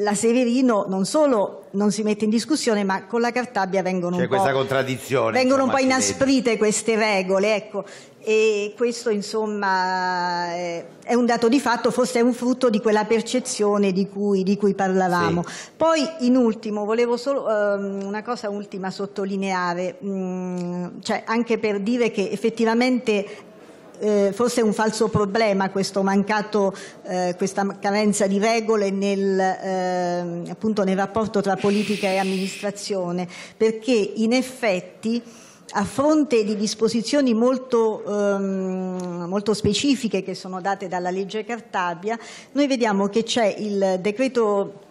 la Severino non solo non si mette in discussione, ma con la Cartabia vengono C'è un questa po', contraddizione. Vengono un po' inasprite queste regole, ecco. E questo insomma eh, è un dato di fatto, forse è un frutto di quella percezione di cui, di cui parlavamo. Sì. Poi in ultimo volevo solo um, una cosa ultima sottolineare, mm, cioè anche per dire che effettivamente eh, fosse un falso problema questo mancato, eh, questa carenza di regole nel, eh, nel rapporto tra politica e amministrazione, perché in effetti a fronte di disposizioni molto, ehm, molto, specifiche che sono date dalla legge Cartabia, noi vediamo che c'è il decreto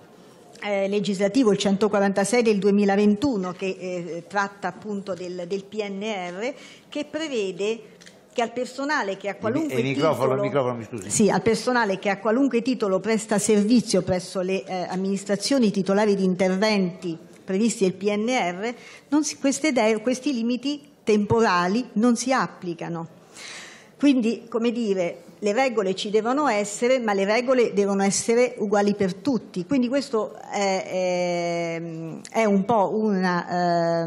eh, legislativo il 146 del 2021 che eh, tratta appunto del, del PNR che prevede che al personale che a qualunque, microfono, titolo, microfono, sì, personale che a qualunque titolo presta servizio presso le eh, amministrazioni titolari di interventi previsti del PNR, si, idee, questi limiti temporali non si applicano. Quindi, come dire, le regole ci devono essere, ma le regole devono essere uguali per tutti. Quindi questo è, è, è un po' una,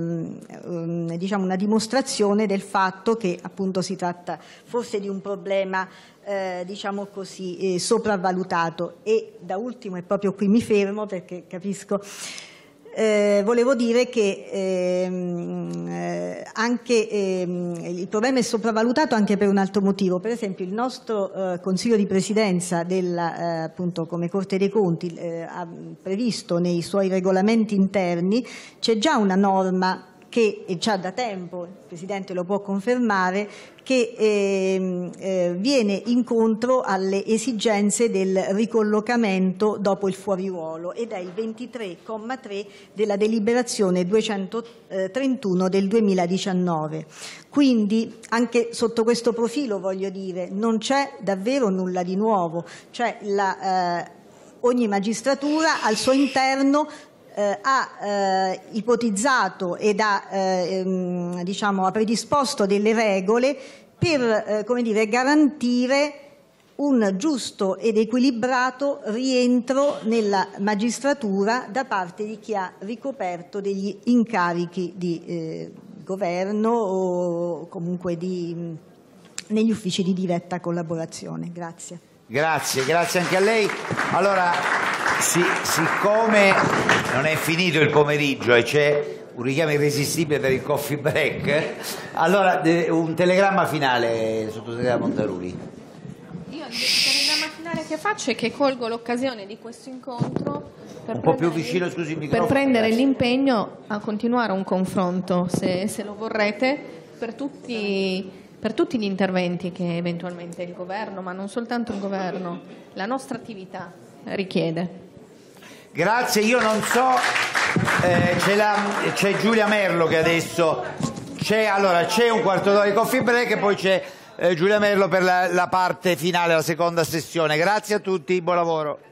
um, diciamo una, dimostrazione del fatto che appunto si tratta forse di un problema eh, diciamo così, eh, sopravvalutato. E da ultimo, e proprio qui mi fermo perché capisco eh, volevo dire che ehm, eh, anche, ehm, il problema è sopravvalutato anche per un altro motivo. Per esempio il nostro eh, Consiglio di Presidenza della, eh, appunto, come Corte dei Conti eh, ha previsto nei suoi regolamenti interni c'è già una norma che già da tempo, il Presidente lo può confermare, che eh, eh, viene incontro alle esigenze del ricollocamento dopo il fuoriruolo ed è il 23,3 della deliberazione 231 del 2019. Quindi anche sotto questo profilo voglio dire non c'è davvero nulla di nuovo, cioè la, eh, ogni magistratura al suo interno eh, ha eh, ipotizzato ed ha, eh, ehm, diciamo, ha, predisposto delle regole per eh, dire, garantire un giusto ed equilibrato rientro nella magistratura da parte di chi ha ricoperto degli incarichi di eh, governo o comunque di negli uffici di diretta collaborazione. Grazie. Grazie, grazie anche a lei. Allora, si, siccome non è finito il pomeriggio e c'è un richiamo irresistibile per il coffee break, allora un telegramma finale, sottosegretario Montaruli. Io il telegramma finale che faccio è che colgo l'occasione di questo incontro per, prendere, vicino, scusi, per prendere l'impegno a continuare un confronto, se, se lo vorrete, per tutti per tutti gli interventi che eventualmente il governo, ma non soltanto il governo, la nostra attività richiede. Grazie, io non so, eh, c'è, Giulia Merlo che adesso c'è, allora, un quarto d'ora di coffee break e poi c'è eh, Giulia Merlo per la, la parte finale, la seconda sessione. Grazie a tutti, buon lavoro.